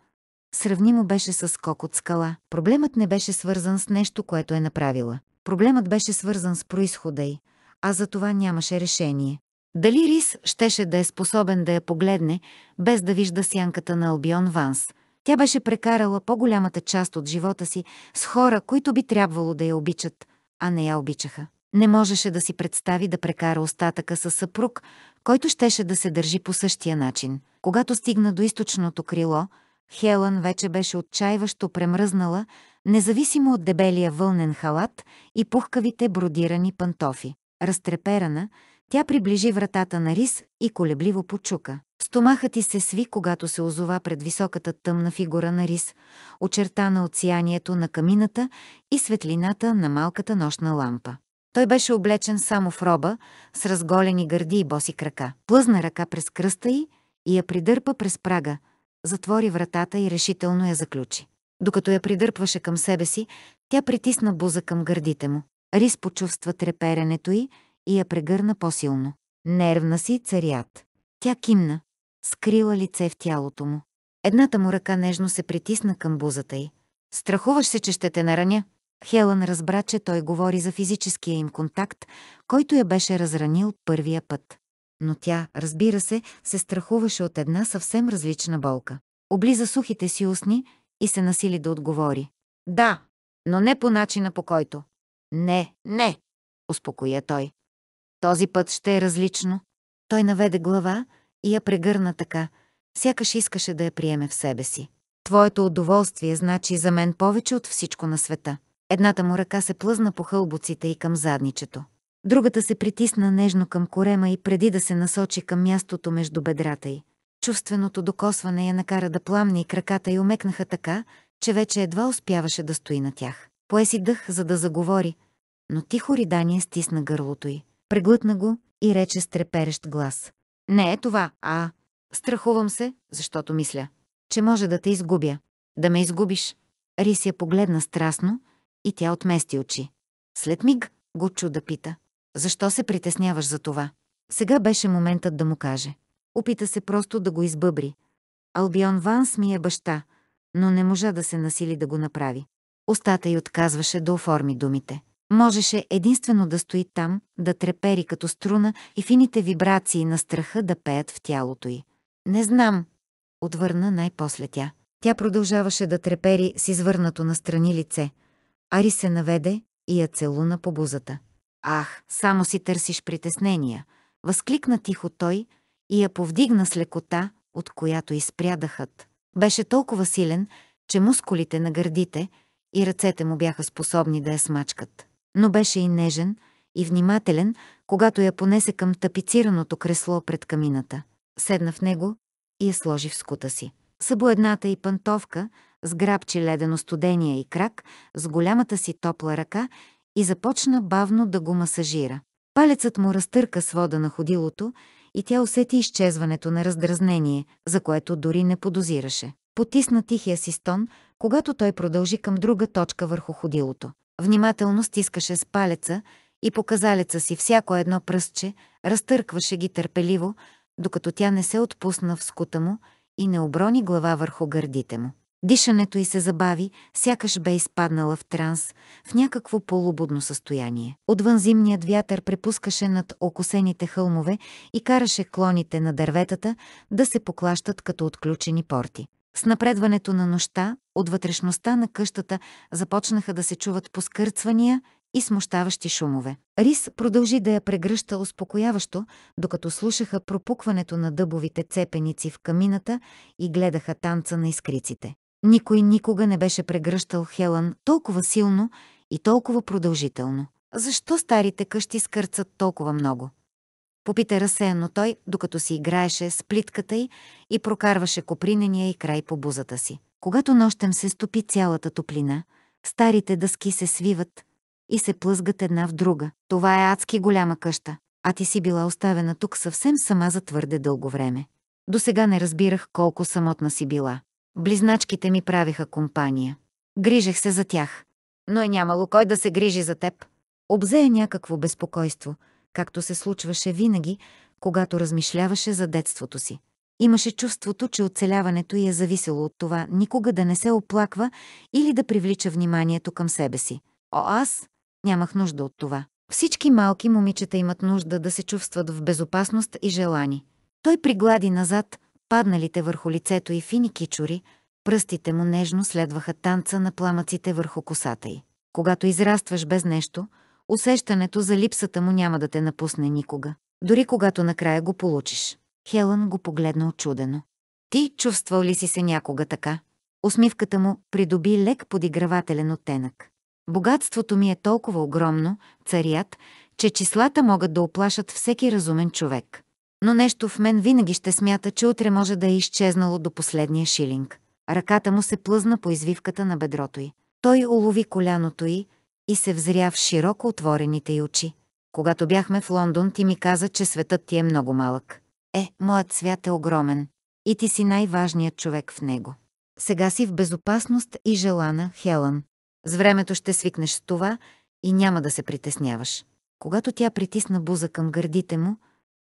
Сравнимо беше с скок от скала. Проблемът не беше свързан с нещо, което е направила. Проблемът беше свързан с происхода й, а за това нямаше решение. Дали Рис щеше да е способен да я погледне, без да вижда сянката на Албион Ванс? Тя беше прекарала по-голямата част от живота си с хора, които би трябвало да я обичат, а не я обичаха. Не можеше да си представи да прекара остатъка със съпруг, който щеше да се държи по същия начин. Когато стигна до източното крило, Хелън вече беше отчаиващо премръзнала, независимо от дебелия вълнен халат и пухкавите бродирани пантофи. Разтреперана, тя приближи вратата на рис и колебливо почука. Стомахът ти се сви, когато се озова пред високата тъмна фигура на рис, очертана от сиянието на камината и светлината на малката нощна лампа. Той беше облечен само в роба, с разголени гърди и боси крака. Плъзна ръка през кръста й и я придърпа през прага, затвори вратата и решително я заключи. Докато я придърпваше към себе си, тя притисна буза към гърдите му. Рис почувства треперенето й и я прегърна по-силно. Нервна си царят. Тя кимна, скрила лице в тялото му. Едната му ръка нежно се притисна към бузата й. Страхуваш се, че ще те нараня. Хелън разбра, че той говори за физическия им контакт, който я беше разранил първия път. Но тя, разбира се, се страхуваше от една съвсем различна болка. Облиза сухите си устни и се насили да отговори. Да, но не по начина по който. Не, не, успокоя той. Този път ще е различно. Той наведе глава и я прегърна така, сякаш искаше да я приеме в себе си. Твоето удоволствие значи за мен повече от всичко на света. Едната му ръка се плъзна по хълбоците и към задничето. Другата се притисна нежно към корема и преди да се насочи към мястото между бедрата й. Чувственото докосване я накара да пламне и краката й омекнаха така, че вече едва успяваше да стои на тях. Пое си дъх, за да заговори, но тихо ридание стисна гърлото й. Преглътна го и рече с треперещ глас. Не е това, а... Страхувам се, защото мисля, че може да те изгубя. Да ме изгубиш. Рис я погледна страстно и тя отмести очи. След миг го чу да пита. Защо се притесняваш за това? Сега беше моментът да му каже. Опита се просто да го избъбри. Албион Ванс ми е баща, но не можа да се насили да го направи. Остата й отказваше да оформи думите. Можеше единствено да стои там, да трепери като струна и фините вибрации на страха да пеят в тялото й. «Не знам», отвърна най-после тя. Тя продължаваше да трепери с извърнато настрани лице. Ари се наведе и я целуна по бузата. «Ах, само си търсиш притеснения!» възкликна тихо той и я повдигна с лекота, от която изпря дъхът. Беше толкова силен, че мускулите на гърдите и ръцете му бяха способни да я смачкат. Но беше и нежен, и внимателен, когато я понесе към тапицираното кресло пред камината. Седна в него и я сложи в скута си. Събо едната и пантовка, сграбчи ледено студения и крак с голямата си топла ръка и започна бавно да го масажира. Палецът му разтърка свода на ходилото и тя усети изчезването на раздразнение, за което дори не подозираше. Потисна тихия си стон, когато той продължи към друга точка върху ходилото. Внимателно стискаше с палеца и показалеца си всяко едно пръстче, разтъркваше ги търпеливо, докато тя не се отпусна в скута му и не оброни глава върху гърдите му. Дишането й се забави, сякаш бе изпаднала в транс, в някакво полубудно състояние. Отвънзимният вятър препускаше над окосените хълмове и караше клоните на дърветата да се поклащат като отключени порти. С напредването на нощта, от вътрешността на къщата започнаха да се чуват поскърцвания и смущаващи шумове. Рис продължи да я прегръща успокояващо, докато слушаха пропукването на дъбовите цепеници в камината и гледаха танца на искриците. Никой никога не беше прегръщал Хелън толкова силно и толкова продължително. Защо старите къщи скърцат толкова много? Попита разсеяно той, докато си играеше с плитката й и прокарваше копринения и край по бузата си. Когато нощем се стопи цялата топлина, старите дъски се свиват и се плъзгат една в друга. Това е адски голяма къща, а ти си била оставена тук съвсем сама за твърде дълго време. До сега не разбирах колко самотна си била. Близначките ми правиха компания. Грижех се за тях. Но е нямало кой да се грижи за теб. Обзея е някакво безпокойство, както се случваше винаги, когато размишляваше за детството си. Имаше чувството, че оцеляването й е зависело от това никога да не се оплаква или да привлича вниманието към себе си. О, аз нямах нужда от това. Всички малки момичета имат нужда да се чувстват в безопасност и желани. Той приглади назад, падналите върху лицето и фини кичури, пръстите му нежно следваха танца на пламъците върху косата й. Когато израстваш без нещо, усещането за липсата му няма да те напусне никога, дори когато накрая го получиш. Хелън го погледна очудено. Ти чувствал ли си се някога така? Усмивката му придоби лек подигравателен оттенък. Богатството ми е толкова огромно, царят, че числата могат да оплашат всеки разумен човек но нещо в мен винаги ще смята, че утре може да е изчезнало до последния шилинг. Ръката му се плъзна по извивката на бедрото й. Той улови коляното й и се взря в широко отворените й очи. Когато бяхме в Лондон, ти ми каза, че светът ти е много малък. Е, моят свят е огромен. И ти си най-важният човек в него. Сега си в безопасност и желана, Хелън. С времето ще свикнеш с това и няма да се притесняваш. Когато тя притисна буза към гърдите му,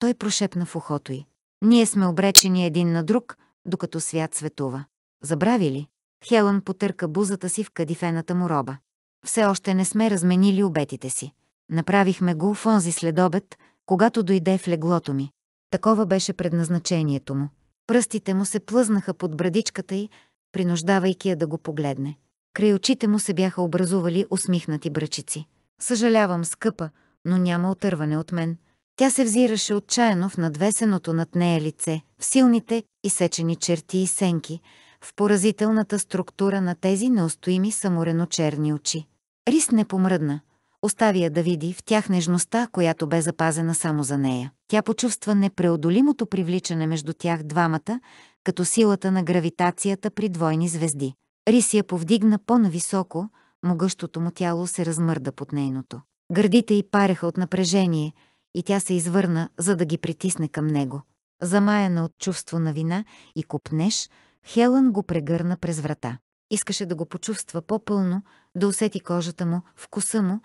той прошепна в ухото й. Ние сме обречени един на друг, докато свят светува. Забрави ли? Хелън потърка бузата си в кадифената му роба. Все още не сме разменили обетите си. Направихме го в онзи следобед, когато дойде в леглото ми. Такова беше предназначението му. Пръстите му се плъзнаха под брадичката й, принуждавайки я да го погледне. Край очите му се бяха образували усмихнати бръчици. Съжалявам, скъпа, но няма отърване от мен – тя се взираше отчаяно в надвесеното над нея лице, в силните, изсечени черти и сенки, в поразителната структура на тези неустоими саморено-черни очи. Рис не помръдна. Остави я да види в тях нежността, която бе запазена само за нея. Тя почувства непреодолимото привличане между тях двамата, като силата на гравитацията при двойни звезди. Рис я повдигна по-нависоко, могъщото му тяло се размърда под нейното. Гърдите й пареха от напрежение – и тя се извърна, за да ги притисне към него. Замаяна от чувство на вина и купнеш, Хелън го прегърна през врата. Искаше да го почувства по-пълно, да усети кожата му, вкуса му,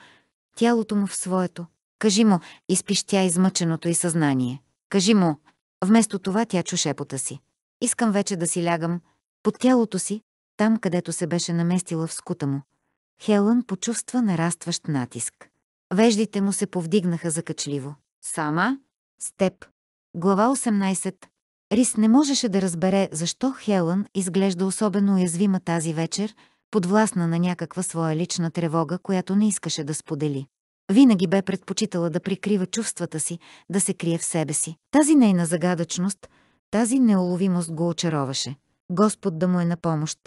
тялото му в своето. Кажи му, изпищя измъченото и съзнание. Кажи му. Вместо това тя чу шепота си. Искам вече да си лягам. Под тялото си, там където се беше наместила в скута му. Хелън почувства нарастващ натиск. Веждите му се повдигнаха закачливо. Сама? С теб. Глава 18. Рис не можеше да разбере защо Хелън изглежда особено уязвима тази вечер, подвластна на някаква своя лична тревога, която не искаше да сподели. Винаги бе предпочитала да прикрива чувствата си, да се крие в себе си. Тази нейна загадъчност, тази неуловимост го очароваше. Господ да му е на помощ.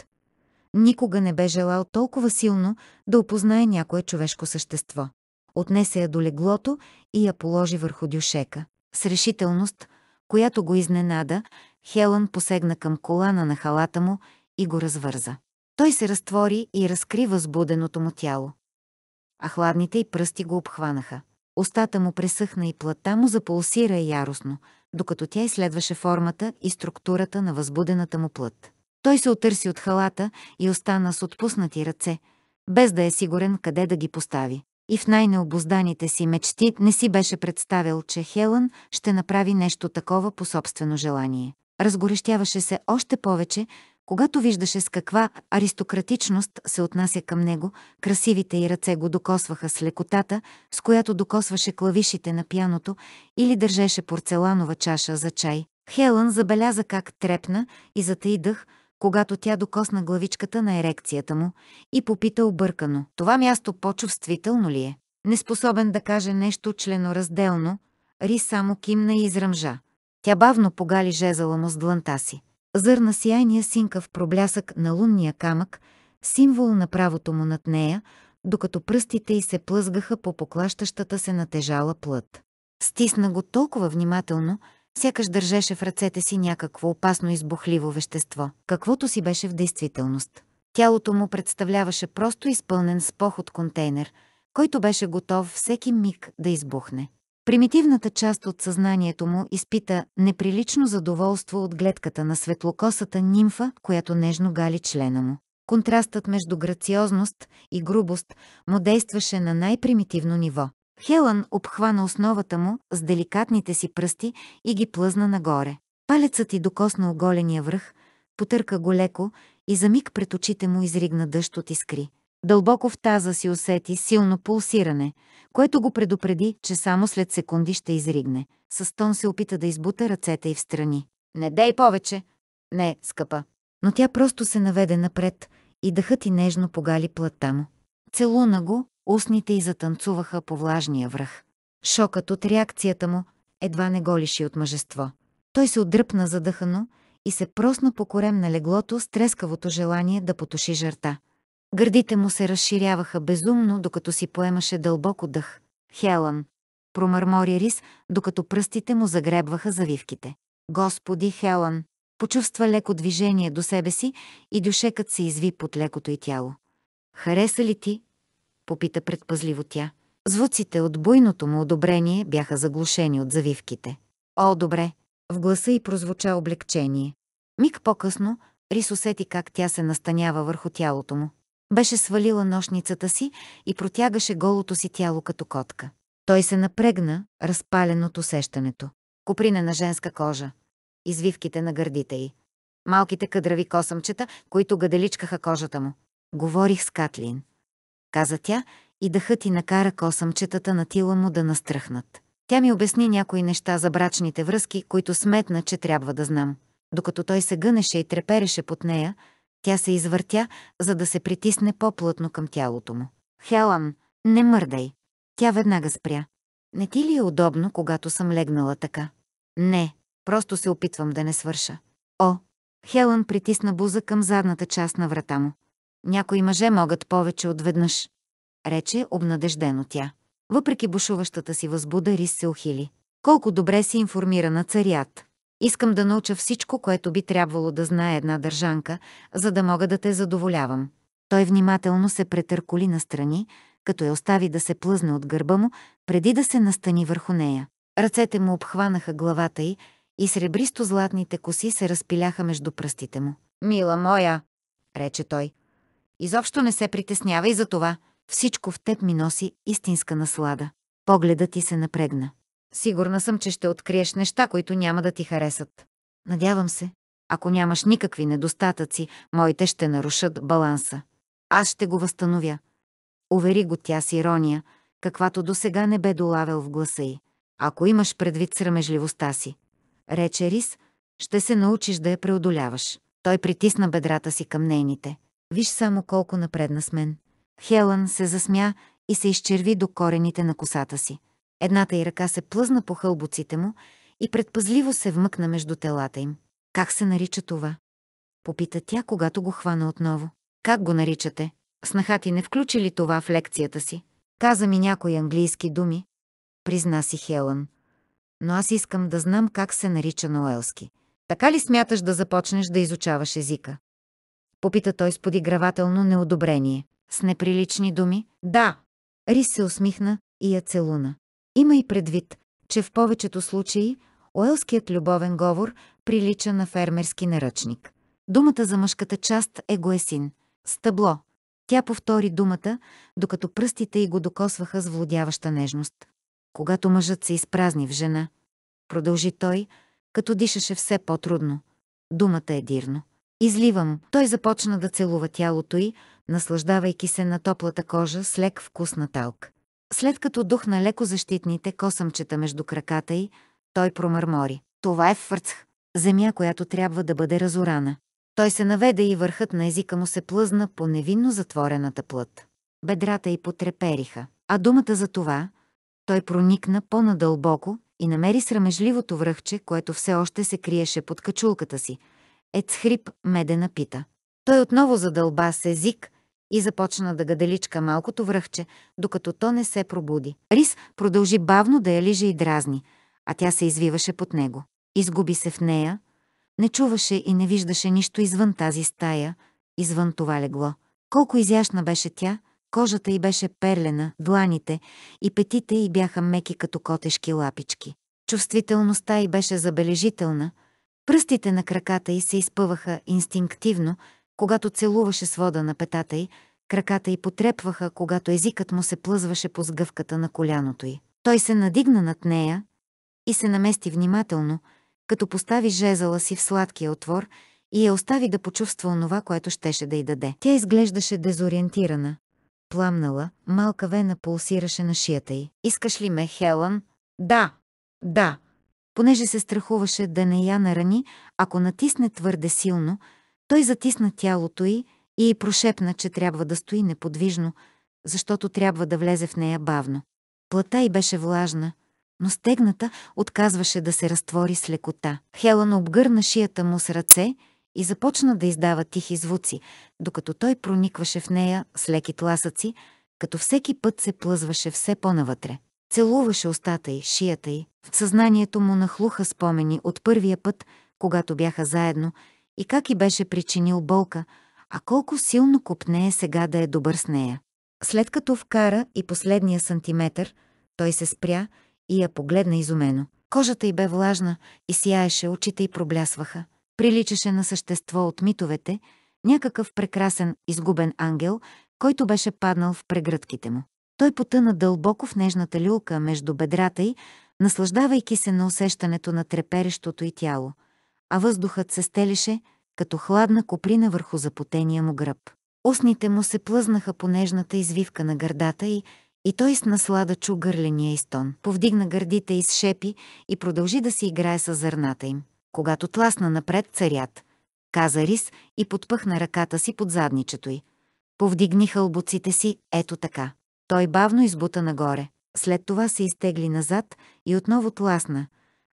Никога не бе желал толкова силно да опознае някое човешко същество отнесе я до леглото и я положи върху дюшека. С решителност, която го изненада, Хелън посегна към колана на халата му и го развърза. Той се разтвори и разкри възбуденото му тяло. А хладните и пръсти го обхванаха. Остата му пресъхна и плата му запулсира яростно, докато тя изследваше формата и структурата на възбудената му плът. Той се отърси от халата и остана с отпуснати ръце, без да е сигурен къде да ги постави и в най-необозданите си мечти не си беше представил, че Хелън ще направи нещо такова по собствено желание. Разгорещяваше се още повече, когато виждаше с каква аристократичност се отнася към него, красивите й ръце го докосваха с лекотата, с която докосваше клавишите на пяното или държеше порцеланова чаша за чай. Хелън забеляза как трепна и затаи дъх, когато тя докосна главичката на ерекцията му и попита объркано. Това място по-чувствително ли е? Неспособен да каже нещо членоразделно, Ри само кимна и изръмжа. Тя бавно погали жезъла му с длънта си. Зърна сияйния синка в проблясък на лунния камък, символ на правото му над нея, докато пръстите й се плъзгаха по поклащащата се натежала плът. Стисна го толкова внимателно, сякаш държеше в ръцете си някакво опасно избухливо вещество, каквото си беше в действителност. Тялото му представляваше просто изпълнен с поход контейнер, който беше готов всеки миг да избухне. Примитивната част от съзнанието му изпита неприлично задоволство от гледката на светлокосата нимфа, която нежно гали члена му. Контрастът между грациозност и грубост му действаше на най-примитивно ниво. Хелън обхвана основата му с деликатните си пръсти и ги плъзна нагоре. Палецът й докосна оголения връх, потърка го леко и за миг пред очите му изригна дъжд от искри. Дълбоко в таза си усети силно пулсиране, което го предупреди, че само след секунди ще изригне. С тон се опита да избута ръцете й в страни. «Не дей повече!» «Не, скъпа!» Но тя просто се наведе напред и дъхът и нежно погали плътта му. Целуна го, устните й затанцуваха по влажния връх. Шокът от реакцията му едва не го лиши от мъжество. Той се отдръпна задъхано и се просна по корем на леглото с трескавото желание да потуши жарта. Гърдите му се разширяваха безумно, докато си поемаше дълбоко дъх. Хелън, промърмори Рис, докато пръстите му загребваха завивките. Господи Хелън, почувства леко движение до себе си и душекът се изви под лекото й тяло. Хареса ли ти, попита предпазливо тя. Звуците от буйното му одобрение бяха заглушени от завивките. О, добре! В гласа й прозвуча облегчение. Миг по-късно Рис усети как тя се настанява върху тялото му. Беше свалила нощницата си и протягаше голото си тяло като котка. Той се напрегна, разпален от усещането. Куприна на женска кожа. Извивките на гърдите й. Малките кадрави косъмчета, които гаделичкаха кожата му. Говорих с Катлин каза тя и дъхът и накара косъмчетата на тила му да настръхнат. Тя ми обясни някои неща за брачните връзки, които сметна, че трябва да знам. Докато той се гънеше и трепереше под нея, тя се извъртя, за да се притисне по-плътно към тялото му. Хелан, не мърдай!» Тя веднага спря. «Не ти ли е удобно, когато съм легнала така?» «Не, просто се опитвам да не свърша». «О!» Хелън притисна буза към задната част на врата му. Някои мъже могат повече отведнъж, рече обнадеждено тя. Въпреки бушуващата си възбуда, Рис се ухили. Колко добре си информирана царят. Искам да науча всичко, което би трябвало да знае една държанка, за да мога да те задоволявам. Той внимателно се претърколи настрани, като я остави да се плъзне от гърба му, преди да се настани върху нея. Ръцете му обхванаха главата й и сребристо-златните коси се разпиляха между пръстите му. «Мила моя!» рече той. Изобщо не се притеснявай за това. Всичко в теб ми носи истинска наслада. Погледът ти се напрегна. Сигурна съм, че ще откриеш неща, които няма да ти харесат. Надявам се. Ако нямаш никакви недостатъци, моите ще нарушат баланса. Аз ще го възстановя. Увери го тя с ирония, каквато до сега не бе долавял в гласа й. Ако имаш предвид срамежливостта си, рече Рис, ще се научиш да я преодоляваш. Той притисна бедрата си към нейните. Виж само колко напредна с мен. Хелън се засмя и се изчерви до корените на косата си. Едната й ръка се плъзна по хълбоците му и предпазливо се вмъкна между телата им. Как се нарича това? Попита тя, когато го хвана отново. Как го наричате? Снаха ти не включи ли това в лекцията си? Каза ми някои английски думи. Призна си Хелън. Но аз искам да знам как се нарича на уелски. Така ли смяташ да започнеш да изучаваш езика? Попита той с подигравателно неодобрение. С неприлични думи? Да. Рис се усмихна и я целуна. Има и предвид, че в повечето случаи уелският любовен говор прилича на фермерски наръчник. Думата за мъжката част е гоесин. Стъбло. Тя повтори думата, докато пръстите й го докосваха с владяваща нежност. Когато мъжът се изпразни в жена, продължи той, като дишаше все по-трудно. Думата е дирно. Изливам. Той започна да целува тялото й, наслаждавайки се на топлата кожа с лек вкус на талк. След като духна леко защитните косъмчета между краката й, той промърмори. Това е фърцх. Земя, която трябва да бъде разорана. Той се наведе и върхът на езика му се плъзна по невинно затворената плът. Бедрата й потрепериха. А думата за това, той проникна по-надълбоко и намери срамежливото връхче, което все още се криеше под качулката си – Ецхрип хрип медена пита. Той отново задълба с език и започна да гаделичка малкото връхче, докато то не се пробуди. Рис продължи бавно да я лиже и дразни, а тя се извиваше под него. Изгуби се в нея, не чуваше и не виждаше нищо извън тази стая, извън това легло. Колко изящна беше тя, кожата й беше перлена, дланите и петите й бяха меки като котешки лапички. Чувствителността й беше забележителна – Пръстите на краката й се изпъваха инстинктивно, когато целуваше свода на петата й, краката й потрепваха, когато езикът му се плъзваше по сгъвката на коляното й. Той се надигна над нея и се намести внимателно, като постави жезала си в сладкия отвор и я остави да почувства онова, което щеше да й даде. Тя изглеждаше дезориентирана, пламнала, малка вена пулсираше на шията й. «Искаш ли ме, Хелън?» «Да, да», понеже се страхуваше да не я нарани, ако натисне твърде силно, той затисна тялото й и й прошепна, че трябва да стои неподвижно, защото трябва да влезе в нея бавно. Плата й беше влажна, но стегната отказваше да се разтвори с лекота. Хелън обгърна шията му с ръце и започна да издава тихи звуци, докато той проникваше в нея с леки тласъци, като всеки път се плъзваше все по-навътре. Целуваше устата й, шията й. В съзнанието му нахлуха спомени от първия път, когато бяха заедно, и как и беше причинил болка, а колко силно купнее сега да е добър с нея. След като вкара и последния сантиметър, той се спря и я погледна изумено. Кожата й бе влажна и сияеше, очите й проблясваха. Приличаше на същество от митовете, някакъв прекрасен, изгубен ангел, който беше паднал в прегръдките му. Той потъна дълбоко в нежната люлка между бедрата й, наслаждавайки се на усещането на треперещото й тяло, а въздухът се стелеше, като хладна коприна върху запотения му гръб. Устните му се плъзнаха по нежната извивка на гърдата й и той с наслада чу гърления истон. Повдигна гърдите и шепи и продължи да си играе с зърната им. Когато тласна напред царят, каза Рис и подпъхна ръката си под задничето й. Повдигни хълбоците си, ето така. Той бавно избута нагоре. След това се изтегли назад и отново тласна,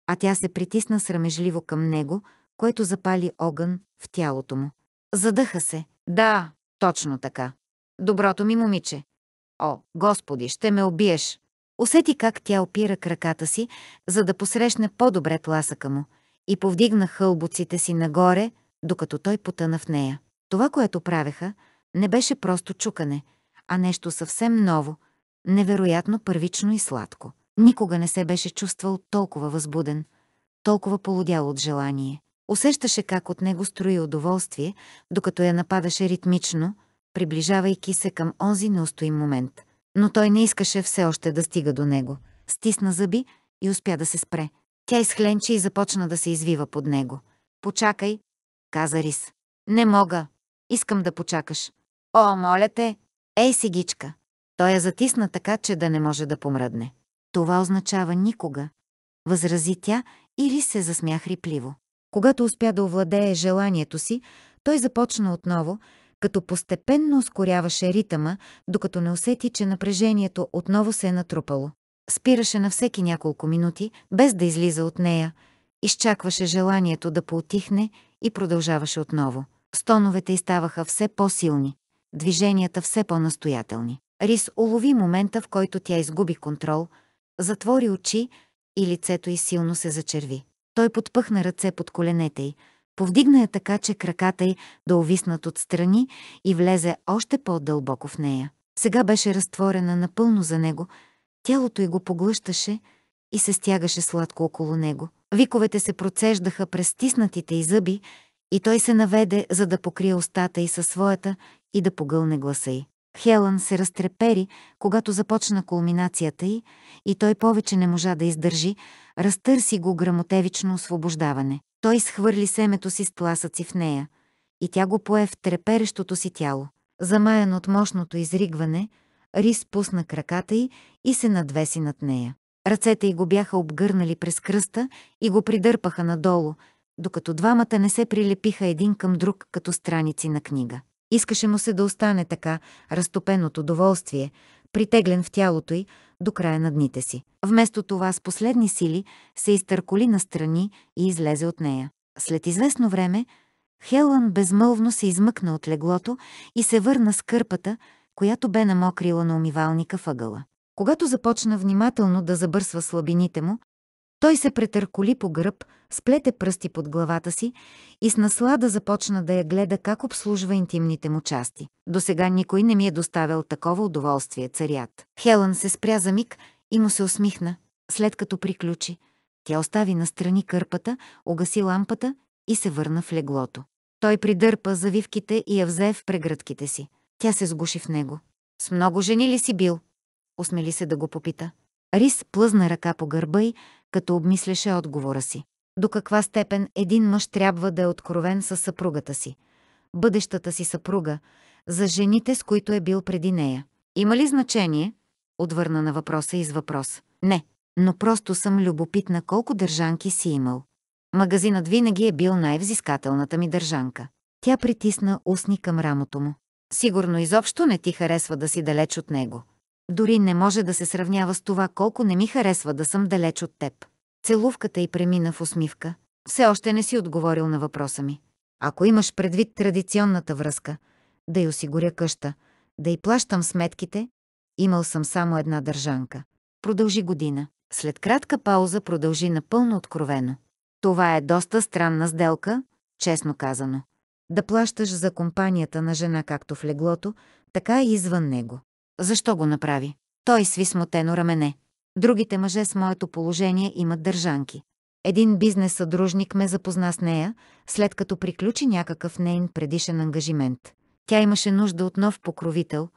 а тя се притисна срамежливо към него, което запали огън в тялото му. Задъха се. Да, точно така. Доброто ми момиче. О, Господи, ще ме убиеш. Усети как тя опира краката си, за да посрещне по-добре тласъка му, и повдигна хълбоците си нагоре, докато той потъна в нея. Това, което правеха, не беше просто чукане, а нещо съвсем ново, невероятно първично и сладко. Никога не се беше чувствал толкова възбуден, толкова полудял от желание. Усещаше как от него строи удоволствие, докато я нападаше ритмично, приближавайки се към онзи неустоим момент. Но той не искаше все още да стига до него. Стисна зъби и успя да се спре. Тя изхленчи и започна да се извива под него. «Почакай», каза Рис. «Не мога. Искам да почакаш». «О, моля те, Ей, сигичка! Той я затисна така, че да не може да помръдне. Това означава никога. Възрази тя или се засмя хрипливо. Когато успя да овладее желанието си, той започна отново, като постепенно ускоряваше ритъма, докато не усети, че напрежението отново се е натрупало. Спираше на всеки няколко минути, без да излиза от нея, изчакваше желанието да поутихне и продължаваше отново. Стоновете й ставаха все по-силни движенията все по-настоятелни. Рис улови момента, в който тя изгуби контрол, затвори очи и лицето й силно се зачерви. Той подпъхна ръце под коленете й, повдигна я така, че краката й да увиснат отстрани и влезе още по-дълбоко в нея. Сега беше разтворена напълно за него, тялото й го поглъщаше и се стягаше сладко около него. Виковете се процеждаха през стиснатите й зъби и той се наведе, за да покрие устата й със своята и да погълне гласа й. Хелън се разтрепери, когато започна кулминацията й, и той повече не можа да издържи, разтърси го грамотевично освобождаване. Той схвърли семето си с тласъци в нея, и тя го пое в треперещото си тяло. Замаян от мощното изригване, Рис пусна краката й и се надвеси над нея. Ръцете й го бяха обгърнали през кръста и го придърпаха надолу, докато двамата не се прилепиха един към друг като страници на книга. Искаше му се да остане така, разтопен от удоволствие, притеглен в тялото й до края на дните си. Вместо това с последни сили се изтърколи настрани и излезе от нея. След известно време Хелън безмълвно се измъкна от леглото и се върна с кърпата, която бе намокрила на умивалника въгъла. Когато започна внимателно да забърсва слабините му, той се претърколи по гръб, сплете пръсти под главата си и с наслада започна да я гледа как обслужва интимните му части. До сега никой не ми е доставял такова удоволствие, царят. Хелън се спря за миг и му се усмихна, след като приключи. Тя остави настрани кърпата, огаси лампата и се върна в леглото. Той придърпа завивките и я взе в прегръдките си. Тя се сгуши в него. С много жени ли си бил? Осмели се да го попита. Рис плъзна ръка по гърба й, като обмисляше отговора си. До каква степен един мъж трябва да е откровен със съпругата си, бъдещата си съпруга, за жените, с които е бил преди нея. Има ли значение? Отвърна на въпроса из въпрос. Не, но просто съм любопитна колко държанки си имал. Магазинът винаги е бил най-взискателната ми държанка. Тя притисна устни към рамото му. Сигурно изобщо не ти харесва да си далеч от него. Дори не може да се сравнява с това колко не ми харесва да съм далеч от теб. Целувката й премина в усмивка. Все още не си отговорил на въпроса ми. Ако имаш предвид традиционната връзка, да й осигуря къща, да й плащам сметките, имал съм само една държанка. Продължи година. След кратка пауза продължи напълно откровено. Това е доста странна сделка, честно казано. Да плащаш за компанията на жена както в леглото, така и извън него. Защо го направи? Той сви смутено рамене. Другите мъже с моето положение имат държанки. Един бизнес съдружник ме запозна с нея, след като приключи някакъв нейн предишен ангажимент. Тя имаше нужда от нов покровител,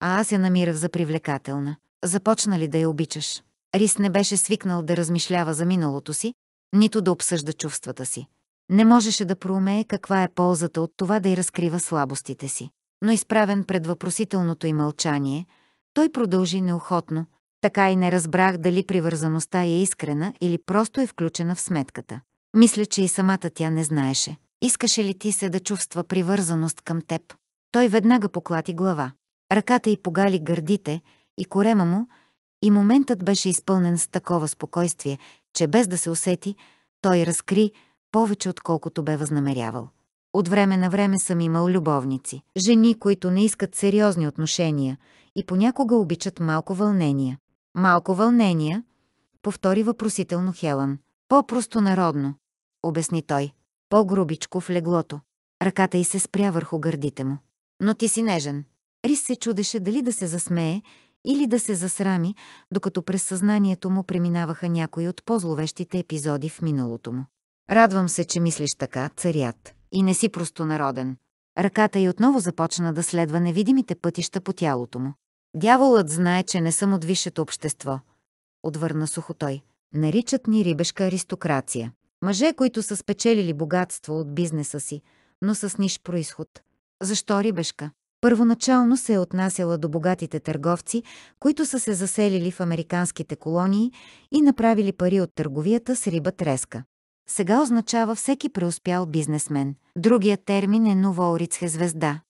а аз я намирах за привлекателна. Започна ли да я обичаш? Рис не беше свикнал да размишлява за миналото си, нито да обсъжда чувствата си. Не можеше да проумее каква е ползата от това да й разкрива слабостите си но изправен пред въпросителното й мълчание, той продължи неохотно, така и не разбрах дали привързаността е искрена или просто е включена в сметката. Мисля, че и самата тя не знаеше. Искаше ли ти се да чувства привързаност към теб? Той веднага поклати глава. Ръката й погали гърдите и корема му, и моментът беше изпълнен с такова спокойствие, че без да се усети, той разкри повече отколкото бе възнамерявал. От време на време съм имал любовници, жени, които не искат сериозни отношения и понякога обичат малко вълнения. Малко вълнения? Повтори въпросително Хелън. По-просто народно, обясни той. По-грубичко в леглото. Ръката й се спря върху гърдите му. Но ти си нежен. Рис се чудеше дали да се засмее или да се засрами, докато през съзнанието му преминаваха някои от по-зловещите епизоди в миналото му. Радвам се, че мислиш така, царят и не си простонароден. Ръката й отново започна да следва невидимите пътища по тялото му. Дяволът знае, че не съм от висшето общество. Отвърна сухо той. Наричат ни рибешка аристокрация. Мъже, които са спечелили богатство от бизнеса си, но с ниш происход. Защо рибешка? Първоначално се е отнасяла до богатите търговци, които са се заселили в американските колонии и направили пари от търговията с риба треска сега означава всеки преуспял бизнесмен. Другият термин е новоорицхе звезда,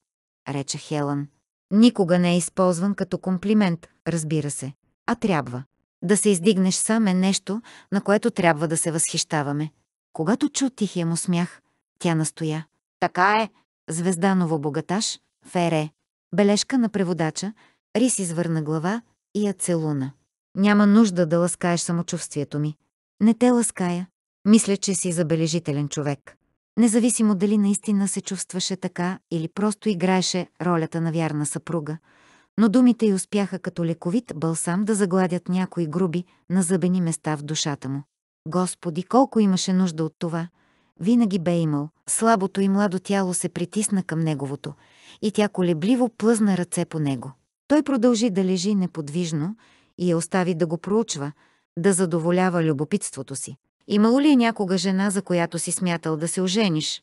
рече Хелън. Никога не е използван като комплимент, разбира се, а трябва. Да се издигнеш сам е нещо, на което трябва да се възхищаваме. Когато чу тихия му смях, тя настоя. Така е, звезда новобогаташ, Фере. Бележка на преводача, Рис извърна глава и я целуна. Няма нужда да ласкаеш самочувствието ми. Не те лаская, мисля, че си забележителен човек. Независимо дали наистина се чувстваше така или просто играеше ролята на вярна съпруга, но думите й успяха като лековит бълсам да загладят някои груби, назъбени места в душата му. Господи, колко имаше нужда от това! Винаги бе имал, слабото и младо тяло се притисна към неговото и тя колебливо плъзна ръце по него. Той продължи да лежи неподвижно и я остави да го проучва, да задоволява любопитството си. Имало ли е някога жена, за която си смятал да се ожениш?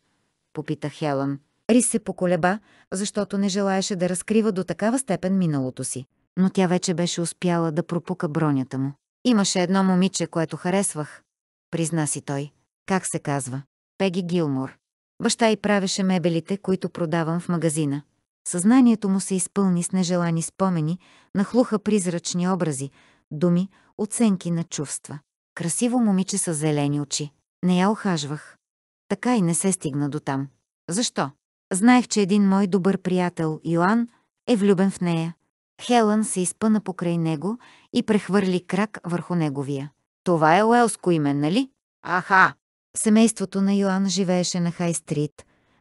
Попита Хелън. Рис се поколеба, защото не желаеше да разкрива до такава степен миналото си. Но тя вече беше успяла да пропука бронята му. Имаше едно момиче, което харесвах. Призна си той. Как се казва? Пеги Гилмор. Баща й правеше мебелите, които продавам в магазина. Съзнанието му се изпълни с нежелани спомени, нахлуха призрачни образи, думи, оценки на чувства. Красиво момиче с зелени очи. Не я охажвах. Така и не се стигна до там. Защо? Знаех, че един мой добър приятел, Йоан, е влюбен в нея. Хелън се изпъна покрай него и прехвърли крак върху неговия. Това е уелско име, нали? Аха! Семейството на Йоан живееше на Хай-стрит,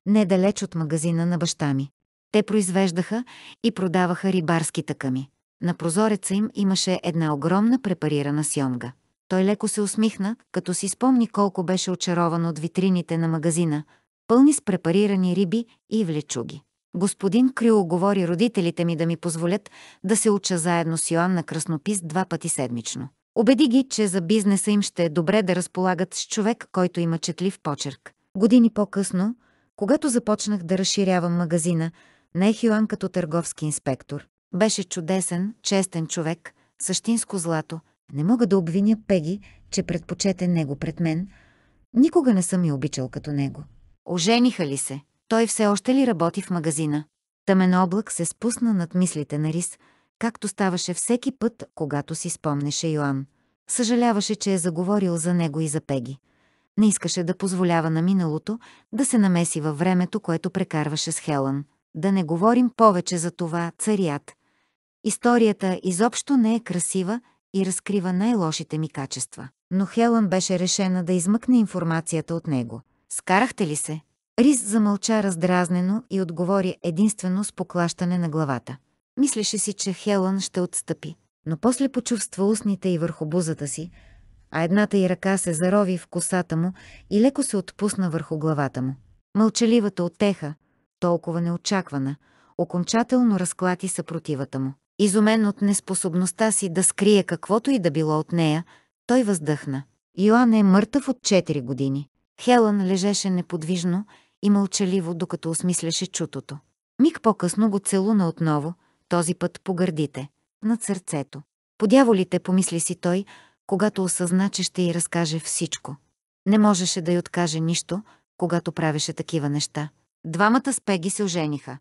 недалеч от магазина на баща ми. Те произвеждаха и продаваха рибарски тъками. На прозореца им имаше една огромна препарирана сьомга. Той леко се усмихна, като си спомни колко беше очарован от витрините на магазина, пълни с препарирани риби и влечуги. Господин Крил говори родителите ми да ми позволят да се уча заедно с Йоанна Краснопис два пъти седмично. Обеди ги, че за бизнеса им ще е добре да разполагат с човек, който има четлив почерк. Години по-късно, когато започнах да разширявам магазина, наех Йоан като търговски инспектор. Беше чудесен, честен човек, същинско злато – не мога да обвиня Пеги, че предпочете него пред мен. Никога не съм я обичал като него. Ожениха ли се? Той все още ли работи в магазина? Тъмен облак се спусна над мислите на Рис, както ставаше всеки път, когато си спомнеше Йоан. Съжаляваше, че е заговорил за него и за Пеги. Не искаше да позволява на миналото да се намеси във времето, което прекарваше с Хелън. Да не говорим повече за това, царят. Историята изобщо не е красива и разкрива най-лошите ми качества. Но Хелън беше решена да измъкне информацията от него. Скарахте ли се? Рис замълча раздразнено и отговори единствено с поклащане на главата. Мислеше си, че Хелън ще отстъпи, но после почувства устните и върху бузата си, а едната й ръка се зарови в косата му и леко се отпусна върху главата му. Мълчаливата отеха, толкова неочаквана, окончателно разклати съпротивата му. Изумен от неспособността си да скрие каквото и да било от нея, той въздъхна. Йоан е мъртъв от 4 години. Хелън лежеше неподвижно и мълчаливо, докато осмисляше чутото. Миг по-късно го целуна отново, този път по гърдите, над сърцето. Подяволите, помисли си той, когато осъзна, че ще й разкаже всичко. Не можеше да й откаже нищо, когато правеше такива неща. Двамата с Пеги се ожениха.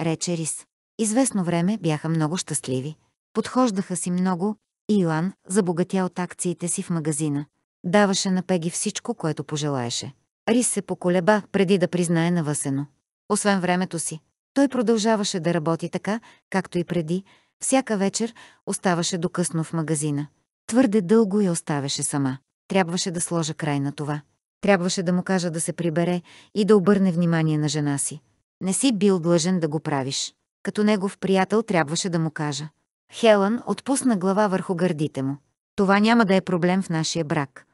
Рече Рис. Известно време бяха много щастливи. Подхождаха си много и Илан забогатя от акциите си в магазина. Даваше на Пеги всичко, което пожелаеше. Рис се поколеба преди да признае навъсено. Освен времето си, той продължаваше да работи така, както и преди, всяка вечер оставаше докъсно в магазина. Твърде дълго я оставяше сама. Трябваше да сложа край на това. Трябваше да му кажа да се прибере и да обърне внимание на жена си. Не си бил длъжен да го правиш като негов приятел трябваше да му кажа. Хелън отпусна глава върху гърдите му. Това няма да е проблем в нашия брак.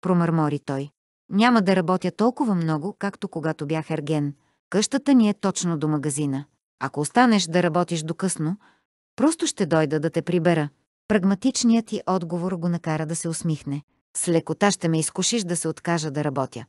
Промърмори той. Няма да работя толкова много, както когато бях ерген. Къщата ни е точно до магазина. Ако останеш да работиш докъсно, просто ще дойда да те прибера. Прагматичният ти отговор го накара да се усмихне. С лекота ще ме изкушиш да се откажа да работя.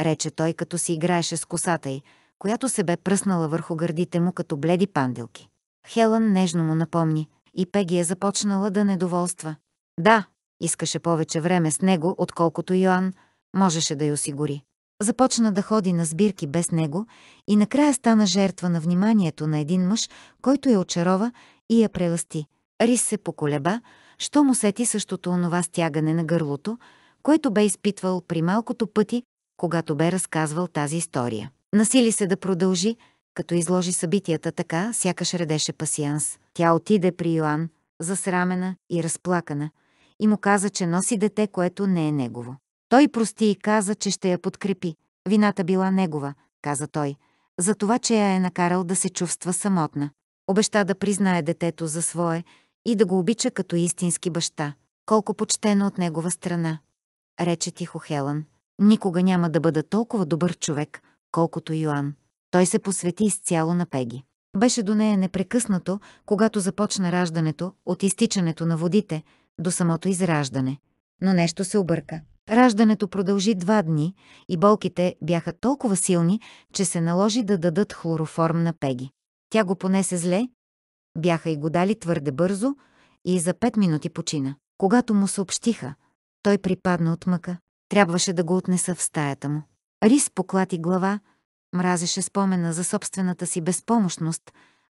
Рече той, като си играеше с косата й, която се бе пръснала върху гърдите му като бледи панделки. Хелън нежно му напомни и Пеги е започнала да недоволства. Да, искаше повече време с него, отколкото Йоан можеше да й осигури. Започна да ходи на сбирки без него и накрая стана жертва на вниманието на един мъж, който я очарова и я преласти. Рис се поколеба, що му сети същото онова стягане на гърлото, което бе изпитвал при малкото пъти, когато бе разказвал тази история. Насили се да продължи, като изложи събитията така, сякаш редеше пасианс. Тя отиде при Йоан, засрамена и разплакана, и му каза, че носи дете, което не е негово. Той прости и каза, че ще я подкрепи. Вината била негова, каза той, за това, че я е накарал да се чувства самотна. Обеща да признае детето за свое и да го обича като истински баща. Колко почтено от негова страна, рече тихо Хелън. Никога няма да бъда толкова добър човек, колкото Йоан. Той се посвети изцяло на Пеги. Беше до нея непрекъснато, когато започна раждането, от изтичането на водите до самото израждане. Но нещо се обърка. Раждането продължи два дни и болките бяха толкова силни, че се наложи да дадат хлороформ на Пеги. Тя го понесе зле, бяха и го дали твърде бързо и за пет минути почина. Когато му съобщиха, той припадна от мъка. Трябваше да го отнеса в стаята му. Рис поклати глава, мразеше спомена за собствената си безпомощност,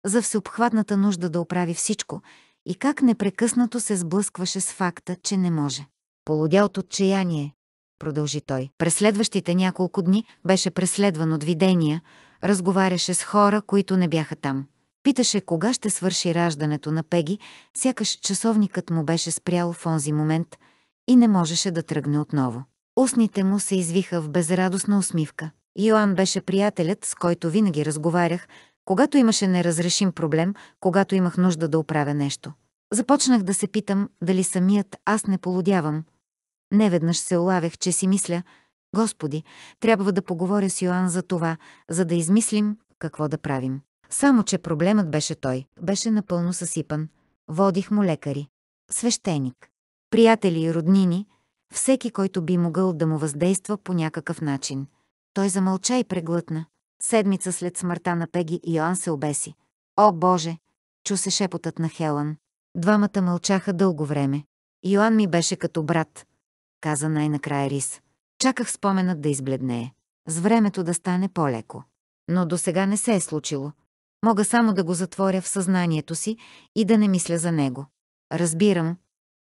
за всеобхватната нужда да оправи всичко и как непрекъснато се сблъскваше с факта, че не може. Полудя от отчаяние, продължи той. През следващите няколко дни беше преследван от видения, разговаряше с хора, които не бяха там. Питаше кога ще свърши раждането на Пеги, сякаш часовникът му беше спрял в онзи момент и не можеше да тръгне отново. Устните му се извиха в безрадостна усмивка. Йоан беше приятелят, с който винаги разговарях, когато имаше неразрешим проблем, когато имах нужда да оправя нещо. Започнах да се питам дали самият аз не полудявам. Неведнъж се улавях, че си мисля, Господи, трябва да поговоря с Йоан за това, за да измислим какво да правим. Само, че проблемът беше той. Беше напълно съсипан. Водих му лекари. Свещеник. Приятели и роднини, всеки, който би могъл да му въздейства по някакъв начин. Той замълча и преглътна. Седмица след смъртта на Пеги Йоан се обеси. О, Боже! Чу се шепотът на Хелън. Двамата мълчаха дълго време. Йоан ми беше като брат, каза най-накрая Рис. Чаках споменът да избледнее. С времето да стане по-леко. Но до сега не се е случило. Мога само да го затворя в съзнанието си и да не мисля за него. Разбирам,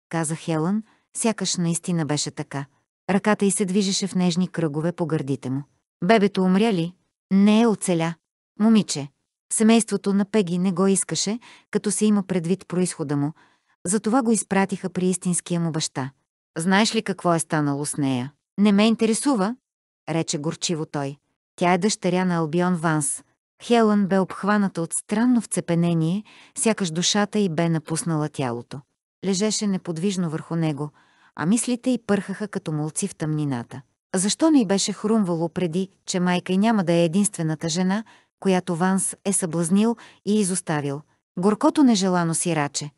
каза Хелън, сякаш наистина беше така. Ръката й се движеше в нежни кръгове по гърдите му. Бебето умря ли? Не е оцеля. Момиче. Семейството на Пеги не го искаше, като се има предвид происхода му. Затова го изпратиха при истинския му баща. Знаеш ли какво е станало с нея? Не ме интересува, рече горчиво той. Тя е дъщеря на Албион Ванс. Хелън бе обхваната от странно вцепенение, сякаш душата й бе напуснала тялото лежеше неподвижно върху него, а мислите й пърхаха като молци в тъмнината. Защо не й беше хрумвало преди, че майка й няма да е единствената жена, която Ванс е съблазнил и изоставил? Горкото нежелано сираче.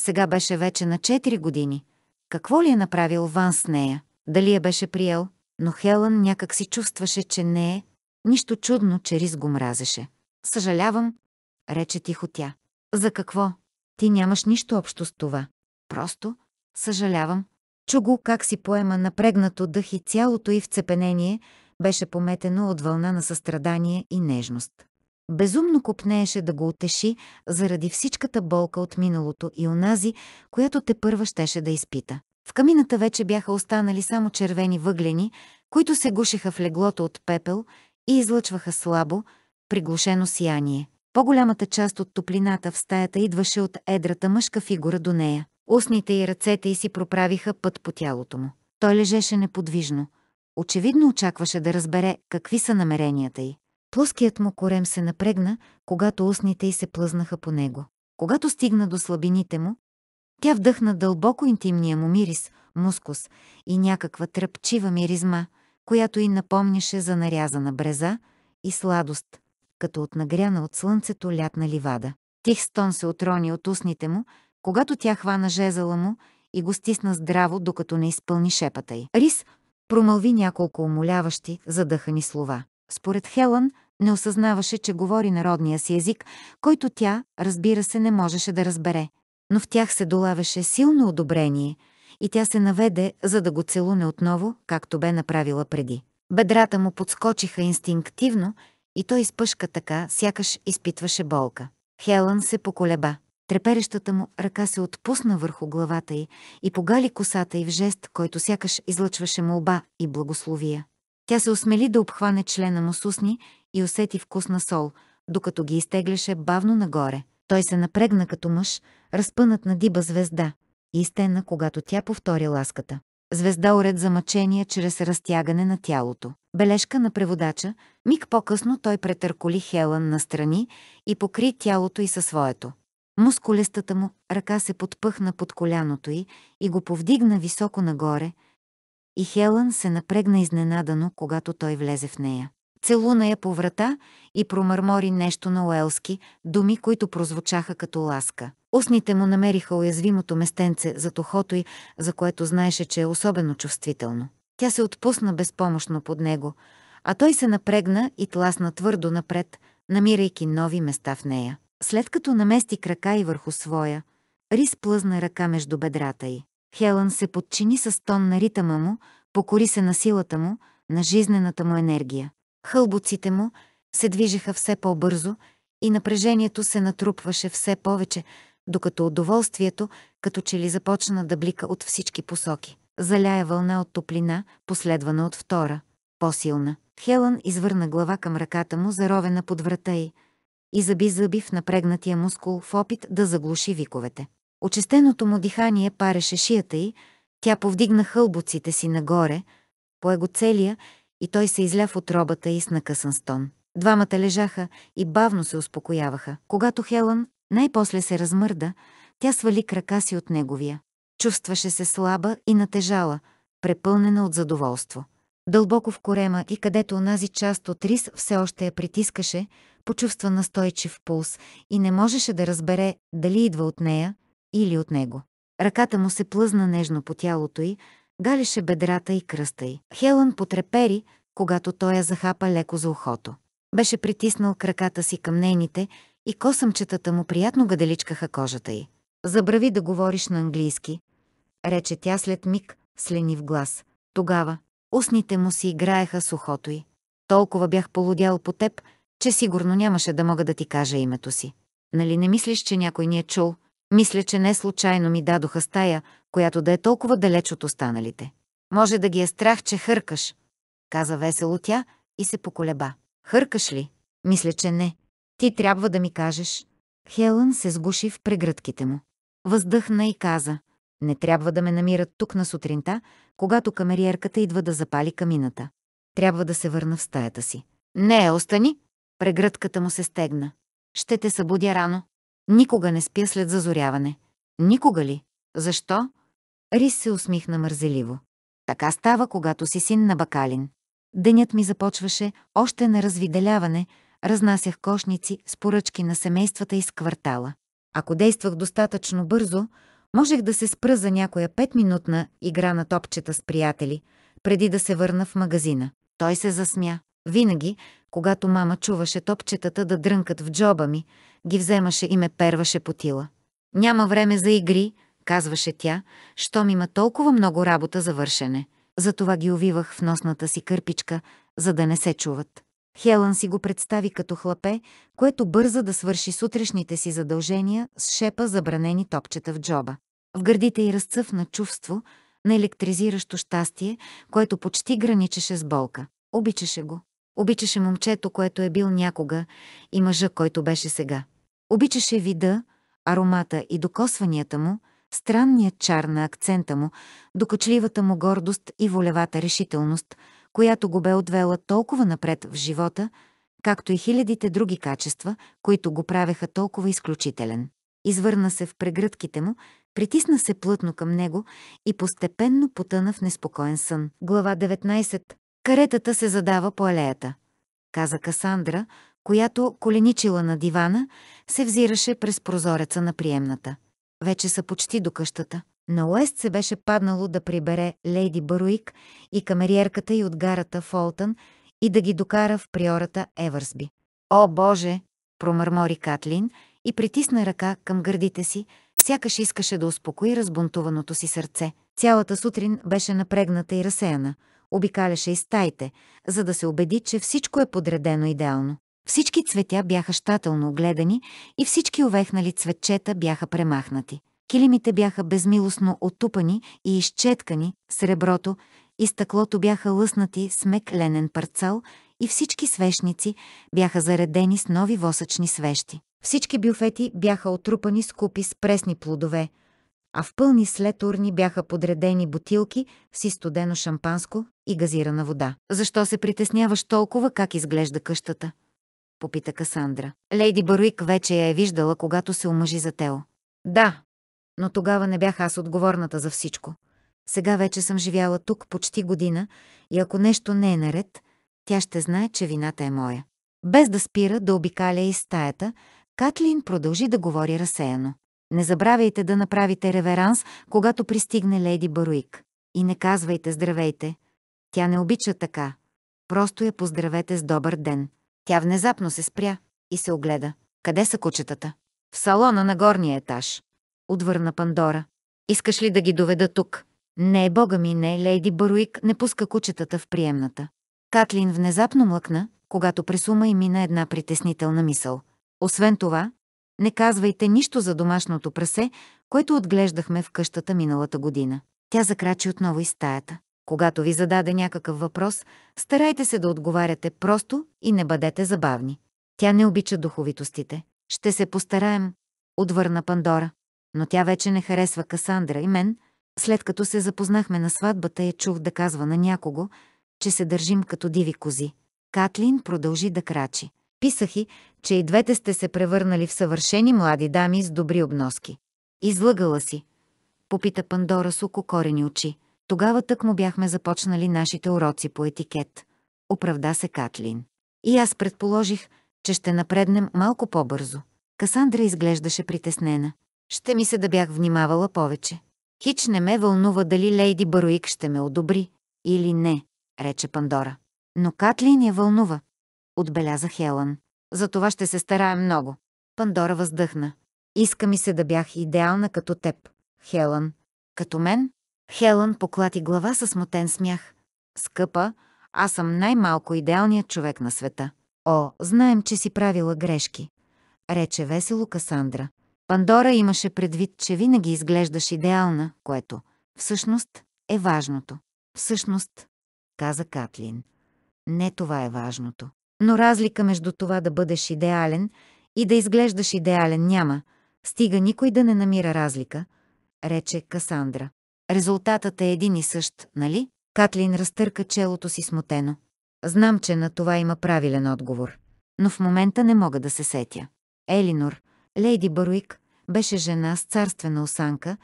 Сега беше вече на 4 години. Какво ли е направил Ванс с нея? Дали я беше приел? Но Хелън някак си чувстваше, че не е. Нищо чудно, че Рис го мразеше. Съжалявам, рече тихо тя. За какво? Ти нямаш нищо общо с това. Просто, съжалявам, чу го как си поема напрегнато дъх и цялото и вцепенение беше пометено от вълна на състрадание и нежност. Безумно купнееше да го отеши заради всичката болка от миналото и онази, която те първа щеше да изпита. В камината вече бяха останали само червени въглени, които се гушеха в леглото от пепел и излъчваха слабо, приглушено сияние. По-голямата част от топлината в стаята идваше от едрата мъжка фигура до нея. Устните и ръцете й си проправиха път по тялото му. Той лежеше неподвижно. Очевидно очакваше да разбере какви са намеренията й. Плоският му корем се напрегна, когато устните й се плъзнаха по него. Когато стигна до слабините му, тя вдъхна дълбоко интимния му мирис, мускус и някаква тръпчива миризма, която й напомняше за нарязана бреза и сладост – като от нагряна от слънцето лятна ливада. Тих стон се отрони от устните му, когато тя хвана жезъла му и го стисна здраво, докато не изпълни шепата й. Рис промълви няколко умоляващи, задъхани слова. Според Хелън, не осъзнаваше, че говори народния си език, който тя, разбира се, не можеше да разбере. Но в тях се долавеше силно одобрение и тя се наведе, за да го целуне отново, както бе направила преди. Бедрата му подскочиха инстинктивно и той изпъшка така, сякаш изпитваше болка. Хелън се поколеба. Треперещата му ръка се отпусна върху главата й и погали косата й в жест, който сякаш излъчваше молба и благословия. Тя се осмели да обхване члена му с усни и усети вкус на сол, докато ги изтегляше бавно нагоре. Той се напрегна като мъж, разпънат на диба звезда, и изтена, когато тя повтори ласката. Звезда уред за мъчение чрез разтягане на тялото. Бележка на преводача, миг по-късно той претърколи Хелън настрани и покри тялото й със своето. Мускулестата му ръка се подпъхна под коляното й и го повдигна високо нагоре, и Хелън се напрегна изненадано, когато той влезе в нея. Целуна я по врата и промърмори нещо на уелски, думи, които прозвучаха като ласка. Устните му намериха уязвимото местенце за тохото й, за което знаеше, че е особено чувствително. Тя се отпусна безпомощно под него, а той се напрегна и тласна твърдо напред, намирайки нови места в нея. След като намести крака и върху своя, Рис плъзна ръка между бедрата й. Хелън се подчини с тон на ритъма му, покори се на силата му, на жизнената му енергия. Хълбоците му се движеха все по-бързо и напрежението се натрупваше все повече, докато удоволствието като че ли започна да блика от всички посоки. Заляя вълна от топлина, последвана от втора, по-силна. Хелън извърна глава към ръката му, заровена под врата й, и заби зъби в напрегнатия мускул в опит да заглуши виковете. Очистеното му дихание пареше шията й, тя повдигна хълбоците си нагоре, по го целия и той се изля в отробата и с накъсан стон. Двамата лежаха и бавно се успокояваха. Когато Хелън най-после се размърда, тя свали крака си от неговия. Чувстваше се слаба и натежала, препълнена от задоволство. Дълбоко в корема и където онази част от рис все още я притискаше, почувства настойчив пулс и не можеше да разбере дали идва от нея или от него. Ръката му се плъзна нежно по тялото й, галеше бедрата и кръста й. Хелън потрепери, когато той я захапа леко за ухото. Беше притиснал краката си към нейните и косъмчетата му приятно гаделичкаха кожата й. Забрави да говориш на английски, рече тя след миг, слени в глас. Тогава устните му си играеха с ухото й. Толкова бях полудял по теб, че сигурно нямаше да мога да ти кажа името си. Нали не мислиш, че някой ни е чул? Мисля, че не случайно ми дадоха стая, която да е толкова далеч от останалите. Може да ги е страх, че хъркаш, каза весело тя и се поколеба. Хъркаш ли? Мисля, че не. Ти трябва да ми кажеш. Хелън се сгуши в прегръдките му. Въздъхна и каза. Не трябва да ме намират тук на сутринта, когато камериерката идва да запали камината. Трябва да се върна в стаята си. Не, остани! Прегръдката му се стегна. Ще те събудя рано. Никога не спя след зазоряване. Никога ли? Защо? Рис се усмихна мързеливо. Така става, когато си син на бакалин. Денят ми започваше още на развиделяване, разнасях кошници с поръчки на семействата из квартала. Ако действах достатъчно бързо, Можех да се спра за някоя петминутна игра на топчета с приятели, преди да се върна в магазина. Той се засмя. Винаги, когато мама чуваше топчетата да дрънкат в джоба ми, ги вземаше и ме перваше по тила. Няма време за игри, казваше тя, щом има толкова много работа за вършене. Затова ги увивах в носната си кърпичка, за да не се чуват. Хелън си го представи като хлапе, което бърза да свърши сутрешните си задължения с шепа забранени топчета в джоба. В гърдите й разцъфна чувство на електризиращо щастие, което почти граничеше с болка. Обичаше го. Обичаше момчето, което е бил някога, и мъжа, който беше сега. Обичаше вида, аромата и докосванията му, странният чар на акцента му, докачливата му гордост и волевата решителност – която го бе отвела толкова напред в живота, както и хилядите други качества, които го правеха толкова изключителен. Извърна се в прегръдките му, притисна се плътно към него и постепенно потъна в неспокоен сън. Глава 19. Каретата се задава по алеята. Каза Касандра, която, коленичила на дивана, се взираше през прозореца на приемната. Вече са почти до къщата. На Уест се беше паднало да прибере Лейди Баруик и камериерката й от гарата Фолтън и да ги докара в приората Евърсби. «О, Боже!» – промърмори Катлин и притисна ръка към гърдите си, сякаш искаше да успокои разбунтуваното си сърце. Цялата сутрин беше напрегната и разсеяна. Обикаляше и стаите, за да се убеди, че всичко е подредено идеално. Всички цветя бяха щателно огледани и всички овехнали цветчета бяха премахнати. Килимите бяха безмилостно отупани и изчеткани, среброто и стъклото бяха лъснати с мек ленен парцал и всички свещници бяха заредени с нови восъчни свещи. Всички бюфети бяха отрупани с купи с пресни плодове, а в пълни след урни бяха подредени бутилки с изстудено шампанско и газирана вода. «Защо се притесняваш толкова как изглежда къщата?» попита Касандра. Лейди Баруик вече я е виждала, когато се омъжи за Тео. Да, но тогава не бях аз отговорната за всичко. Сега вече съм живяла тук почти година и ако нещо не е наред, тя ще знае, че вината е моя. Без да спира да обикаля из стаята, Катлин продължи да говори разсеяно. Не забравяйте да направите реверанс, когато пристигне леди Баруик. И не казвайте здравейте. Тя не обича така. Просто я поздравете с добър ден. Тя внезапно се спря и се огледа. Къде са кучетата? В салона на горния етаж отвърна Пандора. Искаш ли да ги доведа тук? Не, бога ми, не, лейди Баруик не пуска кучетата в приемната. Катлин внезапно млъкна, когато пресума и мина една притеснителна мисъл. Освен това, не казвайте нищо за домашното прасе, което отглеждахме в къщата миналата година. Тя закрачи отново из стаята. Когато ви зададе някакъв въпрос, старайте се да отговаряте просто и не бъдете забавни. Тя не обича духовитостите. Ще се постараем, отвърна Пандора но тя вече не харесва Касандра и мен, след като се запознахме на сватбата я чух да казва на някого, че се държим като диви кози. Катлин продължи да крачи. Писах и, че и двете сте се превърнали в съвършени млади дами с добри обноски. Излъгала си. Попита Пандора с корени очи. Тогава тък му бяхме започнали нашите уроци по етикет. Оправда се Катлин. И аз предположих, че ще напреднем малко по-бързо. Касандра изглеждаше притеснена. Ще ми се да бях внимавала повече. Хич не ме вълнува дали Лейди Баруик ще ме одобри или не, рече Пандора. Но Катлин я вълнува, отбеляза Хелън. За това ще се старая много. Пандора въздъхна. Иска ми се да бях идеална като теб, Хелън. Като мен? Хелън поклати глава със смутен смях. Скъпа, аз съм най-малко идеалният човек на света. О, знаем, че си правила грешки, рече весело Касандра. Пандора имаше предвид, че винаги изглеждаш идеална, което, всъщност, е важното. Всъщност, каза Катлин. Не това е важното. Но разлика между това да бъдеш идеален и да изглеждаш идеален няма, стига никой да не намира разлика, рече Касандра. Резултатът е един и същ, нали? Катлин разтърка челото си смутено. Знам, че на това има правилен отговор, но в момента не мога да се сетя. Елинор, Лейди Баруик беше жена с царствена осанка,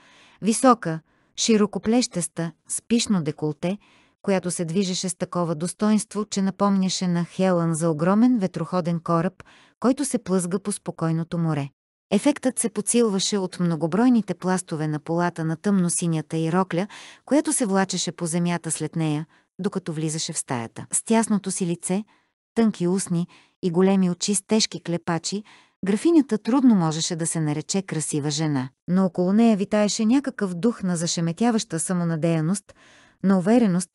висока, широкоплещеста, с пишно деколте, която се движеше с такова достоинство, че напомняше на Хелън за огромен ветроходен кораб, който се плъзга по спокойното море. Ефектът се подсилваше от многобройните пластове на полата на тъмно-синята и рокля, която се влачеше по земята след нея, докато влизаше в стаята. С тясното си лице, тънки устни и големи очи с тежки клепачи, Графинята трудно можеше да се нарече красива жена, но около нея витаеше някакъв дух на зашеметяваща самонадеяност, на увереност,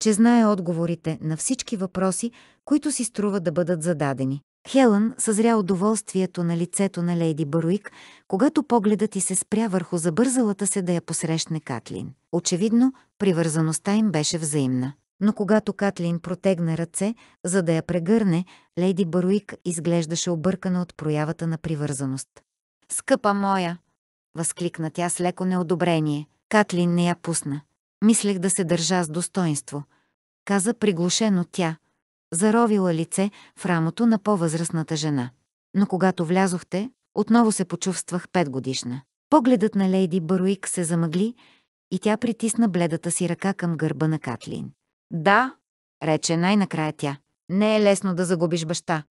че знае отговорите на всички въпроси, които си струва да бъдат зададени. Хелън съзря удоволствието на лицето на Лейди Баруик, когато погледът и се спря върху забързалата се да я посрещне Катлин. Очевидно, привързаността им беше взаимна. Но когато Катлин протегна ръце, за да я прегърне, леди Баруик изглеждаше объркана от проявата на привързаност. «Скъпа моя!» — възкликна тя с леко неодобрение. Катлин не я пусна. «Мислех да се държа с достоинство», каза приглушено тя, заровила лице в рамото на по-възрастната жена. Но когато влязохте, отново се почувствах петгодишна. Погледът на лейди Баруик се замъгли и тя притисна бледата си ръка към гърба на Катлин. Да, рече най-накрая тя. Не е лесно да загубиш баща.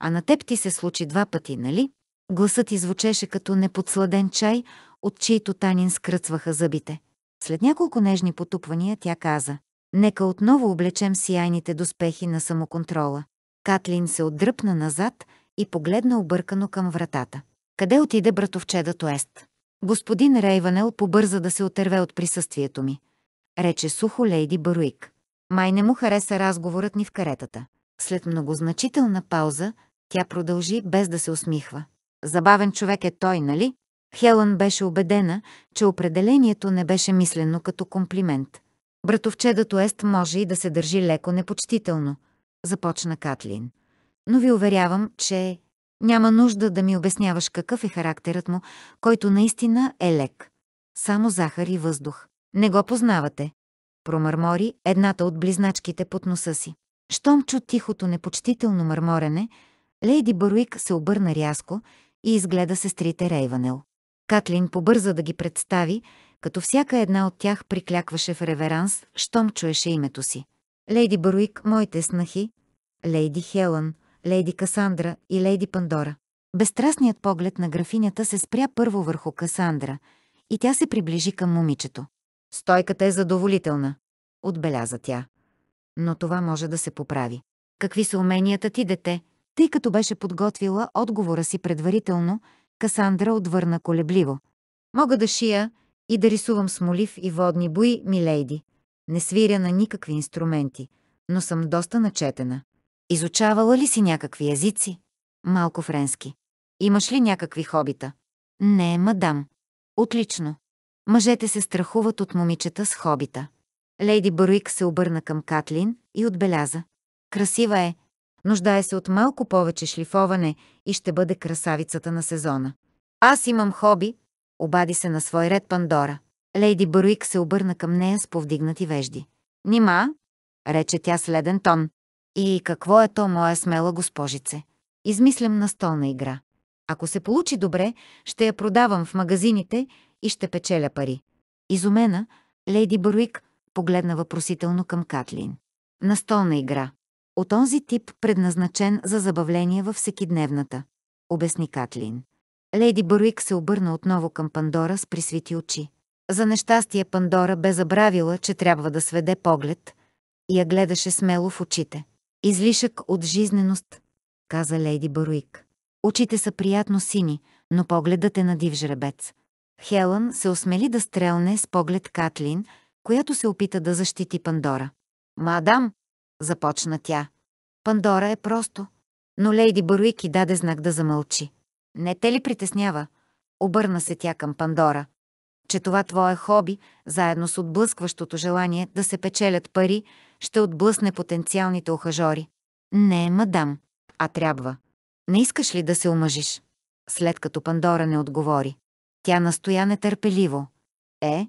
А на теб ти се случи два пъти, нали? Гласът ти звучеше като неподсладен чай, от чийто танин скръцваха зъбите. След няколко нежни потупвания тя каза «Нека отново облечем сияйните доспехи на самоконтрола». Катлин се отдръпна назад и погледна объркано към вратата. «Къде отиде братовчедато Ест?» Господин Рейванел побърза да се отърве от присъствието ми. Рече сухо Лейди Баруик. Май не му хареса разговорът ни в каретата. След многозначителна пауза, тя продължи без да се усмихва. Забавен човек е той, нали? Хелън беше убедена, че определението не беше мислено като комплимент. Братовчедът Уест може и да се държи леко непочтително, започна Катлин. Но ви уверявам, че няма нужда да ми обясняваш какъв е характерът му, който наистина е лек. Само захар и въздух. Не го познавате промърмори едната от близначките под носа си. Щом чу тихото непочтително мърморене, Лейди Баруик се обърна рязко и изгледа сестрите Рейванел. Катлин побърза да ги представи, като всяка една от тях приклякваше в реверанс, щом чуеше името си. Лейди Баруик, моите снахи, Лейди Хелън, Лейди Касандра и Лейди Пандора. Безстрастният поглед на графинята се спря първо върху Касандра и тя се приближи към момичето. Стойката е задоволителна, отбеляза тя. Но това може да се поправи. Какви са уменията ти, дете? Тъй като беше подготвила отговора си предварително, Касандра отвърна колебливо. Мога да шия и да рисувам смолив и водни бои, милейди. Не свиря на никакви инструменти, но съм доста начетена. Изучавала ли си някакви езици? Малко френски. Имаш ли някакви хобита? Не, мадам. Отлично. Мъжете се страхуват от момичета с хобита. Лейди Баруик се обърна към Катлин и отбеляза. Красива е, нуждае се от малко повече шлифоване и ще бъде красавицата на сезона. Аз имам хоби, обади се на свой ред Пандора. Лейди Баруик се обърна към нея с повдигнати вежди. Нима, рече тя следен тон. И какво е то, моя смела госпожице? Измислям столна игра. Ако се получи добре, ще я продавам в магазините и ще печеля пари. Изумена, леди Бруик погледна въпросително към Катлин. Настолна игра. От онзи тип предназначен за забавление във всекидневната, обясни Катлин. Леди Бруик се обърна отново към Пандора с присвити очи. За нещастие Пандора бе забравила, че трябва да сведе поглед и я гледаше смело в очите. Излишък от жизненост, каза леди Баруик. Очите са приятно сини, но погледът е на див жребец. Хелън се осмели да стрелне с поглед Катлин, която се опита да защити Пандора. «Мадам!» – започна тя. Пандора е просто. Но Лейди Баруик и даде знак да замълчи. «Не те ли притеснява?» – обърна се тя към Пандора. «Че това твое хоби, заедно с отблъскващото желание да се печелят пари, ще отблъсне потенциалните ухажори». «Не, мадам, а трябва. Не искаш ли да се омъжиш?» След като Пандора не отговори. Тя настоя нетърпеливо. Е?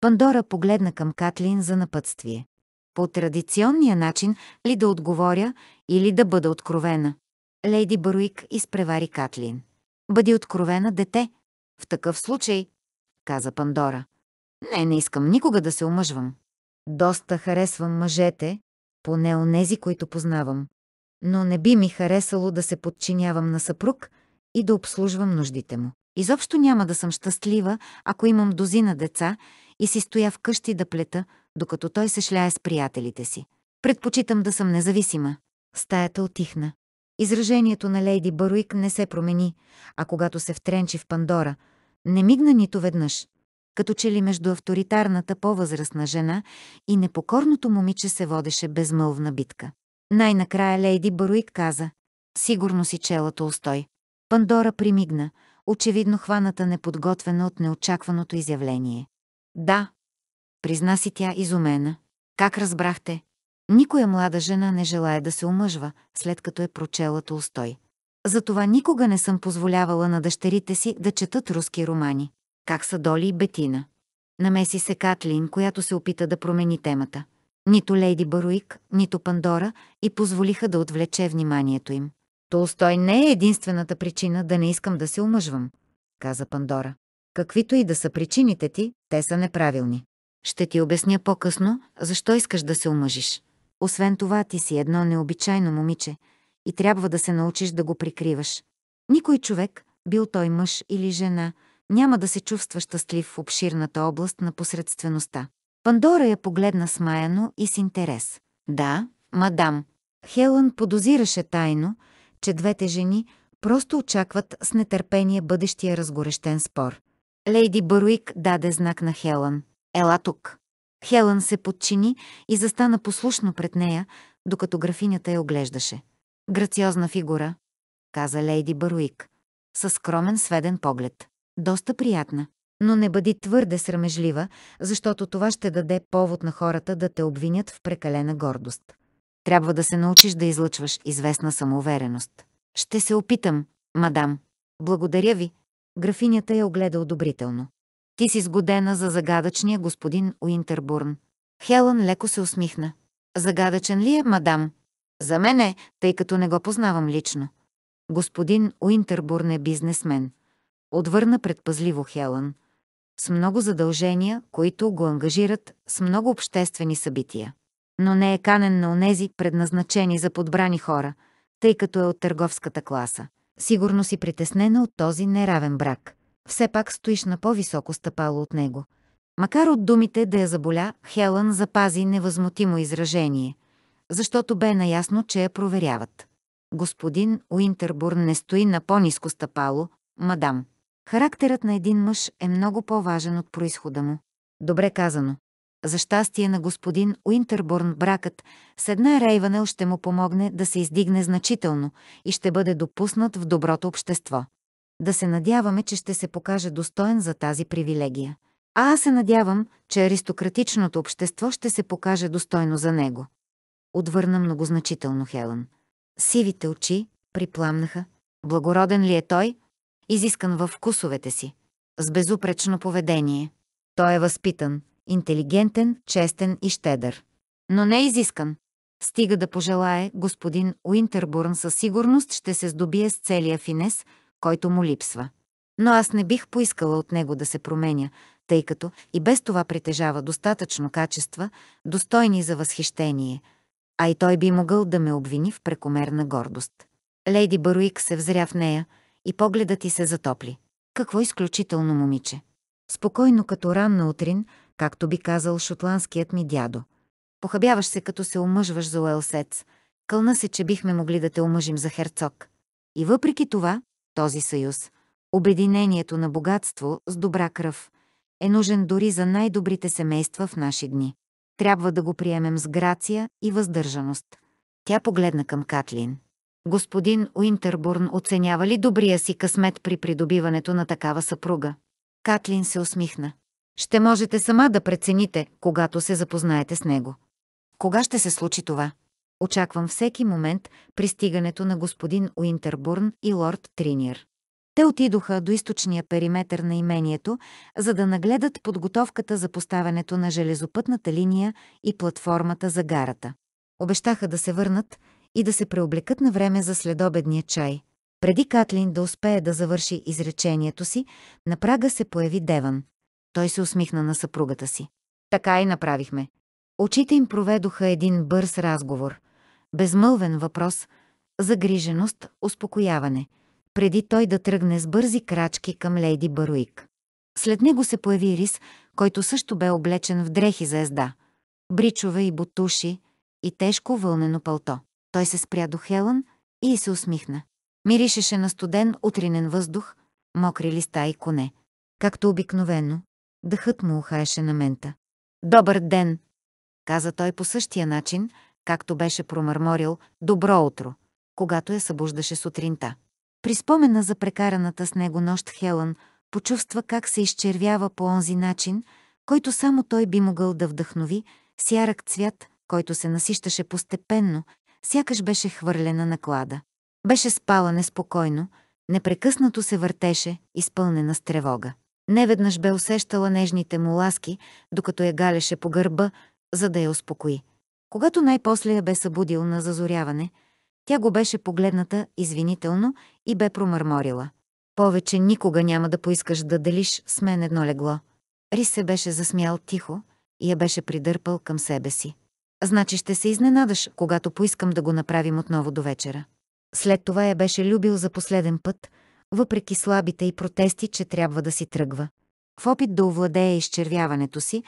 Пандора погледна към Катлин за напътствие. По традиционния начин ли да отговоря или да бъда откровена? Лейди Баруик изпревари Катлин. Бъди откровена, дете. В такъв случай, каза Пандора. Не, не искам никога да се омъжвам. Доста харесвам мъжете, поне онези, които познавам. Но не би ми харесало да се подчинявам на съпруг и да обслужвам нуждите му. Изобщо няма да съм щастлива, ако имам дозина деца и си стоя вкъщи да плета, докато той се шляе с приятелите си. Предпочитам да съм независима. Стаята отихна. Изражението на лейди Баруик не се промени, а когато се втренчи в Пандора, не мигна нито веднъж. Като че ли между авторитарната по-възрастна жена и непокорното момиче се водеше безмълвна битка. Най-накрая лейди Баруик каза «Сигурно си чела Толстой». Пандора примигна – очевидно хваната неподготвена от неочакваното изявление. Да, призна си тя изумена. Как разбрахте? Никоя млада жена не желая да се омъжва, след като е прочела Толстой. Затова никога не съм позволявала на дъщерите си да четат руски романи. Как са Доли и Бетина? Намеси се Катлин, която се опита да промени темата. Нито Лейди Баруик, нито Пандора и позволиха да отвлече вниманието им. Толстой не е единствената причина да не искам да се омъжвам, каза Пандора. Каквито и да са причините ти, те са неправилни. Ще ти обясня по-късно, защо искаш да се омъжиш. Освен това, ти си едно необичайно момиче и трябва да се научиш да го прикриваш. Никой човек, бил той мъж или жена, няма да се чувства щастлив в обширната област на посредствеността. Пандора я погледна смаяно и с интерес. Да, мадам. Хелън подозираше тайно, че двете жени просто очакват с нетърпение бъдещия разгорещен спор. Лейди Баруик даде знак на Хелън. Ела тук. Хелън се подчини и застана послушно пред нея, докато графинята я оглеждаше. Грациозна фигура, каза Лейди Баруик, със скромен сведен поглед. Доста приятна. Но не бъди твърде срамежлива, защото това ще даде повод на хората да те обвинят в прекалена гордост. Трябва да се научиш да излъчваш известна самоувереност. Ще се опитам, мадам. Благодаря ви. Графинята я огледа одобрително. Ти си сгодена за загадъчния господин Уинтербурн. Хелън леко се усмихна. Загадъчен ли е, мадам? За мен е, тъй като не го познавам лично. Господин Уинтербурн е бизнесмен. Отвърна предпазливо Хелън. С много задължения, които го ангажират с много обществени събития но не е канен на онези, предназначени за подбрани хора, тъй като е от търговската класа. Сигурно си притеснена от този неравен брак. Все пак стоиш на по-високо стъпало от него. Макар от думите да я заболя, Хелън запази невъзмутимо изражение, защото бе наясно, че я проверяват. Господин Уинтербурн не стои на по-низко стъпало, мадам. Характерът на един мъж е много по-важен от происхода му. Добре казано. За щастие на господин Уинтерборн бракът с една Рейванел ще му помогне да се издигне значително и ще бъде допуснат в доброто общество. Да се надяваме, че ще се покаже достоен за тази привилегия. А аз се надявам, че аристократичното общество ще се покаже достойно за него. Отвърна многозначително Хелън. Сивите очи припламнаха. Благороден ли е той? Изискан във вкусовете си. С безупречно поведение. Той е възпитан, интелигентен, честен и щедър. Но не изискан. Стига да пожелае, господин Уинтербурн със сигурност ще се здобие с целия финес, който му липсва. Но аз не бих поискала от него да се променя, тъй като и без това притежава достатъчно качества, достойни за възхищение, а и той би могъл да ме обвини в прекомерна гордост. Лейди Баруик се взря в нея и погледът ти се затопли. Какво изключително момиче! Спокойно като ранна утрин, както би казал шотландският ми дядо. Похабяваш се, като се омъжваш за Уелсец. Кълна се, че бихме могли да те омъжим за херцог. И въпреки това, този съюз, обединението на богатство с добра кръв, е нужен дори за най-добрите семейства в наши дни. Трябва да го приемем с грация и въздържаност. Тя погледна към Катлин. Господин Уинтербурн оценява ли добрия си късмет при придобиването на такава съпруга? Катлин се усмихна. Ще можете сама да прецените, когато се запознаете с него. Кога ще се случи това? Очаквам всеки момент пристигането на господин Уинтербурн и лорд Триниер. Те отидоха до източния периметър на имението, за да нагледат подготовката за поставянето на железопътната линия и платформата за гарата. Обещаха да се върнат и да се преоблекат на време за следобедния чай. Преди Катлин да успее да завърши изречението си, на прага се появи Деван той се усмихна на съпругата си. Така и направихме. Очите им проведоха един бърз разговор. Безмълвен въпрос, загриженост, успокояване, преди той да тръгне с бързи крачки към лейди Баруик. След него се появи Рис, който също бе облечен в дрехи за езда, бричове и бутуши и тежко вълнено пълто. Той се спря до Хелън и се усмихна. Миришеше на студен утринен въздух, мокри листа и коне. Както обикновено, Дъхът му ухаеше на мента. «Добър ден!» каза той по същия начин, както беше промърморил «Добро утро», когато я събуждаше сутринта. При спомена за прекараната с него нощ Хелън почувства как се изчервява по онзи начин, който само той би могъл да вдъхнови, сярък цвят, който се насищаше постепенно, сякаш беше хвърлена на клада. Беше спала неспокойно, непрекъснато се въртеше, изпълнена с тревога. Неведнъж бе усещала нежните му ласки, докато я галеше по гърба, за да я успокои. Когато най-после я бе събудил на зазоряване, тя го беше погледната извинително и бе промърморила. Повече никога няма да поискаш да делиш с мен едно легло. Рис се беше засмял тихо и я беше придърпал към себе си. Значи ще се изненадаш, когато поискам да го направим отново до вечера. След това я беше любил за последен път, въпреки слабите и протести, че трябва да си тръгва. В опит да овладее изчервяването си,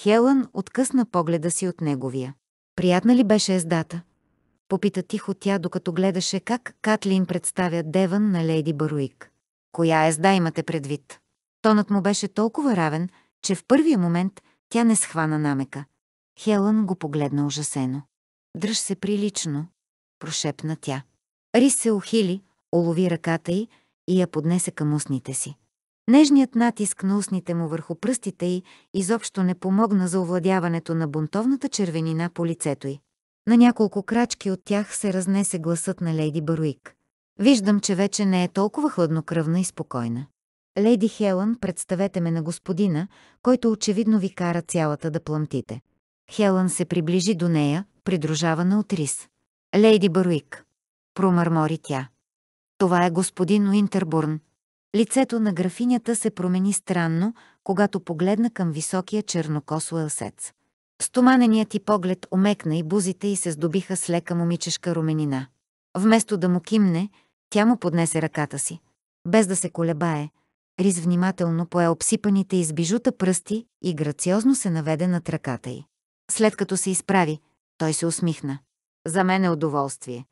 Хелън откъсна погледа си от неговия. Приятна ли беше ездата? Попита тихо тя, докато гледаше как Катлин представя Девън на Лейди Баруик. Коя езда имате предвид? Тонът му беше толкова равен, че в първия момент тя не схвана намека. Хелън го погледна ужасено. Дръж се прилично, прошепна тя. Рис се ухили, улови ръката й и я поднесе към устните си. Нежният натиск на устните му върху пръстите й изобщо не помогна за овладяването на бунтовната червенина по лицето й. На няколко крачки от тях се разнесе гласът на Лейди Баруик. Виждам, че вече не е толкова хладнокръвна и спокойна. Лейди Хелън, представете ме на господина, който очевидно ви кара цялата да плъмтите. Хелън се приближи до нея, придружавана от Рис. Лейди Баруик. Промърмори тя. Това е господин Уинтербурн. Лицето на графинята се промени странно, когато погледна към високия чернокос уелсец. Стоманеният ти поглед омекна и бузите й се здобиха с лека момичешка руменина. Вместо да му кимне, тя му поднесе ръката си. Без да се колебае, Риз внимателно пое обсипаните из бижута пръсти и грациозно се наведе над ръката й. След като се изправи, той се усмихна. За мен е удоволствие.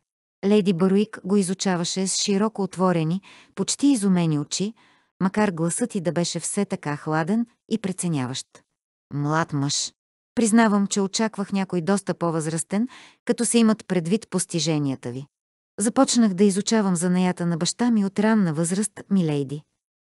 Леди Баруик го изучаваше с широко отворени, почти изумени очи, макар гласът и да беше все така хладен и преценяващ. Млад мъж. Признавам, че очаквах някой доста по-възрастен, като се имат предвид постиженията ви. Започнах да изучавам занаята на баща ми от ранна възраст, милейди.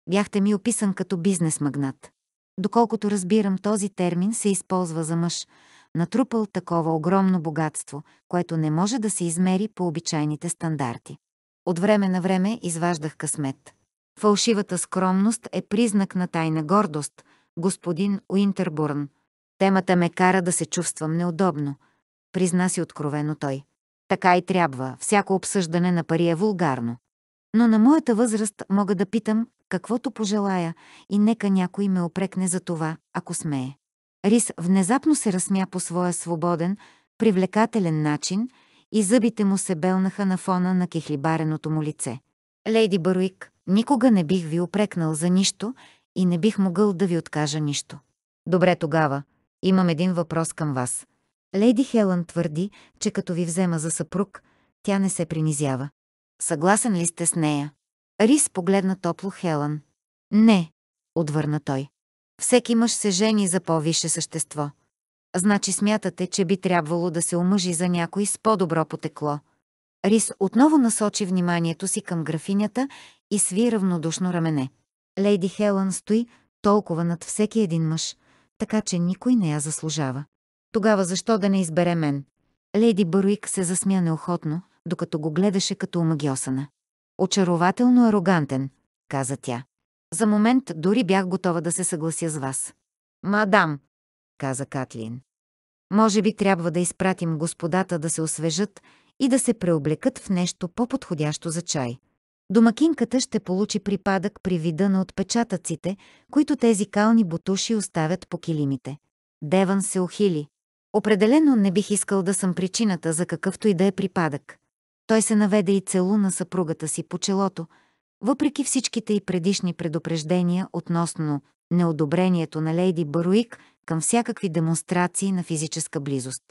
Бяхте ми описан като бизнес магнат. Доколкото разбирам, този термин се използва за мъж – натрупал такова огромно богатство, което не може да се измери по обичайните стандарти. От време на време изваждах късмет. Фалшивата скромност е признак на тайна гордост, господин Уинтербурн. Темата ме кара да се чувствам неудобно, призна си откровено той. Така и трябва, всяко обсъждане на пари е вулгарно. Но на моята възраст мога да питам каквото пожелая и нека някой ме опрекне за това, ако смее. Рис внезапно се разсмя по своя свободен, привлекателен начин и зъбите му се белнаха на фона на кехлибареното му лице. Лейди Баруик, никога не бих ви опрекнал за нищо и не бих могъл да ви откажа нищо. Добре тогава, имам един въпрос към вас. Лейди Хелън твърди, че като ви взема за съпруг, тя не се принизява. Съгласен ли сте с нея? Рис погледна топло Хелън. Не, отвърна той. Всеки мъж се жени за по-висше същество. Значи смятате, че би трябвало да се омъжи за някой с по-добро потекло. Рис отново насочи вниманието си към графинята и сви равнодушно рамене. Лейди Хелън стои толкова над всеки един мъж, така че никой не я заслужава. Тогава защо да не избере мен? Лейди Баруик се засмя неохотно, докато го гледаше като омагиосана. Очарователно арогантен, каза тя. За момент дори бях готова да се съглася с вас. Мадам, каза Катлин. Може би трябва да изпратим господата да се освежат и да се преоблекат в нещо по-подходящо за чай. Домакинката ще получи припадък при вида на отпечатъците, които тези кални бутуши оставят по килимите. Деван се ухили. Определено не бих искал да съм причината за какъвто и да е припадък. Той се наведе и целу на съпругата си по челото – въпреки всичките и предишни предупреждения относно неодобрението на Лейди Баруик към всякакви демонстрации на физическа близост.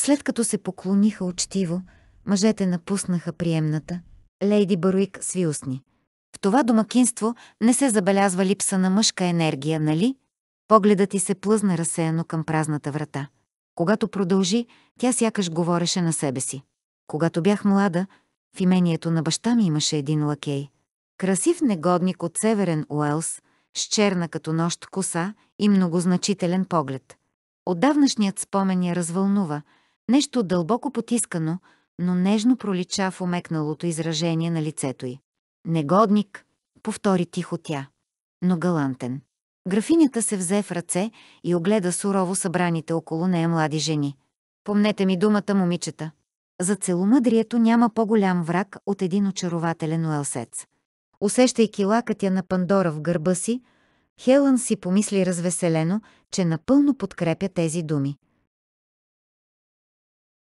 След като се поклониха учтиво, мъжете напуснаха приемната. Лейди Баруик сви усни. В това домакинство не се забелязва липса на мъжка енергия, нали? Погледът ти се плъзна разсеяно към празната врата. Когато продължи, тя сякаш говореше на себе си. Когато бях млада, в имението на баща ми имаше един лакей. Красив негодник от Северен Уелс, с черна като нощ коса и многозначителен поглед. Отдавнашният спомен я развълнува, нещо дълбоко потискано, но нежно пролича в омекналото изражение на лицето й. Негодник, повтори тихо тя, но галантен. Графинята се взе в ръце и огледа сурово събраните около нея млади жени. Помнете ми думата, момичета. За целомъдрието няма по-голям враг от един очарователен уелсец. Усещайки лакътя на Пандора в гърба си, Хелън си помисли развеселено, че напълно подкрепя тези думи.